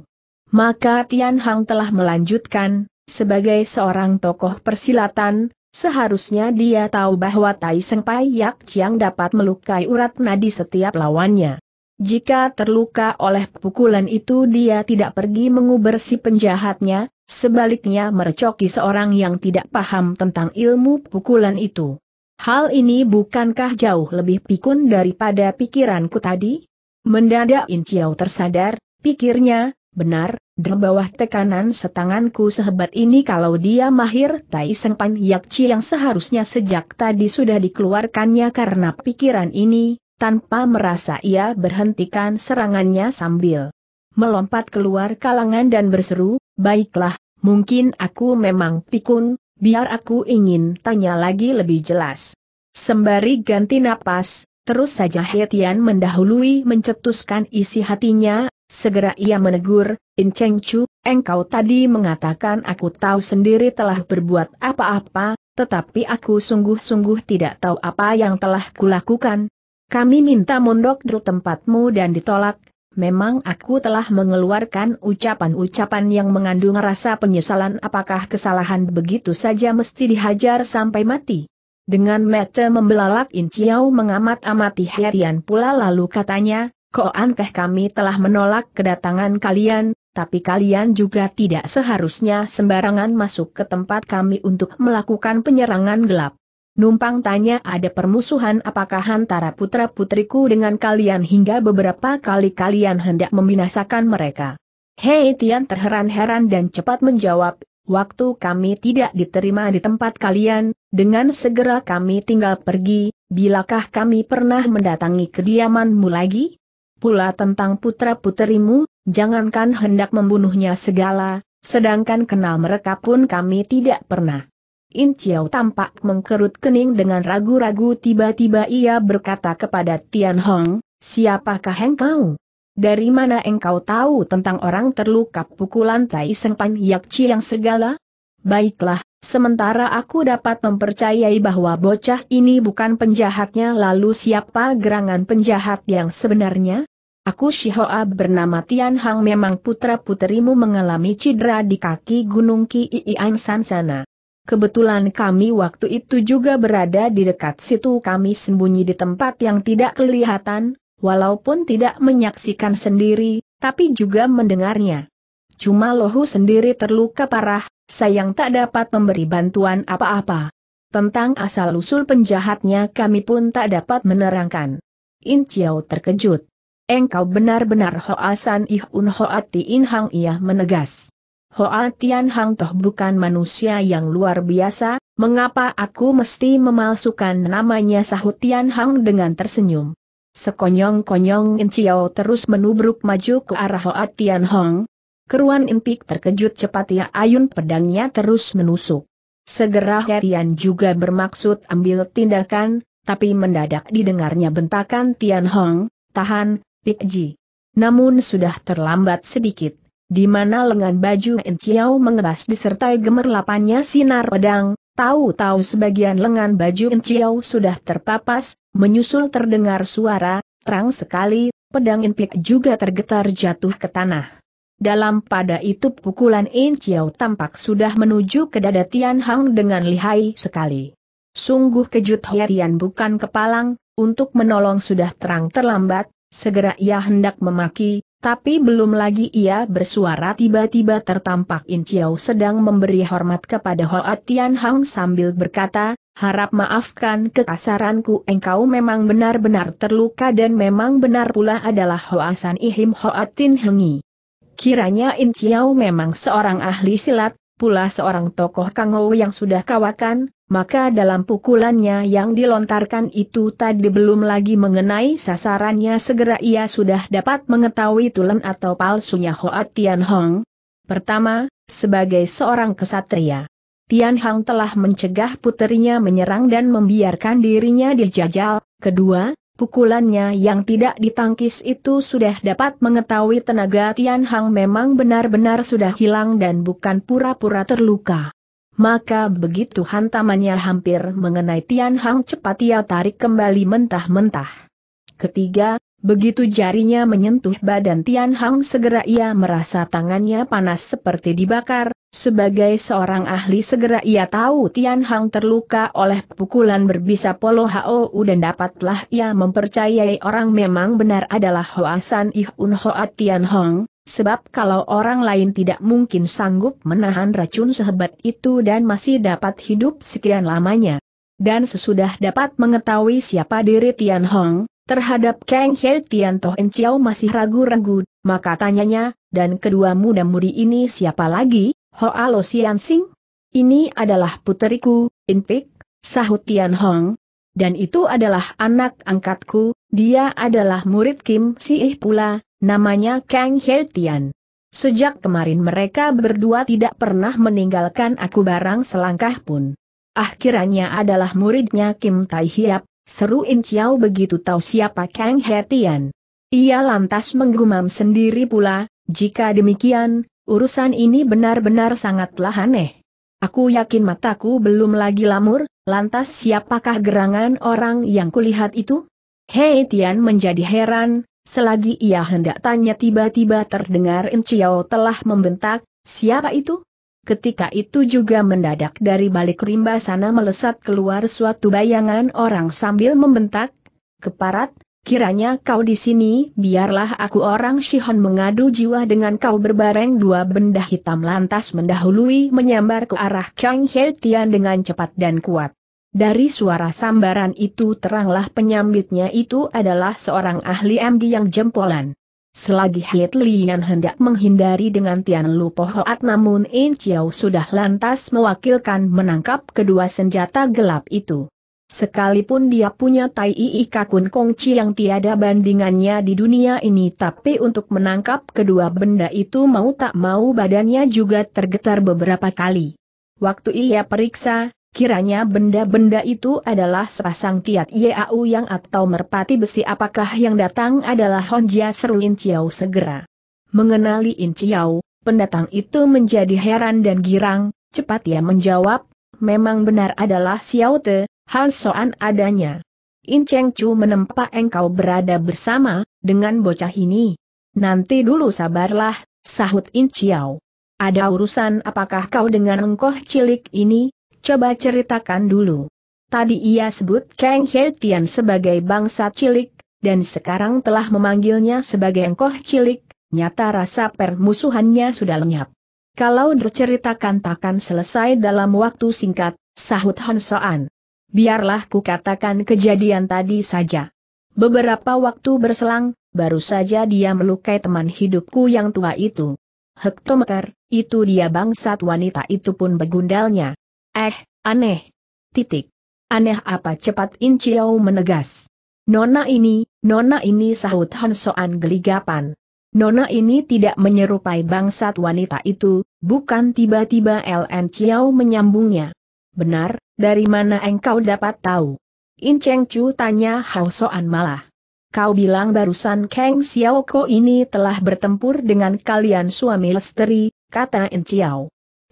A: Maka Tian Hang telah melanjutkan, sebagai seorang tokoh persilatan, seharusnya dia tahu bahwa Tai Seng Pai Yak Chiang dapat melukai urat nadi setiap lawannya. Jika terluka oleh pukulan itu dia tidak pergi menguber si penjahatnya, sebaliknya merecoki seorang yang tidak paham tentang ilmu pukulan itu. Hal ini bukankah jauh lebih pikun daripada pikiranku tadi? Mendadak Chiao tersadar, pikirnya, benar, di bawah tekanan setanganku sehebat ini kalau dia mahir Tai Pan Yak Yakci yang seharusnya sejak tadi sudah dikeluarkannya karena pikiran ini, tanpa merasa ia berhentikan serangannya sambil melompat keluar kalangan dan berseru, baiklah, mungkin aku memang pikun, biar aku ingin tanya lagi lebih jelas. Sembari ganti napas, terus saja Hetian mendahului mencetuskan isi hatinya, segera ia menegur, In Cheng Chu, engkau tadi mengatakan aku tahu sendiri telah berbuat apa-apa, tetapi aku sungguh-sungguh tidak tahu apa yang telah kulakukan. Kami minta mondok di tempatmu dan ditolak, Memang aku telah mengeluarkan ucapan-ucapan yang mengandung rasa penyesalan apakah kesalahan begitu saja mesti dihajar sampai mati. Dengan mata membelalak Inciau mengamat-amati Herian pula lalu katanya, Kau ankeh kami telah menolak kedatangan kalian, tapi kalian juga tidak seharusnya sembarangan masuk ke tempat kami untuk melakukan penyerangan gelap. Numpang tanya ada permusuhan apakah antara putra-putriku dengan kalian hingga beberapa kali kalian hendak membinasakan mereka. Hei Tian terheran-heran dan cepat menjawab, waktu kami tidak diterima di tempat kalian, dengan segera kami tinggal pergi, bilakah kami pernah mendatangi kediamanmu lagi? Pula tentang putra-putrimu, jangankan hendak membunuhnya segala, sedangkan kenal mereka pun kami tidak pernah. In Chiao tampak mengkerut kening dengan ragu-ragu tiba-tiba ia berkata kepada Tian Hong, siapakah engkau? Dari mana engkau tahu tentang orang terluka pukulan Tai Seng Pan Yak Chi yang segala? Baiklah, sementara aku dapat mempercayai bahwa bocah ini bukan penjahatnya lalu siapa gerangan penjahat yang sebenarnya? Aku Shihoa bernama Tian Hang memang putra-puterimu mengalami cedera di kaki Gunung Ki Ian sana. Kebetulan kami waktu itu juga berada di dekat situ kami sembunyi di tempat yang tidak kelihatan, walaupun tidak menyaksikan sendiri, tapi juga mendengarnya. Cuma Lohu sendiri terluka parah, sayang tak dapat memberi bantuan apa-apa. Tentang asal-usul penjahatnya kami pun tak dapat menerangkan. In Chiao terkejut. Engkau benar-benar Hoasan Ihun Hoati In Hang menegas. Hoa Tian Hang Toh bukan manusia yang luar biasa, mengapa aku mesti memalsukan namanya sahut Tian Hang dengan tersenyum. Sekonyong-konyong Chiao terus menubruk maju ke arah Hoa Tian Hang. Keruan Impik terkejut cepat ia ayun pedangnya terus menusuk. Segera Tian juga bermaksud ambil tindakan, tapi mendadak didengarnya bentakan Tian Hong, tahan, Pik Ji. Namun sudah terlambat sedikit di mana lengan baju Enciao mengebas disertai gemerlapannya sinar pedang, tahu-tahu sebagian lengan baju Enciao sudah terpapas, menyusul terdengar suara, terang sekali, pedang Inpik juga tergetar jatuh ke tanah. Dalam pada itu pukulan Enciao tampak sudah menuju ke dada Tian Hang dengan lihai sekali. Sungguh kejut Herian bukan kepalang, untuk menolong sudah terang terlambat, segera ia hendak memaki, tapi belum lagi ia bersuara tiba-tiba tertampak In Chiao sedang memberi hormat kepada Hoa Tian Hang sambil berkata, harap maafkan kekasaranku engkau memang benar-benar terluka dan memang benar pula adalah Hoa San Ihim Hoa Tin Hengi. Kiranya In Chiao memang seorang ahli silat, pula seorang tokoh Kangou yang sudah kawakan, maka dalam pukulannya yang dilontarkan itu tadi belum lagi mengenai sasarannya segera ia sudah dapat mengetahui tulen atau palsunya Hoat Tian Hong. Pertama, sebagai seorang kesatria. Tian Hong telah mencegah puterinya menyerang dan membiarkan dirinya dijajal. Kedua, Pukulannya yang tidak ditangkis itu sudah dapat mengetahui tenaga Tian Hang memang benar-benar sudah hilang dan bukan pura-pura terluka. Maka begitu hantamannya hampir mengenai Tian Hang cepat ia tarik kembali mentah-mentah. Ketiga, begitu jarinya menyentuh badan Tian Hang segera ia merasa tangannya panas seperti dibakar, sebagai seorang ahli segera ia tahu Tian Hang terluka oleh pukulan berbisa Polo Hao dan dapatlah ia mempercayai orang memang benar adalah Hoasan Ihun Hoat Tian Hang. Sebab kalau orang lain tidak mungkin sanggup menahan racun sehebat itu dan masih dapat hidup sekian lamanya. Dan sesudah dapat mengetahui siapa diri Tian Hong, Terhadap Kang Hei Tian Toh Enciao masih ragu-ragu, maka tanyanya, dan kedua muda-mudi ini siapa lagi, Hoa Lo Sian Sing? Ini adalah puteriku, Pik, sahut Tian Hong. Dan itu adalah anak angkatku, dia adalah murid Kim Siih pula, namanya Kang Hei Tian. Sejak kemarin mereka berdua tidak pernah meninggalkan aku barang selangkah pun. Akhirnya adalah muridnya Kim Tai Hiap, Seru In Chiao begitu tahu siapa Kang Hetian. Ia lantas menggumam sendiri pula, jika demikian, urusan ini benar-benar sangatlah aneh. Aku yakin mataku belum lagi lamur, lantas siapakah gerangan orang yang kulihat itu? Hei Tian menjadi heran, selagi ia hendak tanya tiba-tiba terdengar In Chiao telah membentak, siapa itu? Ketika itu juga mendadak dari balik rimba sana melesat keluar suatu bayangan orang sambil membentak, "Keparat, kiranya kau di sini, biarlah aku orang Shihon mengadu jiwa dengan kau." Berbareng dua benda hitam lantas mendahului menyambar ke arah Kang He Tian dengan cepat dan kuat. Dari suara sambaran itu teranglah penyambitnya itu adalah seorang ahli MD yang jempolan Selagi Hit Lian hendak menghindari dengan Tian Lu Pohoat namun In Chiao sudah lantas mewakilkan menangkap kedua senjata gelap itu. Sekalipun dia punya Tai Ii Kakun Chi yang tiada bandingannya di dunia ini tapi untuk menangkap kedua benda itu mau tak mau badannya juga tergetar beberapa kali. Waktu ia periksa, Kiranya benda-benda itu adalah sepasang kiat Yau yang atau merpati besi apakah yang datang adalah Honja seru In Chiao segera. Mengenali In Chiao, pendatang itu menjadi heran dan girang, cepat ia menjawab, memang benar adalah Xiao Te, hal Soan adanya. In Cheng Chu menempa engkau berada bersama, dengan bocah ini. Nanti dulu sabarlah, sahut In Chiao. Ada urusan apakah kau dengan engkoh cilik ini? coba ceritakan dulu. Tadi ia sebut Kang Hertian sebagai bangsa cilik, dan sekarang telah memanggilnya sebagai engkoh cilik, nyata rasa permusuhannya sudah lenyap. Kalau diceritakan takkan selesai dalam waktu singkat, sahut Han Soan. Biarlah ku katakan kejadian tadi saja. Beberapa waktu berselang, baru saja dia melukai teman hidupku yang tua itu. Hektometer, itu dia bangsat wanita itu pun begundalnya. Eh, aneh. Titik. Aneh apa cepat In Chiao menegas. Nona ini, nona ini sahut Han Soan geligapan. Nona ini tidak menyerupai bangsat wanita itu, bukan tiba-tiba LN Chiao menyambungnya. Benar, dari mana engkau dapat tahu? In Cheng Chu tanya Hao Soan malah. Kau bilang barusan Kang Xiao Ko ini telah bertempur dengan kalian suami lestari, kata In Chiao.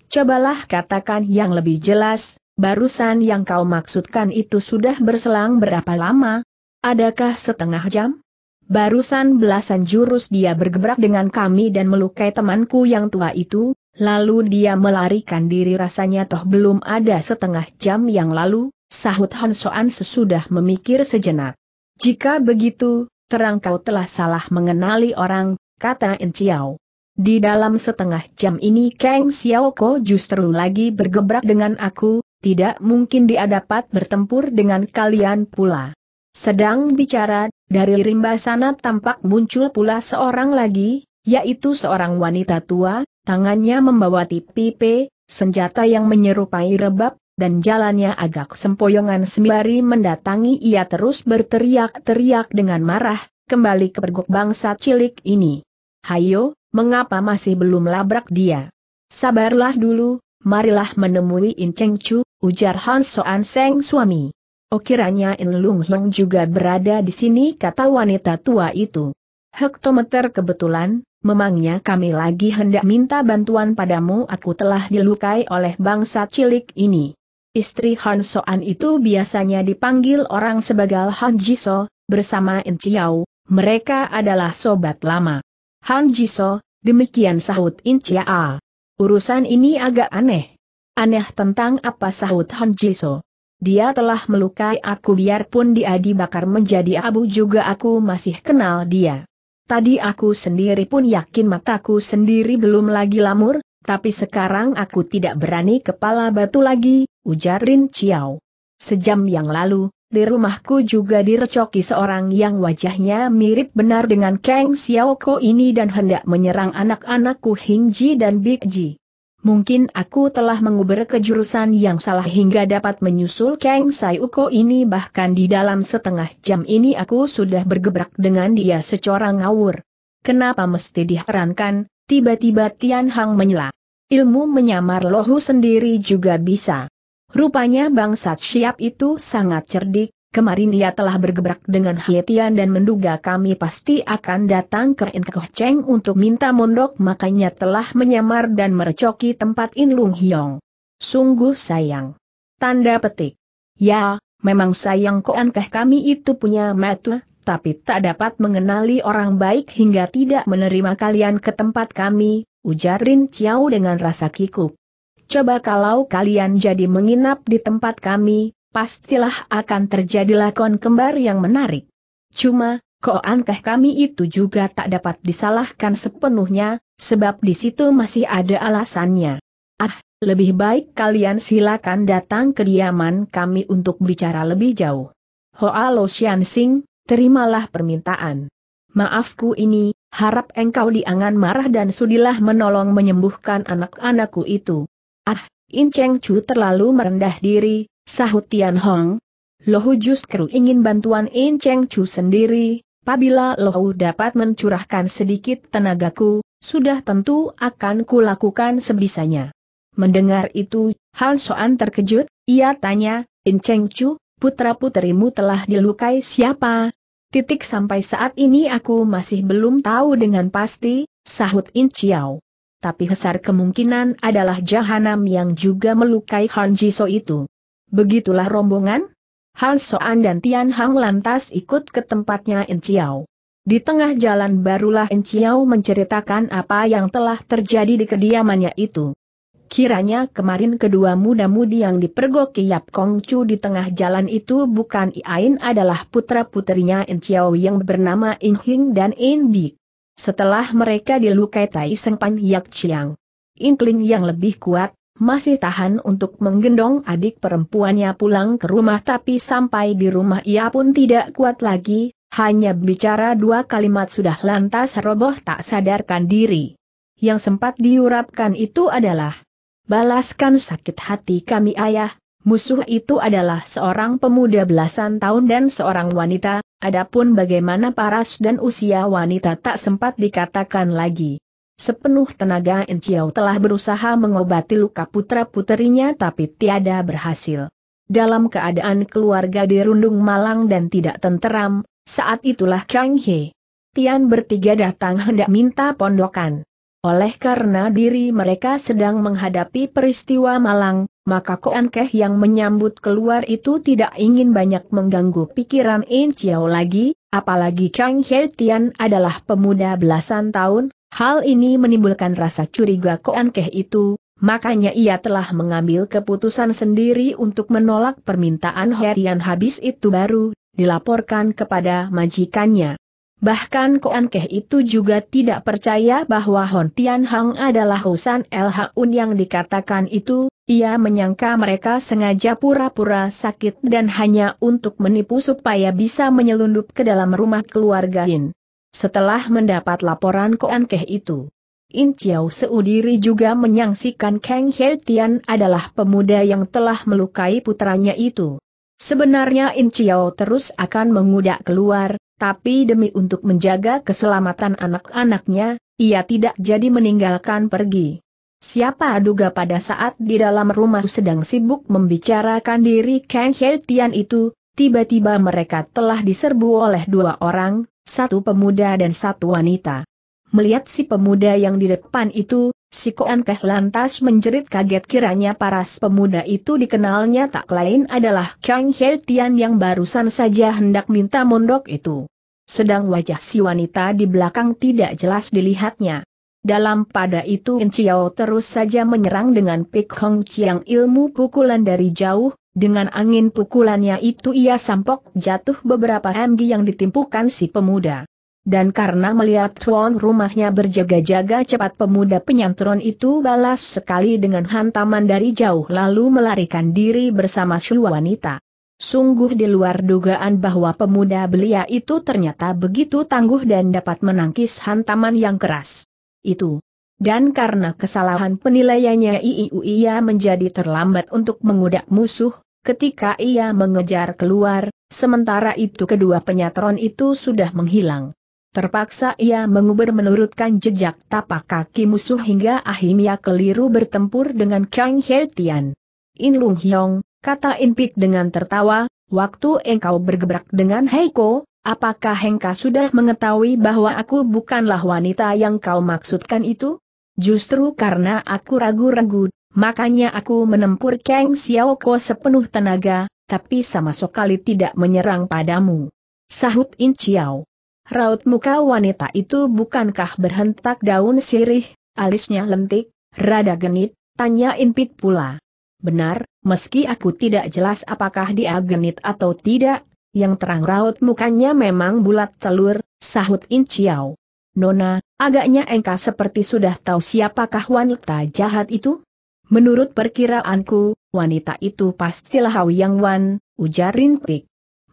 A: Cobalah katakan yang lebih jelas, barusan yang kau maksudkan itu sudah berselang berapa lama? Adakah setengah jam? Barusan belasan jurus dia bergebrak dengan kami dan melukai temanku yang tua itu, lalu dia melarikan diri rasanya toh belum ada setengah jam yang lalu, sahut Han Soan sesudah memikir sejenak. Jika begitu, terang kau telah salah mengenali orang, kata En Chiao. Di dalam setengah jam ini Kang Xiao Xiaoko justru lagi bergebrak dengan aku, tidak mungkin dia dapat bertempur dengan kalian pula. Sedang bicara, dari rimba sana tampak muncul pula seorang lagi, yaitu seorang wanita tua, tangannya membawa tipi senjata yang menyerupai rebab, dan jalannya agak sempoyongan sembari mendatangi ia terus berteriak-teriak dengan marah, kembali ke pergok bangsa cilik ini. Hayo, mengapa masih belum labrak dia? Sabarlah dulu, marilah menemui In Cheng Chu, ujar Han Soan Seng suami. Oh kiranya In Lung Hong juga berada di sini kata wanita tua itu. Hektometer kebetulan, memangnya kami lagi hendak minta bantuan padamu aku telah dilukai oleh bangsa cilik ini. Istri Han Soan itu biasanya dipanggil orang sebagai Han So, bersama In Chiao, mereka adalah sobat lama. Han Jiso, demikian sahut In Chia A. Urusan ini agak aneh. Aneh tentang apa sahut Han Jiso. Dia telah melukai aku biarpun dia dibakar menjadi abu juga aku masih kenal dia. Tadi aku sendiri pun yakin mataku sendiri belum lagi lamur, tapi sekarang aku tidak berani kepala batu lagi, ujar Rin Chiao. Sejam yang lalu, di rumahku juga direcoki seorang yang wajahnya mirip benar dengan Kang Xiaoko ini dan hendak menyerang anak-anakku Ji dan Big Ji. Mungkin aku telah menguber kejurusan yang salah hingga dapat menyusul Kang Xiaoko ini bahkan di dalam setengah jam ini aku sudah bergebrak dengan dia secorang ngawur. Kenapa mesti diherankan, tiba-tiba Tian Hang menyela. Ilmu menyamar lohu sendiri juga bisa. Rupanya bangsat siap itu sangat cerdik, kemarin ia telah bergebrak dengan Hietian dan menduga kami pasti akan datang ke Inkekoh Cheng untuk minta mondok makanya telah menyamar dan merecoki tempat In Lung Hiong. Sungguh sayang. Tanda petik. Ya, memang sayang kok ankeh kami itu punya metu, tapi tak dapat mengenali orang baik hingga tidak menerima kalian ke tempat kami, Ujarin Ciao dengan rasa kikuk. Coba kalau kalian jadi menginap di tempat kami, pastilah akan terjadi lakon kembar yang menarik. Cuma, kok keankah kami itu juga tak dapat disalahkan sepenuhnya, sebab di situ masih ada alasannya. Ah, lebih baik kalian silakan datang ke diaman kami untuk bicara lebih jauh. Hoa Lo Xian Sing, terimalah permintaan. Maafku ini, harap engkau diangan marah dan sudilah menolong menyembuhkan anak-anakku itu. Ah, In Cheng Chu terlalu merendah diri, sahut Tian Hong. Lohu justru ingin bantuan In Cheng Chu sendiri, apabila Lohu dapat mencurahkan sedikit tenagaku, sudah tentu akan kulakukan sebisanya. Mendengar itu, Han Soan terkejut, ia tanya, In Cheng Chu, putra-putrimu telah dilukai siapa? Titik sampai saat ini aku masih belum tahu dengan pasti, sahut In Chiao tapi besar kemungkinan adalah jahanam yang juga melukai Han So itu. Begitulah rombongan. Han Soan dan Tian Hang lantas ikut ke tempatnya In Chiao. Di tengah jalan barulah In Chiao menceritakan apa yang telah terjadi di kediamannya itu. Kiranya kemarin kedua muda-mudi yang dipergoki Yap Kong Chu di tengah jalan itu bukan Iain adalah putra-putrinya In Chiao yang bernama In Hing dan In Bik. Setelah mereka dilukai Tai Seng Pan Yak Chiang. Inkling yang lebih kuat, masih tahan untuk menggendong adik perempuannya pulang ke rumah tapi sampai di rumah ia pun tidak kuat lagi, hanya bicara dua kalimat sudah lantas roboh tak sadarkan diri. Yang sempat diurapkan itu adalah, Balaskan sakit hati kami ayah, Musuh itu adalah seorang pemuda belasan tahun dan seorang wanita, adapun bagaimana paras dan usia wanita tak sempat dikatakan lagi. Sepenuh tenaga Enciau telah berusaha mengobati luka putra-puterinya tapi tiada berhasil. Dalam keadaan keluarga dirundung malang dan tidak tenteram, saat itulah Kang He. Tian bertiga datang hendak minta pondokan. Oleh karena diri mereka sedang menghadapi peristiwa malang, maka Koan Keh yang menyambut keluar itu tidak ingin banyak mengganggu pikiran In Chiao lagi, apalagi Kang He Tian adalah pemuda belasan tahun, hal ini menimbulkan rasa curiga Koan Keh itu, makanya ia telah mengambil keputusan sendiri untuk menolak permintaan Tian habis itu baru dilaporkan kepada majikannya. Bahkan Koan Keh itu juga tidak percaya bahwa Hon Tian Hang adalah Husan El Haun yang dikatakan itu, ia menyangka mereka sengaja pura-pura sakit dan hanya untuk menipu supaya bisa menyelundup ke dalam rumah keluarga Hin. Setelah mendapat laporan Koan Keh itu, In Chiao Seudiri juga menyangsikan Kang He Tian adalah pemuda yang telah melukai putranya itu. Sebenarnya In Chiao terus akan mengudak keluar, tapi demi untuk menjaga keselamatan anak-anaknya, ia tidak jadi meninggalkan pergi. Siapa duga pada saat di dalam rumah sedang sibuk membicarakan diri Kang Heltian Tian itu, tiba-tiba mereka telah diserbu oleh dua orang, satu pemuda dan satu wanita. Melihat si pemuda yang di depan itu, si Koan lantas menjerit kaget kiranya paras pemuda itu dikenalnya tak lain adalah Kang He Tian yang barusan saja hendak minta mondok itu. Sedang wajah si wanita di belakang tidak jelas dilihatnya. Dalam pada itu Enciao terus saja menyerang dengan Pik Hong Chiang ilmu pukulan dari jauh, dengan angin pukulannya itu ia sampok jatuh beberapa MG yang ditimpukan si pemuda dan karena melihat tuan rumahnya berjaga-jaga cepat pemuda penyantron itu balas sekali dengan hantaman dari jauh lalu melarikan diri bersama si wanita. Sungguh di luar dugaan bahwa pemuda belia itu ternyata begitu tangguh dan dapat menangkis hantaman yang keras. Itu. Dan karena kesalahan penilaiannya IIU ia menjadi terlambat untuk mengudak musuh, ketika ia mengejar keluar, sementara itu kedua penyatron itu sudah menghilang. Terpaksa ia mengubur menurutkan jejak tapak kaki musuh hingga akhirnya keliru bertempur dengan Kang He In Lung Hyong, kata In Pik dengan tertawa, waktu engkau bergebrak dengan Heiko, apakah engkau sudah mengetahui bahwa aku bukanlah wanita yang kau maksudkan itu? Justru karena aku ragu-ragu, makanya aku menempur Kang Xiao Xiaoko sepenuh tenaga, tapi sama sekali tidak menyerang padamu. Sahut In Chiao. Raut muka wanita itu bukankah berhentak daun sirih, alisnya lentik, rada genit, tanya Impit pula. Benar, meski aku tidak jelas apakah dia genit atau tidak, yang terang raut mukanya memang bulat telur, sahut Inciau. Nona, agaknya engkau seperti sudah tahu siapakah wanita jahat itu? Menurut perkiraanku, wanita itu pastilah Hao Yang Wan, ujar Rintik.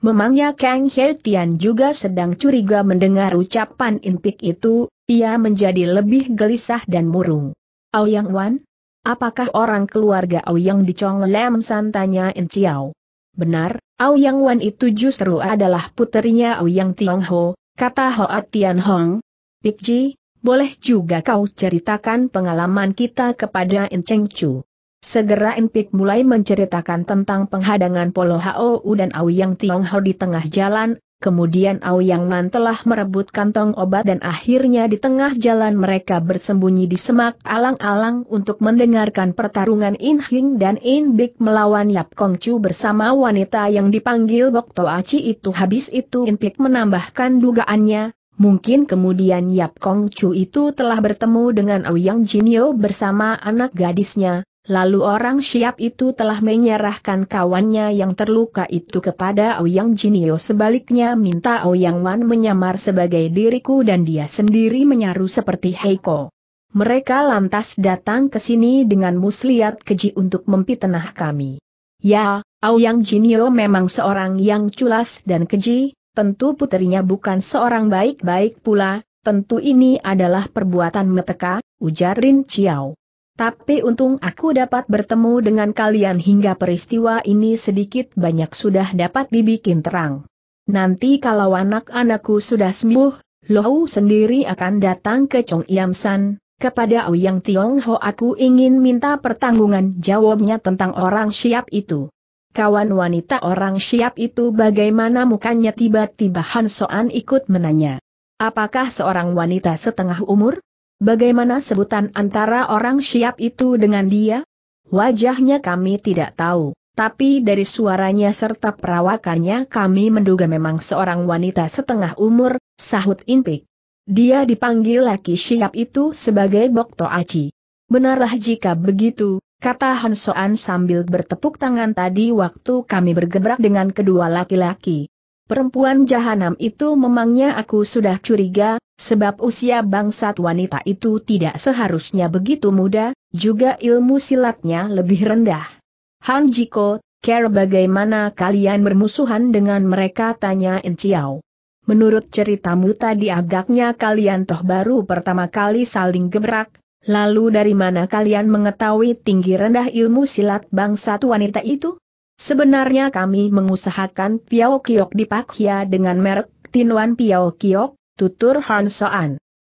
A: Memangnya Kang He Tian juga sedang curiga mendengar ucapan impik itu, ia menjadi lebih gelisah dan murung. Aoyang Wan? Apakah orang keluarga Aoyang di Chong Lam San tanya In Chiao? Benar, Aoyang Wan itu justru adalah puterinya Aoyang Tiong Ho, kata Hoa Tian Hong. Pik Ji, boleh juga kau ceritakan pengalaman kita kepada In Cheng Chu. Segera Inpik mulai menceritakan tentang penghadangan Polo Hou dan Aoyang Tiongho di tengah jalan, kemudian Aoyang Man telah merebut kantong obat dan akhirnya di tengah jalan mereka bersembunyi di semak alang-alang untuk mendengarkan pertarungan In Hing dan In Bik melawan Yap Kong Chu bersama wanita yang dipanggil Bok Toa Chi itu habis itu Inpik menambahkan dugaannya, Mungkin kemudian Yap Kong Chu itu telah bertemu dengan Aoyang Jinyo bersama anak gadisnya, Lalu orang siap itu telah menyerahkan kawannya yang terluka itu kepada Ouyang Jinio sebaliknya minta Ouyang Wan menyamar sebagai diriku dan dia sendiri menyaru seperti Heiko. Mereka lantas datang ke sini dengan muslihat keji untuk memfitnah kami. Ya, Ouyang Jinio memang seorang yang culas dan keji, tentu putrinya bukan seorang baik-baik pula, tentu ini adalah perbuatan meteka, ujar Rin Chiao. Tapi untung aku dapat bertemu dengan kalian hingga peristiwa ini sedikit banyak sudah dapat dibikin terang. Nanti kalau anak-anakku sudah sembuh, Lohu sendiri akan datang ke Chong Yam San, kepada Ouyang Ho aku ingin minta pertanggungan jawabnya tentang orang siap itu. Kawan wanita orang siap itu bagaimana mukanya tiba-tiba Han Soan ikut menanya. Apakah seorang wanita setengah umur? Bagaimana sebutan antara orang siap itu dengan dia? Wajahnya kami tidak tahu, tapi dari suaranya serta perawakannya kami menduga memang seorang wanita setengah umur, sahut intik. Dia dipanggil laki siap itu sebagai Bokto Aci. Benarlah jika begitu, kata Hansoan sambil bertepuk tangan tadi waktu kami bergebrak dengan kedua laki-laki. Perempuan jahanam itu memangnya aku sudah curiga, sebab usia bangsat wanita itu tidak seharusnya begitu muda, juga ilmu silatnya lebih rendah. Han Jiko, care bagaimana kalian bermusuhan dengan mereka tanya Enciao. Menurut ceritamu tadi agaknya kalian toh baru pertama kali saling gebrak, lalu dari mana kalian mengetahui tinggi rendah ilmu silat bangsat wanita itu? Sebenarnya kami mengusahakan Piao Kiok di Pakhia dengan merek Tinuan Piao Kiok, tutur Han Soan.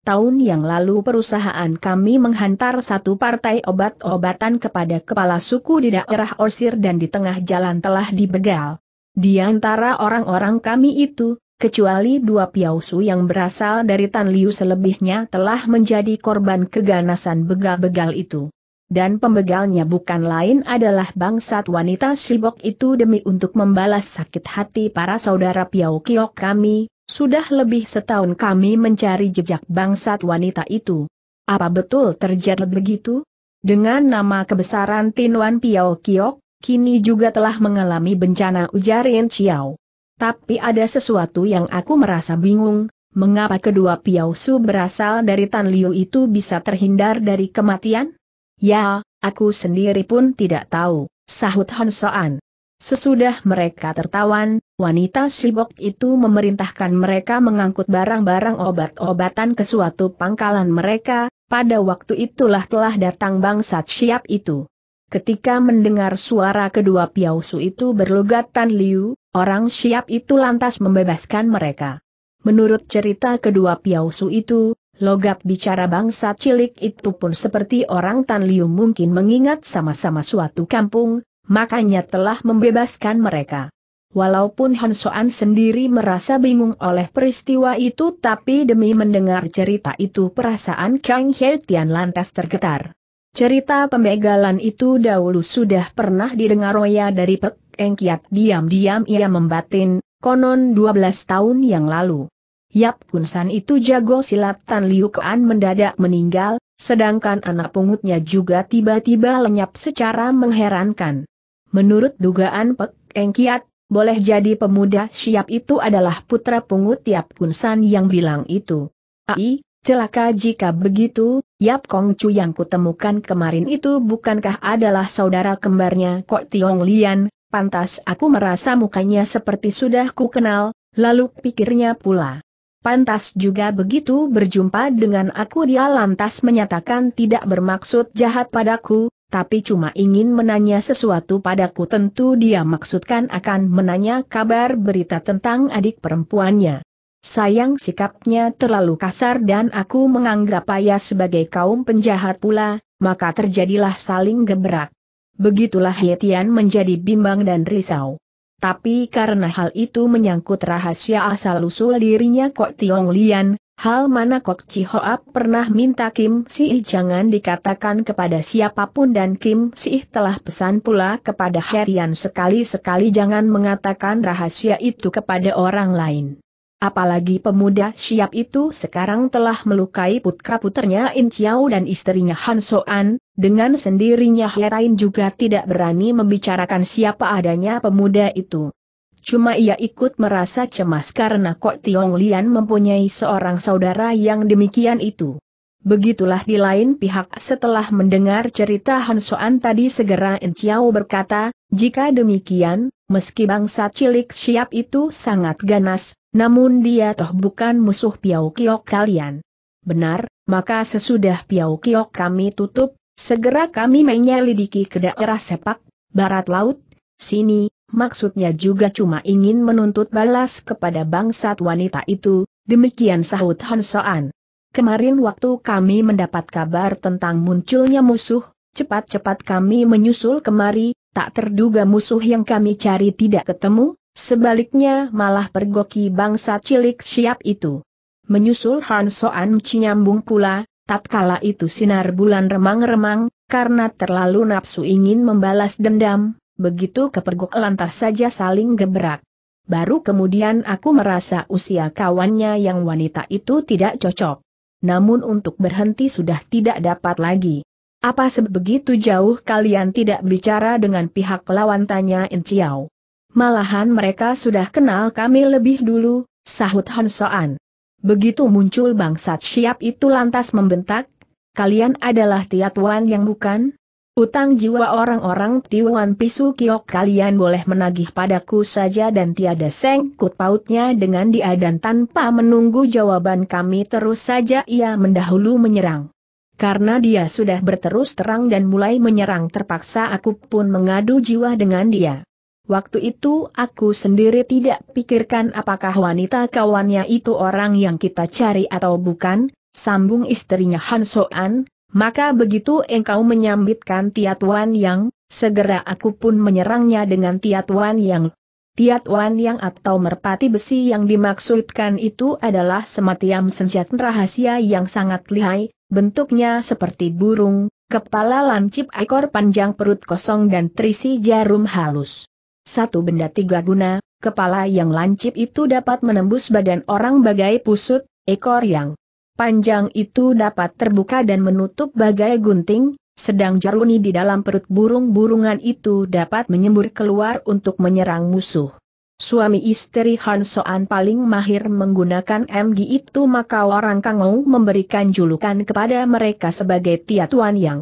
A: Tahun yang lalu perusahaan kami menghantar satu partai obat-obatan kepada kepala suku di daerah Orsir dan di tengah jalan telah dibegal. Di antara orang-orang kami itu, kecuali dua piausu yang berasal dari Tanliu selebihnya telah menjadi korban keganasan begal-begal itu dan pembegalnya bukan lain adalah bangsat wanita sibok itu demi untuk membalas sakit hati para saudara Piau Kiok kami, sudah lebih setahun kami mencari jejak bangsat wanita itu. Apa betul terjadi begitu? Dengan nama kebesaran Tinuan Piau Kiok, kini juga telah mengalami bencana ujarin Ciao. Tapi ada sesuatu yang aku merasa bingung, mengapa kedua su berasal dari Tan Liu itu bisa terhindar dari kematian? Ya, aku sendiri pun tidak tahu, sahut Han Soan. Sesudah mereka tertawan, wanita Shibok itu memerintahkan mereka mengangkut barang-barang obat-obatan ke suatu pangkalan mereka, pada waktu itulah telah datang bangsa siap itu. Ketika mendengar suara kedua piausu itu berlugatan liu, orang siap itu lantas membebaskan mereka. Menurut cerita kedua piausu itu, logat bicara bangsa cilik itu pun seperti orang Liu mungkin mengingat sama-sama suatu kampung, makanya telah membebaskan mereka. Walaupun Han Soan sendiri merasa bingung oleh peristiwa itu tapi demi mendengar cerita itu perasaan Kang He Tian lantas tergetar. Cerita pembegalan itu dahulu sudah pernah didengar Roya dari Pek Engkiat diam-diam ia membatin, konon 12 tahun yang lalu. Yap Kunsan itu jago silat Tan Liu Kean mendadak meninggal, sedangkan anak pungutnya juga tiba-tiba lenyap secara mengherankan. Menurut dugaan Pek Eng Kiat, boleh jadi pemuda siap itu adalah putra pungut Yap Kunsan yang bilang itu. Ai, celaka jika begitu, Yap Kong Chu yang kutemukan kemarin itu bukankah adalah saudara kembarnya Kok Tiong Lian, pantas aku merasa mukanya seperti sudah kukenal. lalu pikirnya pula. Pantas juga begitu berjumpa dengan aku dia lantas menyatakan tidak bermaksud jahat padaku, tapi cuma ingin menanya sesuatu padaku tentu dia maksudkan akan menanya kabar berita tentang adik perempuannya. Sayang sikapnya terlalu kasar dan aku menganggap ayah sebagai kaum penjahat pula, maka terjadilah saling gebrak. Begitulah Yetian menjadi bimbang dan risau. Tapi karena hal itu menyangkut rahasia asal-usul dirinya Kok Tiong Lian, hal mana Kok Chihoap pernah minta Kim Si jangan dikatakan kepada siapapun dan Kim Si telah pesan pula kepada Herian sekali-sekali jangan mengatakan rahasia itu kepada orang lain. Apalagi pemuda siap itu sekarang telah melukai putra putrinya In Chiao dan istrinya Han Soan, dengan sendirinya Herain juga tidak berani membicarakan siapa adanya pemuda itu. Cuma ia ikut merasa cemas karena Kok Tiong Lian mempunyai seorang saudara yang demikian itu. Begitulah di lain pihak setelah mendengar cerita Han Soan tadi segera En Chiao berkata, jika demikian, meski bangsa cilik siap itu sangat ganas, namun dia toh bukan musuh Piao Kiok kalian. Benar, maka sesudah Piao Kiok kami tutup, Segera kami menyelidiki ke daerah sepak, barat laut, sini, maksudnya juga cuma ingin menuntut balas kepada bangsat wanita itu, demikian sahut Han Soan. Kemarin waktu kami mendapat kabar tentang munculnya musuh, cepat-cepat kami menyusul kemari, tak terduga musuh yang kami cari tidak ketemu, sebaliknya malah pergoki bangsa cilik siap itu. Menyusul Han Soan menyambung pula, tatkala itu sinar bulan remang-remang, karena terlalu nafsu ingin membalas dendam, begitu kepergok lantas saja saling gebrak. Baru kemudian aku merasa usia kawannya yang wanita itu tidak cocok. Namun untuk berhenti sudah tidak dapat lagi. Apa sebegitu jauh kalian tidak bicara dengan pihak lawan tanya Inciao? Malahan mereka sudah kenal kami lebih dulu, sahut Han Begitu muncul bangsat siap itu lantas membentak, kalian adalah tiatuan yang bukan? Utang jiwa orang-orang Tiwan Pisu Kiok kalian boleh menagih padaku saja dan tiada sengkut pautnya dengan dia dan tanpa menunggu jawaban kami terus saja ia mendahulu menyerang. Karena dia sudah berterus terang dan mulai menyerang terpaksa aku pun mengadu jiwa dengan dia. Waktu itu aku sendiri tidak pikirkan apakah wanita kawannya itu orang yang kita cari atau bukan, sambung istrinya Han Soan, maka begitu engkau menyambitkan Tiatuan Yang, segera aku pun menyerangnya dengan Tiatuan Yang. Tiatuan Yang atau merpati besi yang dimaksudkan itu adalah sematiam senjata rahasia yang sangat lihai, bentuknya seperti burung, kepala lancip ekor panjang perut kosong dan terisi jarum halus satu benda tiga guna, kepala yang lancip itu dapat menembus badan orang bagai pusut, ekor yang panjang itu dapat terbuka dan menutup bagai gunting, sedang jaruni di dalam perut burung-burungan itu dapat menyembur keluar untuk menyerang musuh. Suami istri Han Soan paling mahir menggunakan MG itu maka orang Kangou memberikan julukan kepada mereka sebagai Tiatuan yang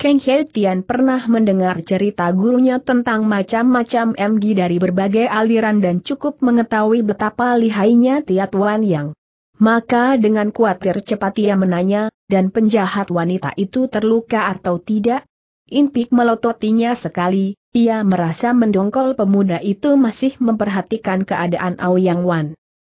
A: Kang He Tian pernah mendengar cerita gurunya tentang macam-macam MG dari berbagai aliran dan cukup mengetahui betapa lihainya Tiat Wan Yang. Maka dengan khawatir cepat ia menanya, dan penjahat wanita itu terluka atau tidak? Inpik melototinya sekali, ia merasa mendongkol pemuda itu masih memperhatikan keadaan Aoyang Wan.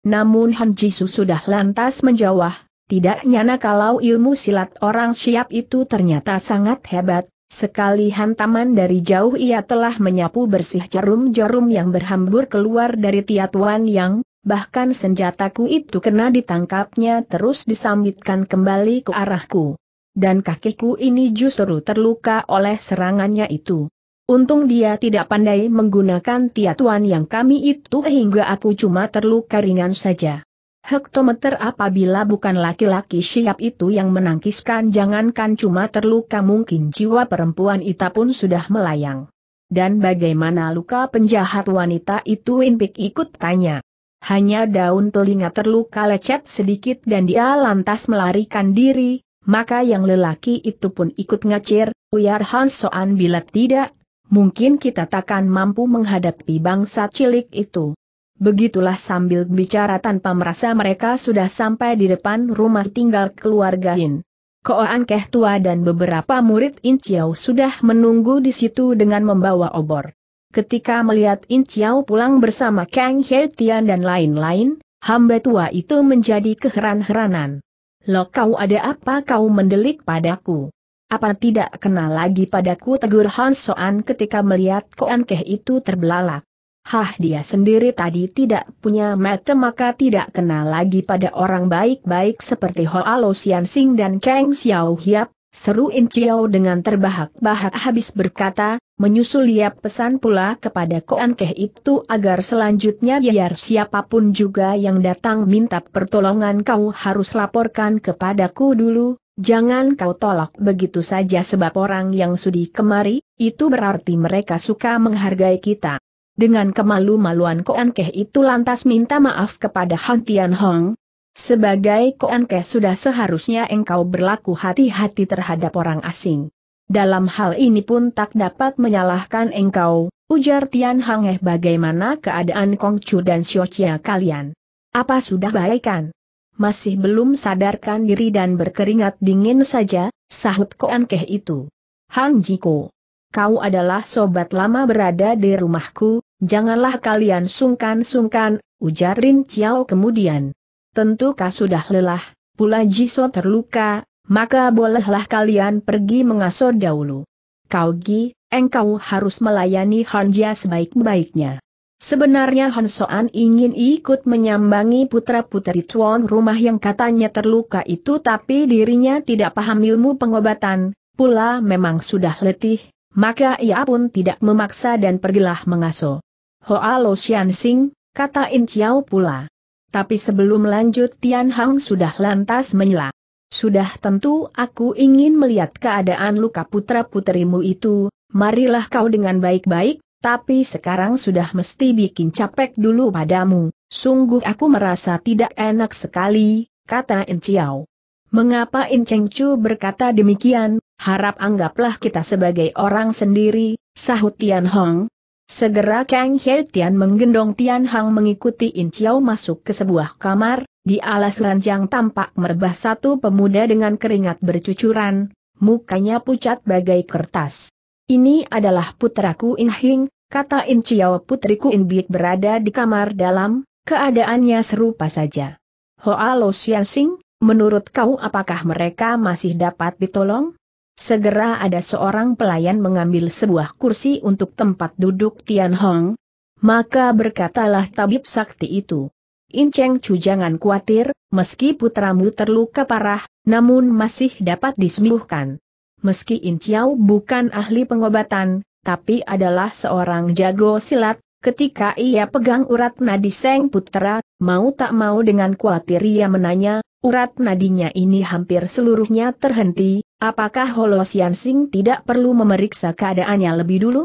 A: Namun Han Jisoo sudah lantas menjawab, tidak nyana kalau ilmu silat orang siap itu ternyata sangat hebat, sekali hantaman dari jauh ia telah menyapu bersih jarum-jarum yang berhambur keluar dari tiatuan yang, bahkan senjataku itu kena ditangkapnya terus disambitkan kembali ke arahku. Dan kakiku ini justru terluka oleh serangannya itu. Untung dia tidak pandai menggunakan tiatuan yang kami itu hingga aku cuma terluka ringan saja. Hektometer apabila bukan laki-laki siap itu yang menangkiskan jangankan cuma terluka mungkin jiwa perempuan itu pun sudah melayang. Dan bagaimana luka penjahat wanita itu Inpik ikut tanya. Hanya daun telinga terluka lecet sedikit dan dia lantas melarikan diri, maka yang lelaki itu pun ikut ngecir, Uyar Hansoan bila tidak, mungkin kita takkan mampu menghadapi bangsa cilik itu. Begitulah sambil bicara tanpa merasa mereka sudah sampai di depan rumah tinggal keluarga Hin. Koan Keh Tua dan beberapa murid In Chiao sudah menunggu di situ dengan membawa obor. Ketika melihat In Chiao pulang bersama Kang He Tian dan lain-lain, hamba tua itu menjadi keheran-heranan. Lo kau ada apa kau mendelik padaku? Apa tidak kenal lagi padaku tegur Han Soan ketika melihat Koan Keh itu terbelalak? Hah dia sendiri tadi tidak punya mata maka tidak kenal lagi pada orang baik-baik seperti Hoa Lo Sian Sing dan Kang Xiao Hiap, seru In Chiao dengan terbahak-bahak habis berkata, menyusul ia pesan pula kepada Koan Keh itu agar selanjutnya biar siapapun juga yang datang minta pertolongan kau harus laporkan kepadaku dulu, Jangan kau tolak begitu saja sebab orang yang sudi kemari, itu berarti mereka suka menghargai kita. Dengan kemalu-maluan Koan Keh itu lantas minta maaf kepada Hang Tian Hong. Sebagai Koan Keh sudah seharusnya engkau berlaku hati-hati terhadap orang asing. Dalam hal ini pun tak dapat menyalahkan engkau, ujar Tian Eh bagaimana keadaan Kong Chu dan Xiao Chia kalian. Apa sudah baikan? Masih belum sadarkan diri dan berkeringat dingin saja, sahut Koan Keh itu. Hang Jiko. Kau adalah sobat lama berada di rumahku, Janganlah kalian sungkan-sungkan, ujar Rin Chiao kemudian. kau sudah lelah, pula Jiso terluka, maka bolehlah kalian pergi mengasuh dahulu. Kau Gi, engkau harus melayani Han Jia sebaik-baiknya. Sebenarnya Han Soan ingin ikut menyambangi putra-putri tuan rumah yang katanya terluka itu tapi dirinya tidak paham ilmu pengobatan, pula memang sudah letih, maka ia pun tidak memaksa dan pergilah mengasuh. Hoa Lo Xian Xing, kata In Chiao pula. Tapi sebelum lanjut Tian Hang sudah lantas menyela. Sudah tentu aku ingin melihat keadaan luka putra-puterimu itu, marilah kau dengan baik-baik, tapi sekarang sudah mesti bikin capek dulu padamu, sungguh aku merasa tidak enak sekali, kata In Chiao. Mengapa In Cheng Chu berkata demikian, harap anggaplah kita sebagai orang sendiri, sahut Tian Hong, Segera Kang He Tian menggendong Tian Hang mengikuti In Chiao masuk ke sebuah kamar, di alas ranjang tampak merbah satu pemuda dengan keringat bercucuran, mukanya pucat bagai kertas. Ini adalah putraku In Hing, kata In Chiao putriku In Biek berada di kamar dalam, keadaannya serupa saja. Hoa Lo Xian Sing, menurut kau apakah mereka masih dapat ditolong? Segera ada seorang pelayan mengambil sebuah kursi untuk tempat duduk Tian Hong. Maka berkatalah tabib sakti itu. Inceng Chu jangan khawatir, meski putramu terluka parah, namun masih dapat disembuhkan. Meski Inciau bukan ahli pengobatan, tapi adalah seorang jago silat, Ketika ia pegang urat nadi Seng Putera, mau tak mau dengan kuatir ia menanya, urat nadinya ini hampir seluruhnya terhenti, apakah Holosian Sing tidak perlu memeriksa keadaannya lebih dulu?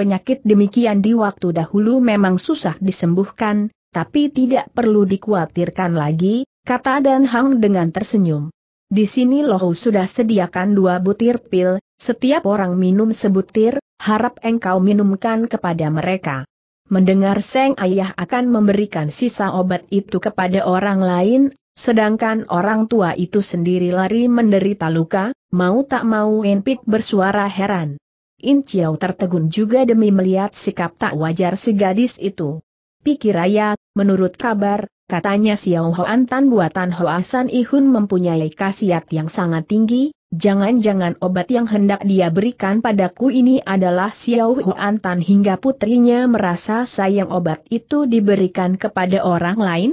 A: Penyakit demikian di waktu dahulu memang susah disembuhkan, tapi tidak perlu dikhawatirkan lagi, kata Dan Hang dengan tersenyum. Di sini Lohu sudah sediakan dua butir pil, setiap orang minum sebutir, harap engkau minumkan kepada mereka. Mendengar Seng Ayah akan memberikan sisa obat itu kepada orang lain, sedangkan orang tua itu sendiri lari menderita luka, mau tak mau Enpik bersuara heran. In Chiao tertegun juga demi melihat sikap tak wajar si gadis itu. Pikir Raya, menurut kabar, katanya Xiao Hoan Tan buatan Hoasan Ihun mempunyai khasiat yang sangat tinggi, Jangan-jangan obat yang hendak dia berikan padaku ini adalah Xiao Huan Tan hingga putrinya merasa sayang obat itu diberikan kepada orang lain?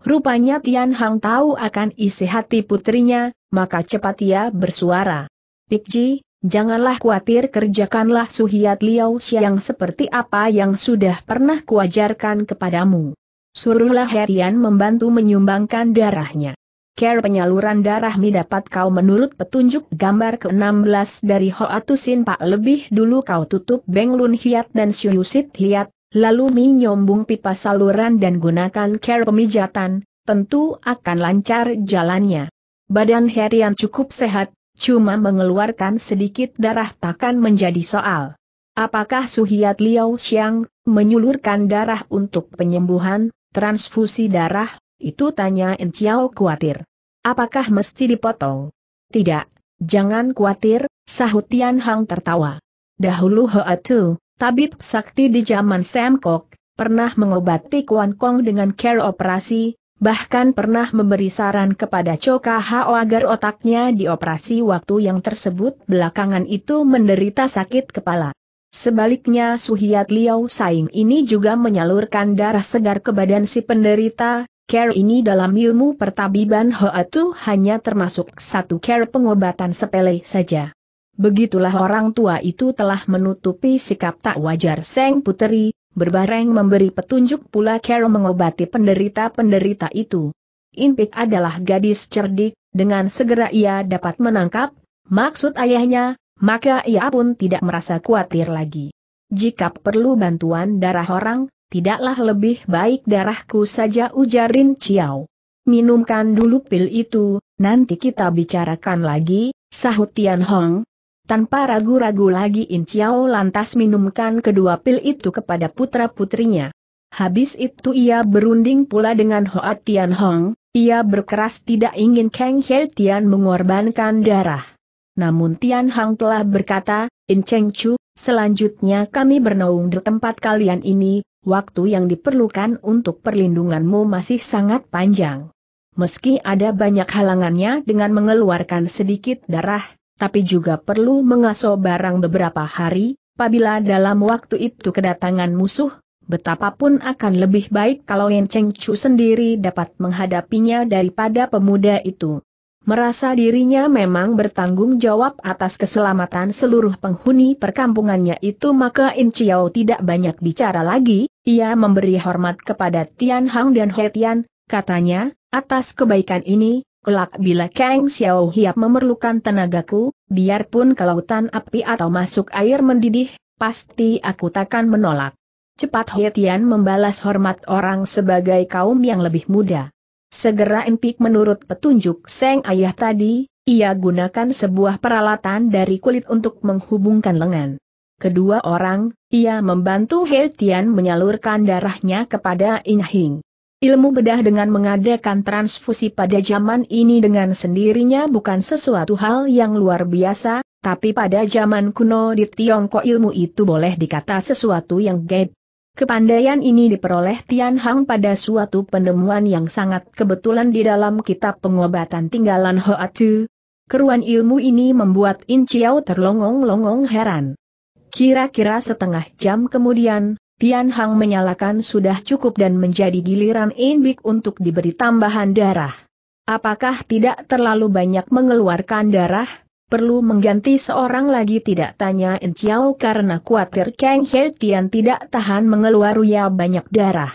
A: Rupanya Tian Hang tahu akan isi hati putrinya, maka cepat ia bersuara. Pikji, janganlah khawatir kerjakanlah suhiat Liao Xiang seperti apa yang sudah pernah kuajarkan kepadamu. Suruhlah Herian membantu menyumbangkan darahnya care penyaluran darah, mi dapat kau menurut petunjuk gambar ke-16 dari Hoatusin Pak lebih dulu kau tutup Benglun Hiat dan Syuyusit Hiat, lalu mi nyombung pipa saluran dan gunakan care pemijatan, tentu akan lancar jalannya. Badan Herian cukup sehat, cuma mengeluarkan sedikit darah takkan menjadi soal. Apakah Suhiat Liao Xiang menyulurkan darah untuk penyembuhan, transfusi darah, itu tanya Enciao khawatir. Apakah mesti dipotong? Tidak, jangan khawatir, sahut Tian Hang tertawa. Dahulu Hoa Tu, tabib sakti di zaman Sam Kok, pernah mengobati Kuan Kong dengan care operasi, bahkan pernah memberi saran kepada Choka Hao agar otaknya dioperasi waktu yang tersebut belakangan itu menderita sakit kepala. Sebaliknya Suhiat Liao Saing ini juga menyalurkan darah segar ke badan si penderita, Care ini dalam ilmu pertabiban Hoatu hanya termasuk satu care pengobatan sepele saja. Begitulah orang tua itu telah menutupi sikap tak wajar Seng Puteri, berbareng memberi petunjuk pula Care mengobati penderita-penderita itu. Impik adalah gadis cerdik, dengan segera ia dapat menangkap maksud ayahnya, maka ia pun tidak merasa khawatir lagi. Jika perlu bantuan darah orang, tidaklah lebih baik darahku saja ujarin Rin Minumkan dulu pil itu, nanti kita bicarakan lagi, sahut Tian Hong. Tanpa ragu-ragu lagi In Chiao lantas minumkan kedua pil itu kepada putra-putrinya. Habis itu ia berunding pula dengan Hoa Tian Hong, ia berkeras tidak ingin Kang He Tian mengorbankan darah. Namun Tian Hong telah berkata, In Cheng Chu, Selanjutnya kami bernaung di tempat kalian ini, waktu yang diperlukan untuk perlindunganmu masih sangat panjang. Meski ada banyak halangannya dengan mengeluarkan sedikit darah, tapi juga perlu mengasuh barang beberapa hari, apabila dalam waktu itu kedatangan musuh, betapapun akan lebih baik kalau Yen Cheng Chu sendiri dapat menghadapinya daripada pemuda itu merasa dirinya memang bertanggung jawab atas keselamatan seluruh penghuni perkampungannya itu maka In Chiao tidak banyak bicara lagi, ia memberi hormat kepada Tian Hang dan He Tian, katanya, atas kebaikan ini, kelak bila Kang Xiao Hiap memerlukan tenagaku, biarpun ke lautan api atau masuk air mendidih, pasti aku takkan menolak. Cepat He Tian membalas hormat orang sebagai kaum yang lebih muda. Segera empik menurut petunjuk Seng Ayah tadi, ia gunakan sebuah peralatan dari kulit untuk menghubungkan lengan. Kedua orang, ia membantu He Tian menyalurkan darahnya kepada In Hing. Ilmu bedah dengan mengadakan transfusi pada zaman ini dengan sendirinya bukan sesuatu hal yang luar biasa, tapi pada zaman kuno di Tiongkok ilmu itu boleh dikata sesuatu yang gaib. Kepandaian ini diperoleh Tian Hang pada suatu penemuan yang sangat kebetulan di dalam kitab pengobatan tinggalan Hoa Tzu. Keruan ilmu ini membuat In Chiao terlongong-longong heran. Kira-kira setengah jam kemudian, Tian Hang menyalakan sudah cukup dan menjadi giliran In Bik untuk diberi tambahan darah. Apakah tidak terlalu banyak mengeluarkan darah? perlu mengganti seorang lagi tidak tanya Enciao karena khawatir Kang He Tian tidak tahan mengeluarkan banyak darah.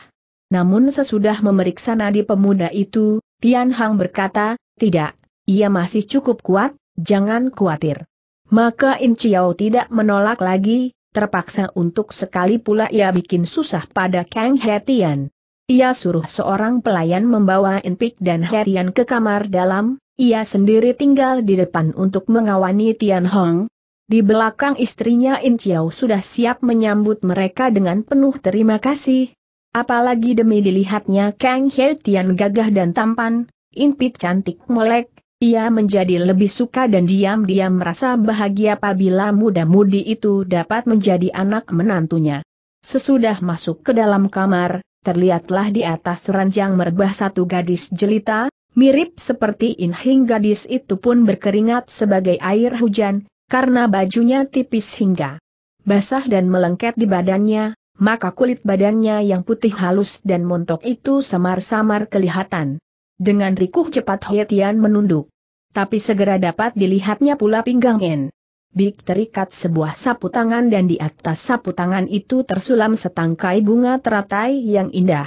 A: Namun sesudah memeriksa nadi pemuda itu, Tian Hang berkata, tidak, ia masih cukup kuat, jangan khawatir. Maka Enciao tidak menolak lagi, terpaksa untuk sekali pula ia bikin susah pada Kang He Tian. Ia suruh seorang pelayan membawa Enpik dan Herian ke kamar dalam, ia sendiri tinggal di depan untuk mengawani Tian Hong. Di belakang istrinya In Chiao sudah siap menyambut mereka dengan penuh terima kasih. Apalagi demi dilihatnya Kang He Tian gagah dan tampan, In Pit cantik melek, ia menjadi lebih suka dan diam-diam merasa bahagia apabila muda-mudi itu dapat menjadi anak menantunya. Sesudah masuk ke dalam kamar, terlihatlah di atas ranjang merbah satu gadis jelita, Mirip seperti Inhing gadis itu pun berkeringat sebagai air hujan, karena bajunya tipis hingga basah dan melengket di badannya, maka kulit badannya yang putih halus dan montok itu samar-samar kelihatan. Dengan rikuh cepat Hetian menunduk. Tapi segera dapat dilihatnya pula pinggang En. Bik terikat sebuah sapu tangan dan di atas sapu tangan itu tersulam setangkai bunga teratai yang indah.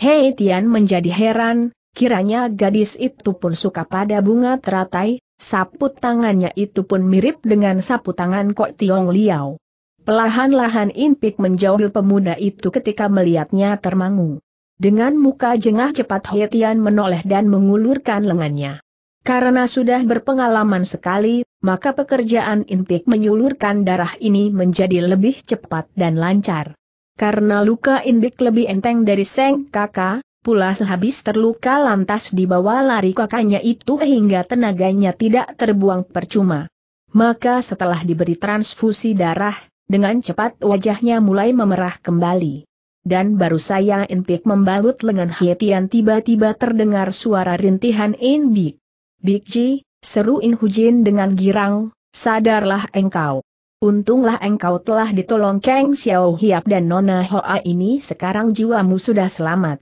A: Hei Tian menjadi heran, Kiranya gadis itu pun suka pada bunga teratai, saput tangannya itu pun mirip dengan sapu tangan Kok Tiong Liao. Pelahan-lahan Inpik menjauhi pemuda itu ketika melihatnya termangu. Dengan muka jengah cepat Hetian menoleh dan mengulurkan lengannya. Karena sudah berpengalaman sekali, maka pekerjaan Inpik menyulurkan darah ini menjadi lebih cepat dan lancar. Karena luka Inpik lebih enteng dari Seng Kakak, pula sehabis terluka lantas dibawa lari kakaknya itu hingga tenaganya tidak terbuang percuma. Maka setelah diberi transfusi darah, dengan cepat wajahnya mulai memerah kembali. Dan baru saya Inpik membalut lengan Hietian tiba-tiba terdengar suara rintihan Inbik. Bikji, seru Inhujin dengan girang, sadarlah engkau. Untunglah engkau telah ditolong Kang Xiao Hiap dan Nona Hoa ini sekarang jiwamu sudah selamat.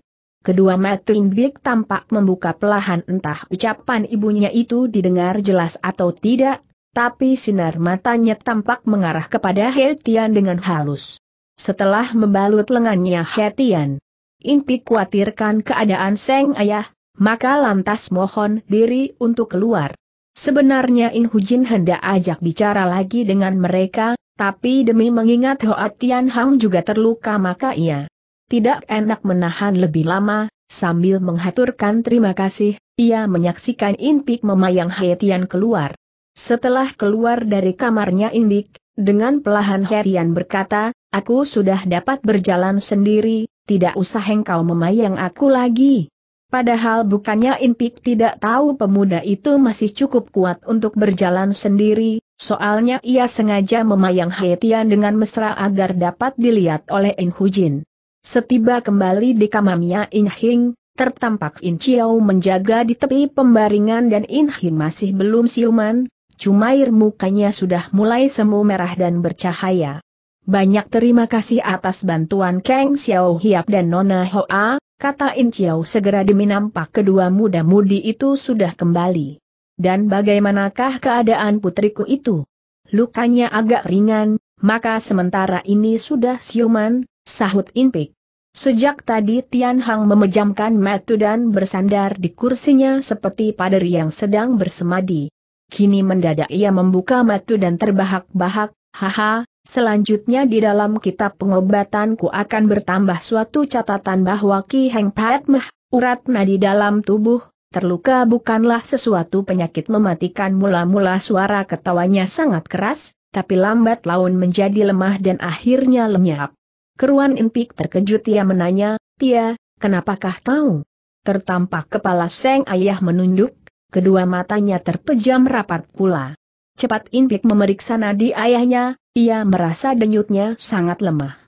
A: Kedua Matin Big tampak membuka pelahan entah ucapan ibunya itu didengar jelas atau tidak, tapi sinar matanya tampak mengarah kepada Hetian dengan halus. Setelah membalut lengannya Hetian, Inpi khawatirkan keadaan Seng Ayah, maka lantas mohon diri untuk keluar. Sebenarnya In Hujin hendak ajak bicara lagi dengan mereka, tapi demi mengingat Hoa Tian Hang juga terluka maka ia tidak enak menahan lebih lama, sambil menghaturkan terima kasih, ia menyaksikan Inpik memayang Hetian keluar. Setelah keluar dari kamarnya Indik, dengan pelahan Herian berkata, aku sudah dapat berjalan sendiri, tidak usah engkau memayang aku lagi. Padahal bukannya Inpik tidak tahu pemuda itu masih cukup kuat untuk berjalan sendiri, soalnya ia sengaja memayang Hetian dengan mesra agar dapat dilihat oleh Inhujin. Setiba kembali di kamarnya, In Hing, tertampak In Chiao menjaga di tepi pembaringan dan In Hing masih belum siuman, cuma air mukanya sudah mulai semu merah dan bercahaya. Banyak terima kasih atas bantuan Kang Xiao Hiap dan Nona Hoa, kata In Chiao segera demi nampak kedua muda-mudi itu sudah kembali. Dan bagaimanakah keadaan putriku itu? Lukanya agak ringan, maka sementara ini sudah siuman, sahut Inpik. Sejak tadi Tian Hang memejamkan mata dan bersandar di kursinya seperti paderi yang sedang bersemadi. Kini mendadak ia membuka mata dan terbahak-bahak, haha, selanjutnya di dalam kitab pengobatanku akan bertambah suatu catatan bahwa Ki Heng Pat Meh, urat nadi dalam tubuh, terluka bukanlah sesuatu penyakit mematikan mula-mula suara ketawanya sangat keras, tapi lambat laun menjadi lemah dan akhirnya lenyap. Keruan Impik terkejut ia menanya, Tia, kenapakah kau? Tertampak kepala Seng Ayah menunduk, kedua matanya terpejam rapat pula. Cepat Impik memeriksa nadi ayahnya, ia merasa denyutnya sangat lemah.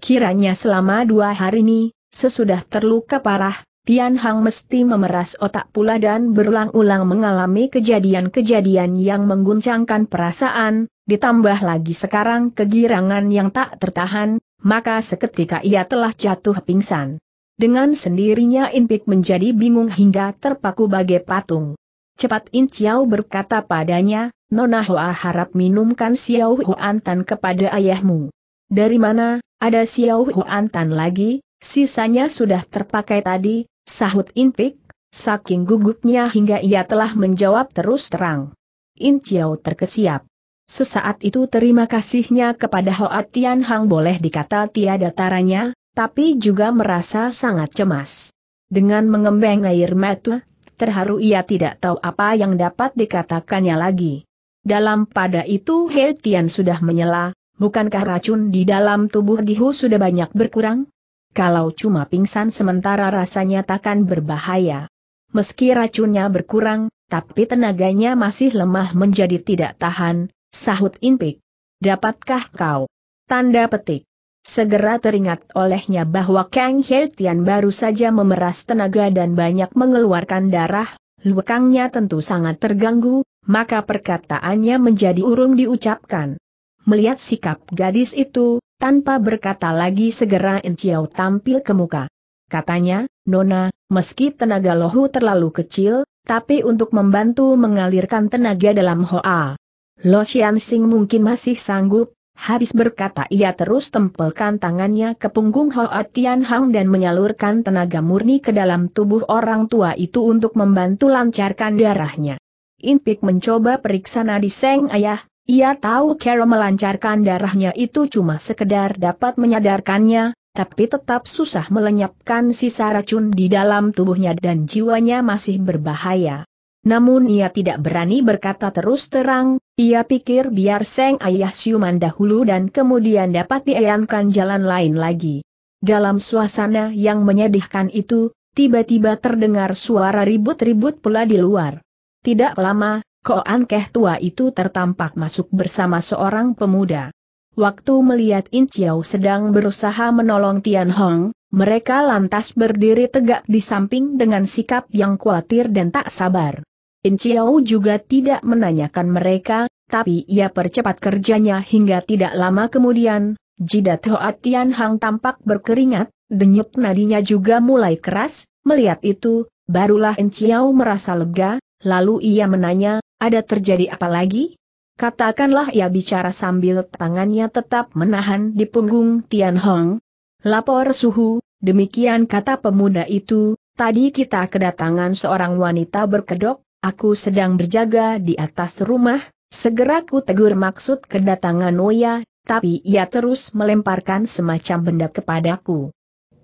A: Kiranya selama dua hari ini, sesudah terluka parah, Tian Hang mesti memeras otak pula dan berulang-ulang mengalami kejadian-kejadian yang mengguncangkan perasaan, ditambah lagi sekarang kegirangan yang tak tertahan, maka seketika ia telah jatuh pingsan. Dengan sendirinya Inpik menjadi bingung hingga terpaku bagai patung. Cepat In Chiao berkata padanya, Nona Hoa harap minumkan Xiao Huan Tan kepada ayahmu. Dari mana, ada Xiao Huan Tan lagi, sisanya sudah terpakai tadi, sahut Inpik, saking gugupnya hingga ia telah menjawab terus terang. In Chiao terkesiap. Sesaat itu terima kasihnya kepada Hoa Tian Hang boleh dikata tiada taranya, tapi juga merasa sangat cemas. Dengan mengembang air mata, terharu ia tidak tahu apa yang dapat dikatakannya lagi. Dalam pada itu He Tian sudah menyela, bukankah racun di dalam tubuh Dihu sudah banyak berkurang? Kalau cuma pingsan sementara rasanya takkan berbahaya. Meski racunnya berkurang, tapi tenaganya masih lemah menjadi tidak tahan, sahut Impik. Dapatkah kau? Tanda petik. Segera teringat olehnya bahwa Kang Heltian baru saja memeras tenaga dan banyak mengeluarkan darah, lukangnya tentu sangat terganggu, maka perkataannya menjadi urung diucapkan. Melihat sikap gadis itu, tanpa berkata lagi segera Enciao tampil ke muka. Katanya, Nona, meski tenaga lohu terlalu kecil, tapi untuk membantu mengalirkan tenaga dalam Hoa Lo Xian Sing mungkin masih sanggup, habis berkata ia terus tempelkan tangannya ke punggung Hoa Tian Hang dan menyalurkan tenaga murni ke dalam tubuh orang tua itu untuk membantu lancarkan darahnya. Intik mencoba periksa nadi Seng Ayah, ia tahu cara melancarkan darahnya itu cuma sekedar dapat menyadarkannya, tapi tetap susah melenyapkan sisa racun di dalam tubuhnya dan jiwanya masih berbahaya. Namun ia tidak berani berkata terus terang, ia pikir biar Seng Ayah siuman dahulu dan kemudian dapat diayamkan jalan lain lagi. Dalam suasana yang menyedihkan itu, tiba-tiba terdengar suara ribut-ribut pula di luar. Tidak lama, Koan Keh tua itu tertampak masuk bersama seorang pemuda. Waktu melihat In Chiao sedang berusaha menolong Tian Hong, mereka lantas berdiri tegak di samping dengan sikap yang khawatir dan tak sabar. Chiao juga tidak menanyakan mereka, tapi ia percepat kerjanya hingga tidak lama kemudian, jidat Hoa Tian Hang tampak berkeringat, denyut nadinya juga mulai keras, melihat itu, barulah Chiao merasa lega, lalu ia menanya, ada terjadi apa lagi? Katakanlah ia bicara sambil tangannya tetap menahan di punggung Tian Hong. Lapor suhu, demikian kata pemuda itu, tadi kita kedatangan seorang wanita berkedok, aku sedang berjaga di atas rumah, segera ku tegur maksud kedatangan Noya, tapi ia terus melemparkan semacam benda kepadaku.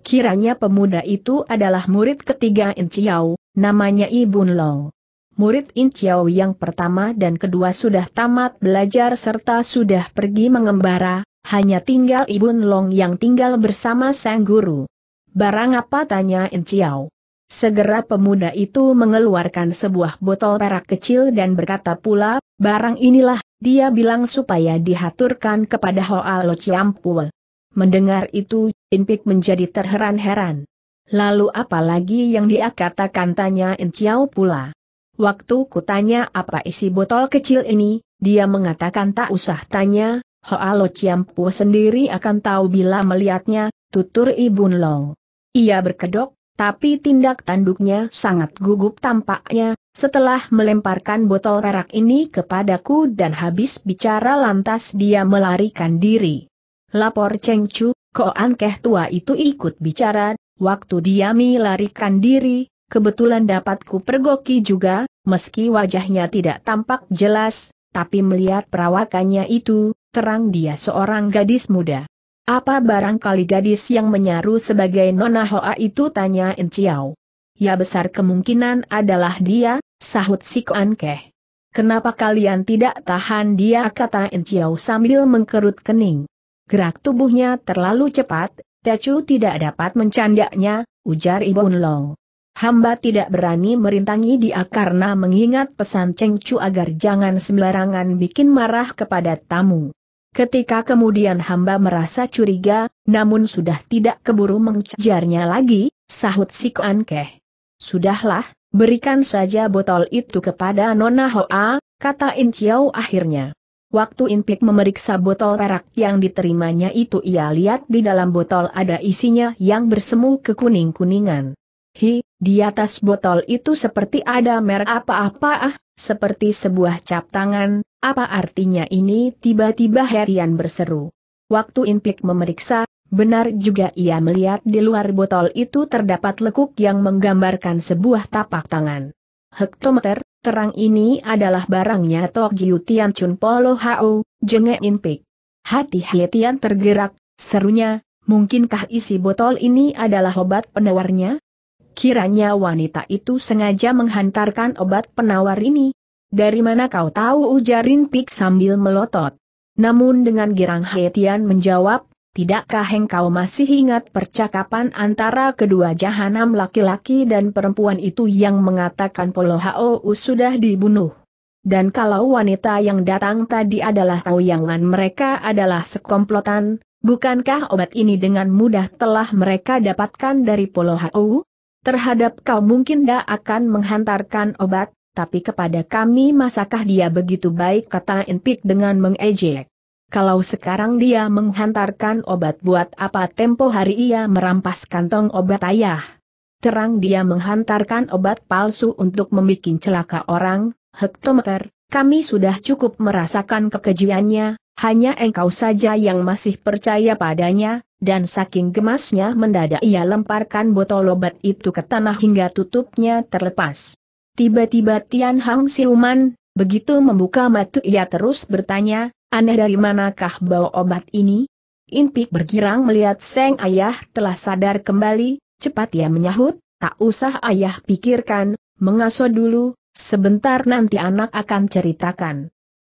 A: Kiranya pemuda itu adalah murid ketiga Inciau, namanya Ibu Long. Murid Inciau yang pertama dan kedua sudah tamat belajar serta sudah pergi mengembara, hanya tinggal Ibu Long yang tinggal bersama sang guru. Barang apa tanya Inciau? Segera pemuda itu mengeluarkan sebuah botol perak kecil dan berkata pula, barang inilah, dia bilang supaya dihaturkan kepada Hoa Lo Mendengar itu, Inpik menjadi terheran-heran. Lalu apa lagi yang dia katakan tanya Enciao pula. Waktu kutanya apa isi botol kecil ini, dia mengatakan tak usah tanya, Hoa Lo sendiri akan tahu bila melihatnya, tutur Ibu Long. Ia berkedok, tapi tindak tanduknya sangat gugup tampaknya, setelah melemparkan botol perak ini kepadaku dan habis bicara lantas dia melarikan diri. Lapor Cheng Chu, Koan Keh tua itu ikut bicara, waktu dia melarikan diri, kebetulan dapatku pergoki juga, meski wajahnya tidak tampak jelas, tapi melihat perawakannya itu, terang dia seorang gadis muda. Apa barangkali gadis yang menyaru sebagai Nona Hoa itu tanya Enciao. Ya besar kemungkinan adalah dia, sahut si Kuan Keh. Kenapa kalian tidak tahan dia kata Enciao sambil mengkerut kening. Gerak tubuhnya terlalu cepat, Tecu tidak dapat mencandaknya, ujar ibu Long. Hamba tidak berani merintangi dia karena mengingat pesan Cheng agar jangan sembarangan bikin marah kepada tamu. Ketika kemudian hamba merasa curiga, namun sudah tidak keburu mengejarnya lagi, sahut si Keh. Sudahlah, berikan saja botol itu kepada Nona Hoa, kata In Chiao akhirnya. Waktu Pik memeriksa botol perak yang diterimanya itu ia lihat di dalam botol ada isinya yang bersemu kekuning-kuningan. Hi, di atas botol itu seperti ada merek apa-apa ah, seperti sebuah cap tangan, apa artinya ini? Tiba-tiba Herian berseru. Waktu Inpik memeriksa, benar juga ia melihat di luar botol itu terdapat lekuk yang menggambarkan sebuah tapak tangan. Hektometer, terang ini adalah barangnya Tok Jiu Tian Chun Polo Hao, jengek Inpik. Hati Hetian tergerak, serunya, mungkinkah isi botol ini adalah obat penawarnya? Kiranya wanita itu sengaja menghantarkan obat penawar ini, dari mana kau tahu ujarin pik sambil melotot. Namun dengan girang Hetian menjawab, tidakkah engkau masih ingat percakapan antara kedua jahanam laki-laki dan perempuan itu yang mengatakan Polo Hao sudah dibunuh. Dan kalau wanita yang datang tadi adalah tayangan mereka adalah sekomplotan, bukankah obat ini dengan mudah telah mereka dapatkan dari Polo Hao? Terhadap kau mungkin tidak akan menghantarkan obat, tapi kepada kami masakah dia begitu baik kata Enpik dengan mengejek. Kalau sekarang dia menghantarkan obat buat apa tempo hari ia merampas kantong obat ayah. Terang dia menghantarkan obat palsu untuk membuat celaka orang, hektometer, kami sudah cukup merasakan kekejiannya, hanya engkau saja yang masih percaya padanya, dan saking gemasnya mendadak ia lemparkan botol obat itu ke tanah hingga tutupnya terlepas. Tiba-tiba Tian Hang siuman, begitu membuka mata ia terus bertanya, aneh dari manakah bau obat ini? Inpik bergirang melihat Seng Ayah telah sadar kembali, cepat ia menyahut, tak usah ayah pikirkan, mengaso dulu, sebentar nanti anak akan ceritakan.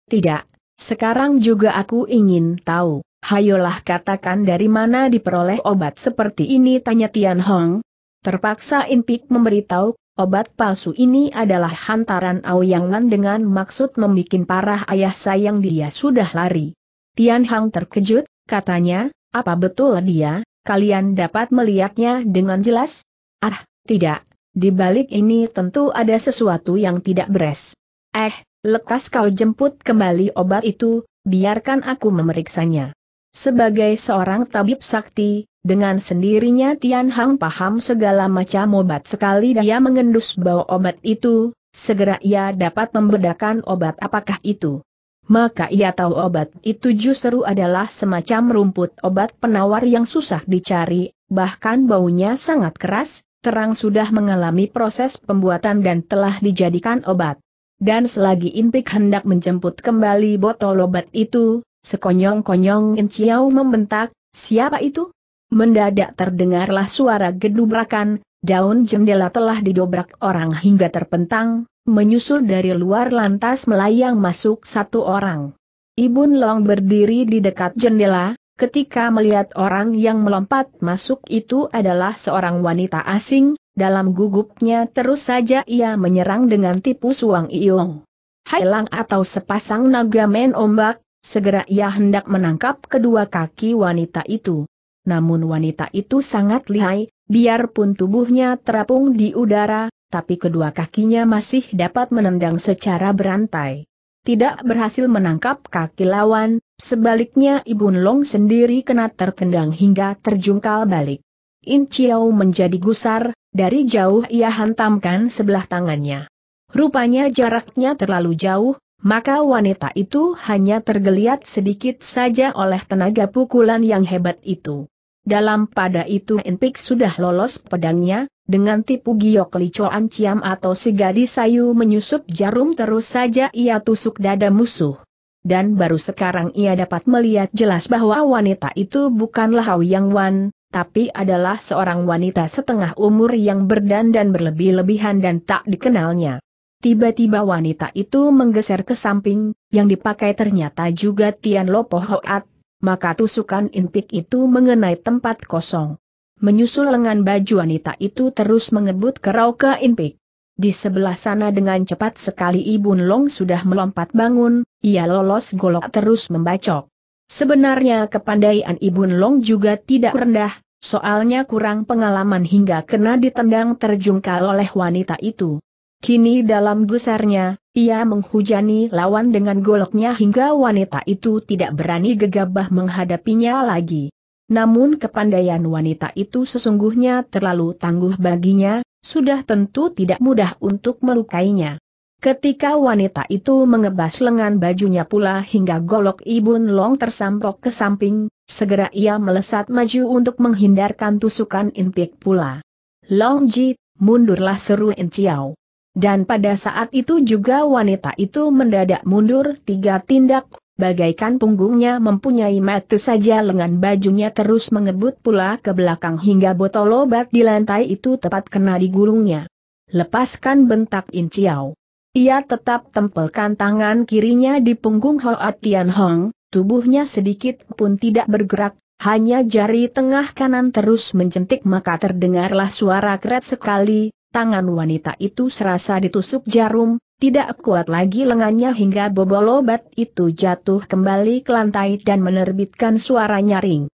A: Tidak, sekarang juga aku ingin tahu, hayolah katakan dari mana diperoleh obat seperti ini tanya Tian Hong. Terpaksa Inpik memberitahu Obat palsu ini adalah hantaran Aoyangan dengan maksud membuat parah ayah sayang dia sudah lari. Tian Hang terkejut, katanya, apa betul dia, kalian dapat melihatnya dengan jelas? Ah, tidak. Di balik ini tentu ada sesuatu yang tidak beres. Eh, lekas kau jemput kembali obat itu, biarkan aku memeriksanya. Sebagai seorang tabib sakti, dengan sendirinya Tian Hang paham segala macam obat sekali dia mengendus bau obat itu, segera ia dapat membedakan obat apakah itu. Maka ia tahu obat itu justru adalah semacam rumput obat penawar yang susah dicari, bahkan baunya sangat keras, terang sudah mengalami proses pembuatan dan telah dijadikan obat. Dan selagi Impik hendak menjemput kembali botol obat itu, sekonyong-konyong Inciau membentak, siapa itu? Mendadak terdengarlah suara gedubrakan, daun jendela telah didobrak orang hingga terpentang, menyusul dari luar lantas melayang masuk satu orang. Ibu Long berdiri di dekat jendela, ketika melihat orang yang melompat masuk itu adalah seorang wanita asing, dalam gugupnya terus saja ia menyerang dengan tipu suang iong. Hailang atau sepasang naga men ombak, segera ia hendak menangkap kedua kaki wanita itu. Namun wanita itu sangat lihai, biarpun tubuhnya terapung di udara, tapi kedua kakinya masih dapat menendang secara berantai. Tidak berhasil menangkap kaki lawan, sebaliknya Ibun Long sendiri kena terkendang hingga terjungkal balik. In Chiao menjadi gusar, dari jauh ia hantamkan sebelah tangannya. Rupanya jaraknya terlalu jauh, maka wanita itu hanya tergeliat sedikit saja oleh tenaga pukulan yang hebat itu. Dalam pada itu Enpik sudah lolos pedangnya, dengan tipu giok licoan ciam atau si gadis sayu menyusup jarum terus saja ia tusuk dada musuh. Dan baru sekarang ia dapat melihat jelas bahwa wanita itu bukanlah Hau Yang Wan, tapi adalah seorang wanita setengah umur yang berdandan berlebih-lebihan dan tak dikenalnya. Tiba-tiba wanita itu menggeser ke samping, yang dipakai ternyata juga Tian Lopo Hoat, maka tusukan impik itu mengenai tempat kosong. Menyusul lengan baju wanita itu terus mengebut kerau ke impik. Di sebelah sana dengan cepat sekali Ibun Long sudah melompat bangun, ia lolos golok terus membacok. Sebenarnya kepandaian Ibun Long juga tidak rendah, soalnya kurang pengalaman hingga kena ditendang terjungkal oleh wanita itu. Kini dalam gusarnya, ia menghujani lawan dengan goloknya hingga wanita itu tidak berani gegabah menghadapinya lagi. Namun kepandaian wanita itu sesungguhnya terlalu tangguh baginya, sudah tentu tidak mudah untuk melukainya. Ketika wanita itu mengebas lengan bajunya pula hingga golok Ibun Long tersamprok ke samping, segera ia melesat maju untuk menghindarkan tusukan intik pula. Long Ji, mundurlah seru Enciao. Dan pada saat itu juga wanita itu mendadak mundur tiga tindak, bagaikan punggungnya mempunyai mata saja lengan bajunya terus mengebut pula ke belakang hingga botol obat di lantai itu tepat kena di digulungnya. Lepaskan bentak Inciau. Ia tetap tempelkan tangan kirinya di punggung Hoa Tian Hong, tubuhnya sedikit pun tidak bergerak, hanya jari tengah kanan terus mencentik maka terdengarlah suara keret sekali, tangan wanita itu serasa ditusuk jarum, tidak kuat lagi lengannya hingga bobol obat itu jatuh kembali ke lantai dan menerbitkan suara nyaring.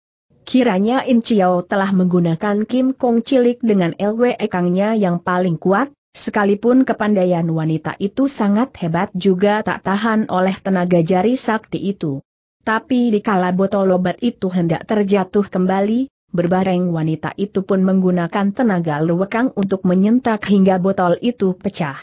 A: Kiranya In Chiao telah menggunakan Kim Kong cilik dengan LW ekangnya yang paling kuat, Sekalipun kepandaian wanita itu sangat hebat juga tak tahan oleh tenaga jari sakti itu. Tapi dikala botol obat itu hendak terjatuh kembali, berbareng wanita itu pun menggunakan tenaga luwekang untuk menyentak hingga botol itu pecah.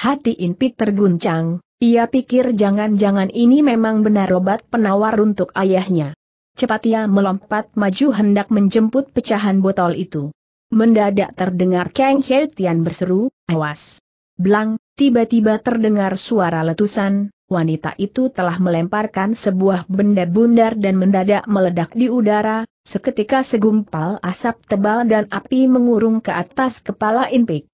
A: Hati Impit terguncang, ia pikir jangan-jangan ini memang benar obat penawar untuk ayahnya. Cepat ia melompat maju hendak menjemput pecahan botol itu. Mendadak terdengar Kang He Tian berseru, awas. Blang, tiba-tiba terdengar suara letusan, wanita itu telah melemparkan sebuah benda bundar dan mendadak meledak di udara, seketika segumpal asap tebal dan api mengurung ke atas kepala Inpik.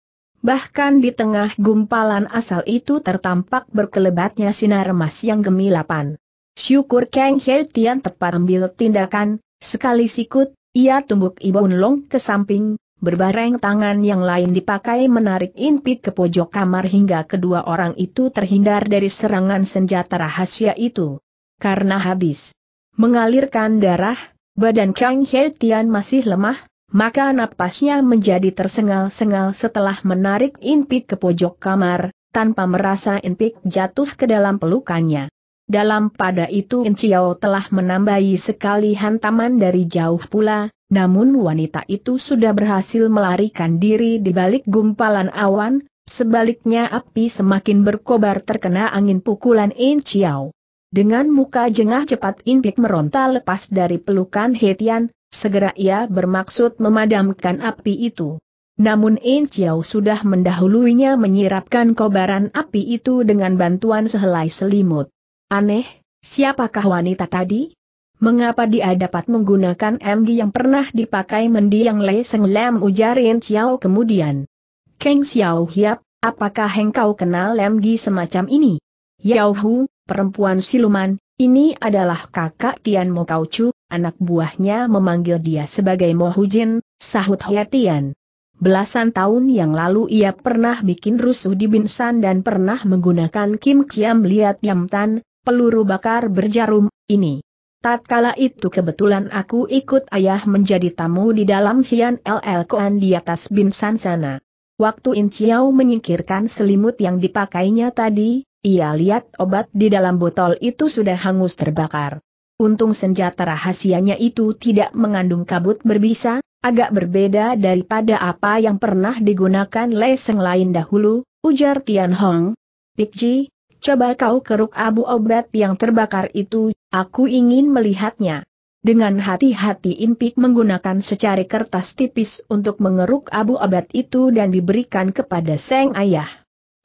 A: Bahkan di tengah gumpalan asal itu tertampak berkelebatnya sinar emas yang gemilapan. Syukur Kang He Tian tepat ambil tindakan, sekali sikut, ia tumbuk ibu Long ke samping, Berbareng tangan yang lain dipakai menarik impit ke pojok kamar hingga kedua orang itu terhindar dari serangan senjata rahasia itu. Karena habis mengalirkan darah, badan Kang He Tian masih lemah, maka napasnya menjadi tersengal-sengal setelah menarik impit ke pojok kamar, tanpa merasa impit jatuh ke dalam pelukannya. Dalam pada itu Enciao telah menambahi sekali hantaman dari jauh pula, namun wanita itu sudah berhasil melarikan diri di balik gumpalan awan, sebaliknya api semakin berkobar terkena angin pukulan Enciao. Dengan muka jengah cepat Inpik meronta lepas dari pelukan Hetian, segera ia bermaksud memadamkan api itu. Namun In sudah mendahuluinya menyirapkan kobaran api itu dengan bantuan sehelai selimut. Aneh, siapakah wanita tadi? Mengapa dia dapat menggunakan MG yang pernah dipakai mendiang Lei Seng Lam ujarin Xiao kemudian. Keng Xiao Hiap, apakah engkau kenal MG semacam ini? Yao Hu, perempuan siluman, ini adalah kakak Tian Mo kau Chu, anak buahnya memanggil dia sebagai Mo Hu Jin, sahut Hua Tian. Belasan tahun yang lalu ia pernah bikin rusuh di Binsan dan pernah menggunakan Kim Chiam Liat Yam Tan, peluru bakar berjarum, ini. Tatkala itu kebetulan aku ikut ayah menjadi tamu di dalam Hian LL Koan di atas binsan sana. Waktu Inciau menyingkirkan selimut yang dipakainya tadi, ia lihat obat di dalam botol itu sudah hangus terbakar. Untung senjata rahasianya itu tidak mengandung kabut berbisa, agak berbeda daripada apa yang pernah digunakan leseng lain dahulu, ujar Tian Hong. Pikji, Coba kau keruk abu obat yang terbakar itu, aku ingin melihatnya. Dengan hati-hati Impik menggunakan secari kertas tipis untuk mengeruk abu obat itu dan diberikan kepada Seng Ayah.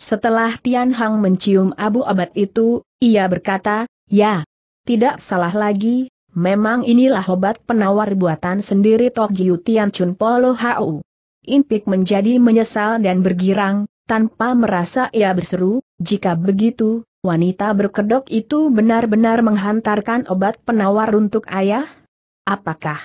A: Setelah Tian Hang mencium abu obat itu, ia berkata, Ya, tidak salah lagi, memang inilah obat penawar buatan sendiri Tok Jiu Tian Chun Polo Hau. Impik menjadi menyesal dan bergirang, tanpa merasa ia berseru, jika begitu, wanita berkedok itu benar-benar menghantarkan obat penawar untuk ayah? Apakah?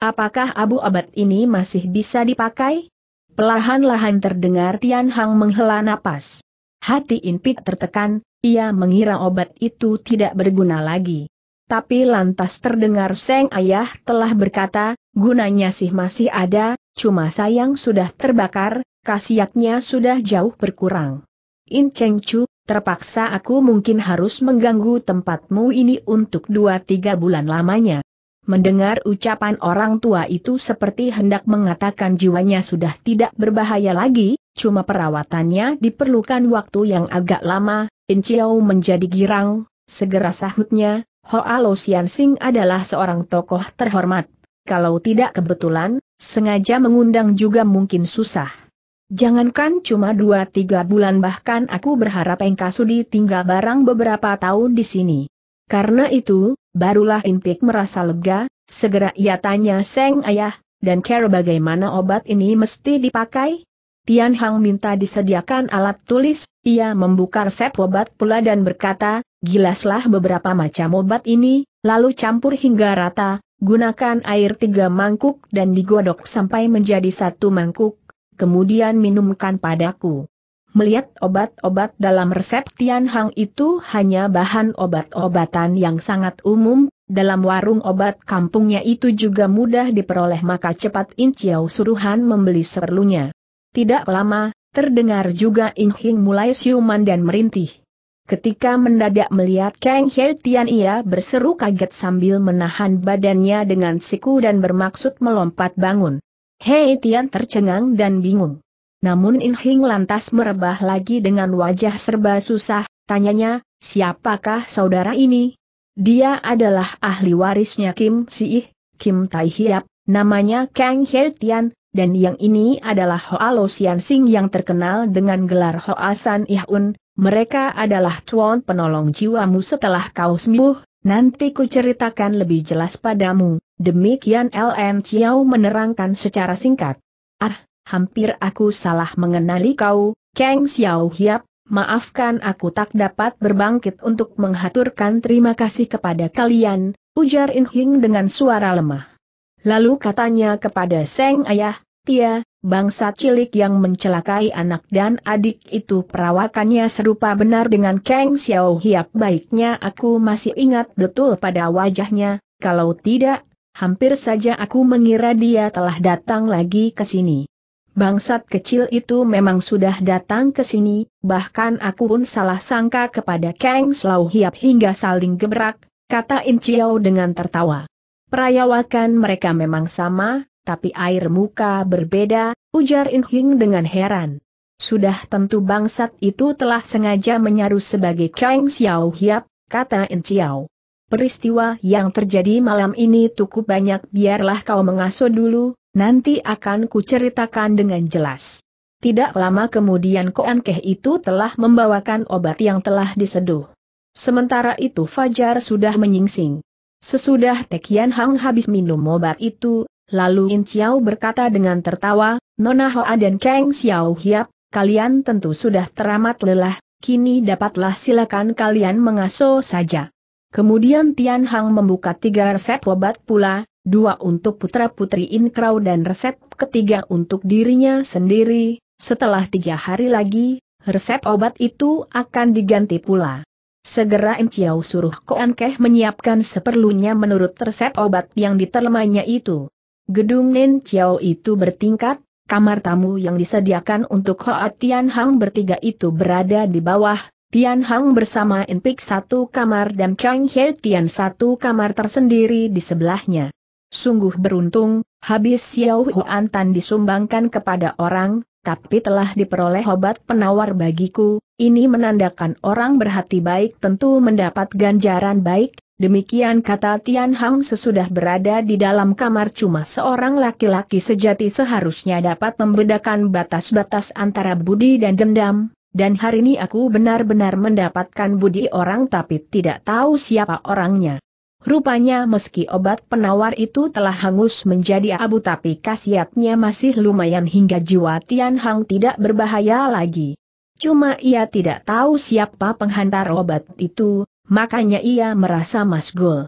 A: Apakah abu obat ini masih bisa dipakai? Pelahan-lahan terdengar Tian Hang menghela napas. Hati impit tertekan, ia mengira obat itu tidak berguna lagi. Tapi lantas terdengar Seng Ayah telah berkata, gunanya sih masih ada, cuma sayang sudah terbakar, Kasihatnya sudah jauh berkurang. In Cheng Chu, terpaksa aku mungkin harus mengganggu tempatmu ini untuk dua tiga bulan lamanya. Mendengar ucapan orang tua itu seperti hendak mengatakan jiwanya sudah tidak berbahaya lagi, cuma perawatannya diperlukan waktu yang agak lama, Chiao menjadi girang, segera sahutnya, Hoa Lo Sian Sing adalah seorang tokoh terhormat. Kalau tidak kebetulan, sengaja mengundang juga mungkin susah. Jangankan cuma dua tiga bulan bahkan aku berharap Engkasudi tinggal barang beberapa tahun di sini. Karena itu, barulah Inpik merasa lega, segera ia tanya Seng Ayah, dan care bagaimana obat ini mesti dipakai? Tian Hang minta disediakan alat tulis, ia membuka resep obat pula dan berkata, gilaslah beberapa macam obat ini, lalu campur hingga rata, gunakan air tiga mangkuk dan digodok sampai menjadi satu mangkuk, kemudian minumkan padaku. Melihat obat-obat dalam resep Tian Hang itu hanya bahan obat-obatan yang sangat umum, dalam warung obat kampungnya itu juga mudah diperoleh maka cepat In Chiao suruhan membeli seperlunya. Tidak lama, terdengar juga In Hing mulai siuman dan merintih. Ketika mendadak melihat Kang He Tian ia berseru kaget sambil menahan badannya dengan siku dan bermaksud melompat bangun. Hei Tian tercengang dan bingung. Namun In Hing lantas merebah lagi dengan wajah serba susah, tanyanya, siapakah saudara ini? Dia adalah ahli warisnya Kim Si Ih, Kim Tai Hiap, namanya Kang He Tian, dan yang ini adalah Hoa Lo Sian Sing yang terkenal dengan gelar Hoa San Ihun. mereka adalah tuan penolong jiwamu setelah kau sembuh, nanti ku ceritakan lebih jelas padamu. Demikian LN Chiao menerangkan secara singkat. Ah, hampir aku salah mengenali kau, Kang Xiao Hiap, maafkan aku tak dapat berbangkit untuk menghaturkan terima kasih kepada kalian, ujar In Hing dengan suara lemah. Lalu katanya kepada Seng Ayah, Tia, bangsa cilik yang mencelakai anak dan adik itu perawakannya serupa benar dengan Kang Xiao Hiap. Baiknya aku masih ingat betul pada wajahnya, kalau tidak Hampir saja aku mengira dia telah datang lagi ke sini. Bangsat kecil itu memang sudah datang ke sini, bahkan aku pun salah sangka kepada Kang Slau Hiap hingga saling gebrak, kata In Chiao dengan tertawa. Perayawakan mereka memang sama, tapi air muka berbeda, ujar In Hing dengan heran. Sudah tentu bangsat itu telah sengaja menyaru sebagai Kang Xiao Hiap, kata In Chiao peristiwa yang terjadi malam ini cukup banyak biarlah kau mengasuh dulu, nanti akan kuceritakan dengan jelas. Tidak lama kemudian Koan Keh itu telah membawakan obat yang telah diseduh. Sementara itu Fajar sudah menyingsing. Sesudah Tekian Hang habis minum obat itu, lalu In Chiao berkata dengan tertawa, Nona Hoa dan Kang Xiao Hiap, kalian tentu sudah teramat lelah, kini dapatlah silakan kalian mengaso saja. Kemudian Tian Hang membuka tiga resep obat pula, dua untuk putra-putri In dan resep ketiga untuk dirinya sendiri, setelah tiga hari lagi, resep obat itu akan diganti pula. Segera Enciau suruh Koan Keh menyiapkan seperlunya menurut resep obat yang diterlemahnya itu. Gedung Nen Chiao itu bertingkat, kamar tamu yang disediakan untuk Hoa Tian Hang bertiga itu berada di bawah, Tian Hang bersama Enpik satu kamar dan Kang He Tian satu kamar tersendiri di sebelahnya. Sungguh beruntung, habis Xiao Huan Tan disumbangkan kepada orang, tapi telah diperoleh obat penawar bagiku, ini menandakan orang berhati baik tentu mendapat ganjaran baik, demikian kata Tian Hang sesudah berada di dalam kamar cuma seorang laki-laki sejati seharusnya dapat membedakan batas-batas antara budi dan dendam, dan hari ini aku benar-benar mendapatkan budi orang tapi tidak tahu siapa orangnya. Rupanya meski obat penawar itu telah hangus menjadi abu tapi khasiatnya masih lumayan hingga jiwa Tian Hang tidak berbahaya lagi. Cuma ia tidak tahu siapa penghantar obat itu, makanya ia merasa masgul.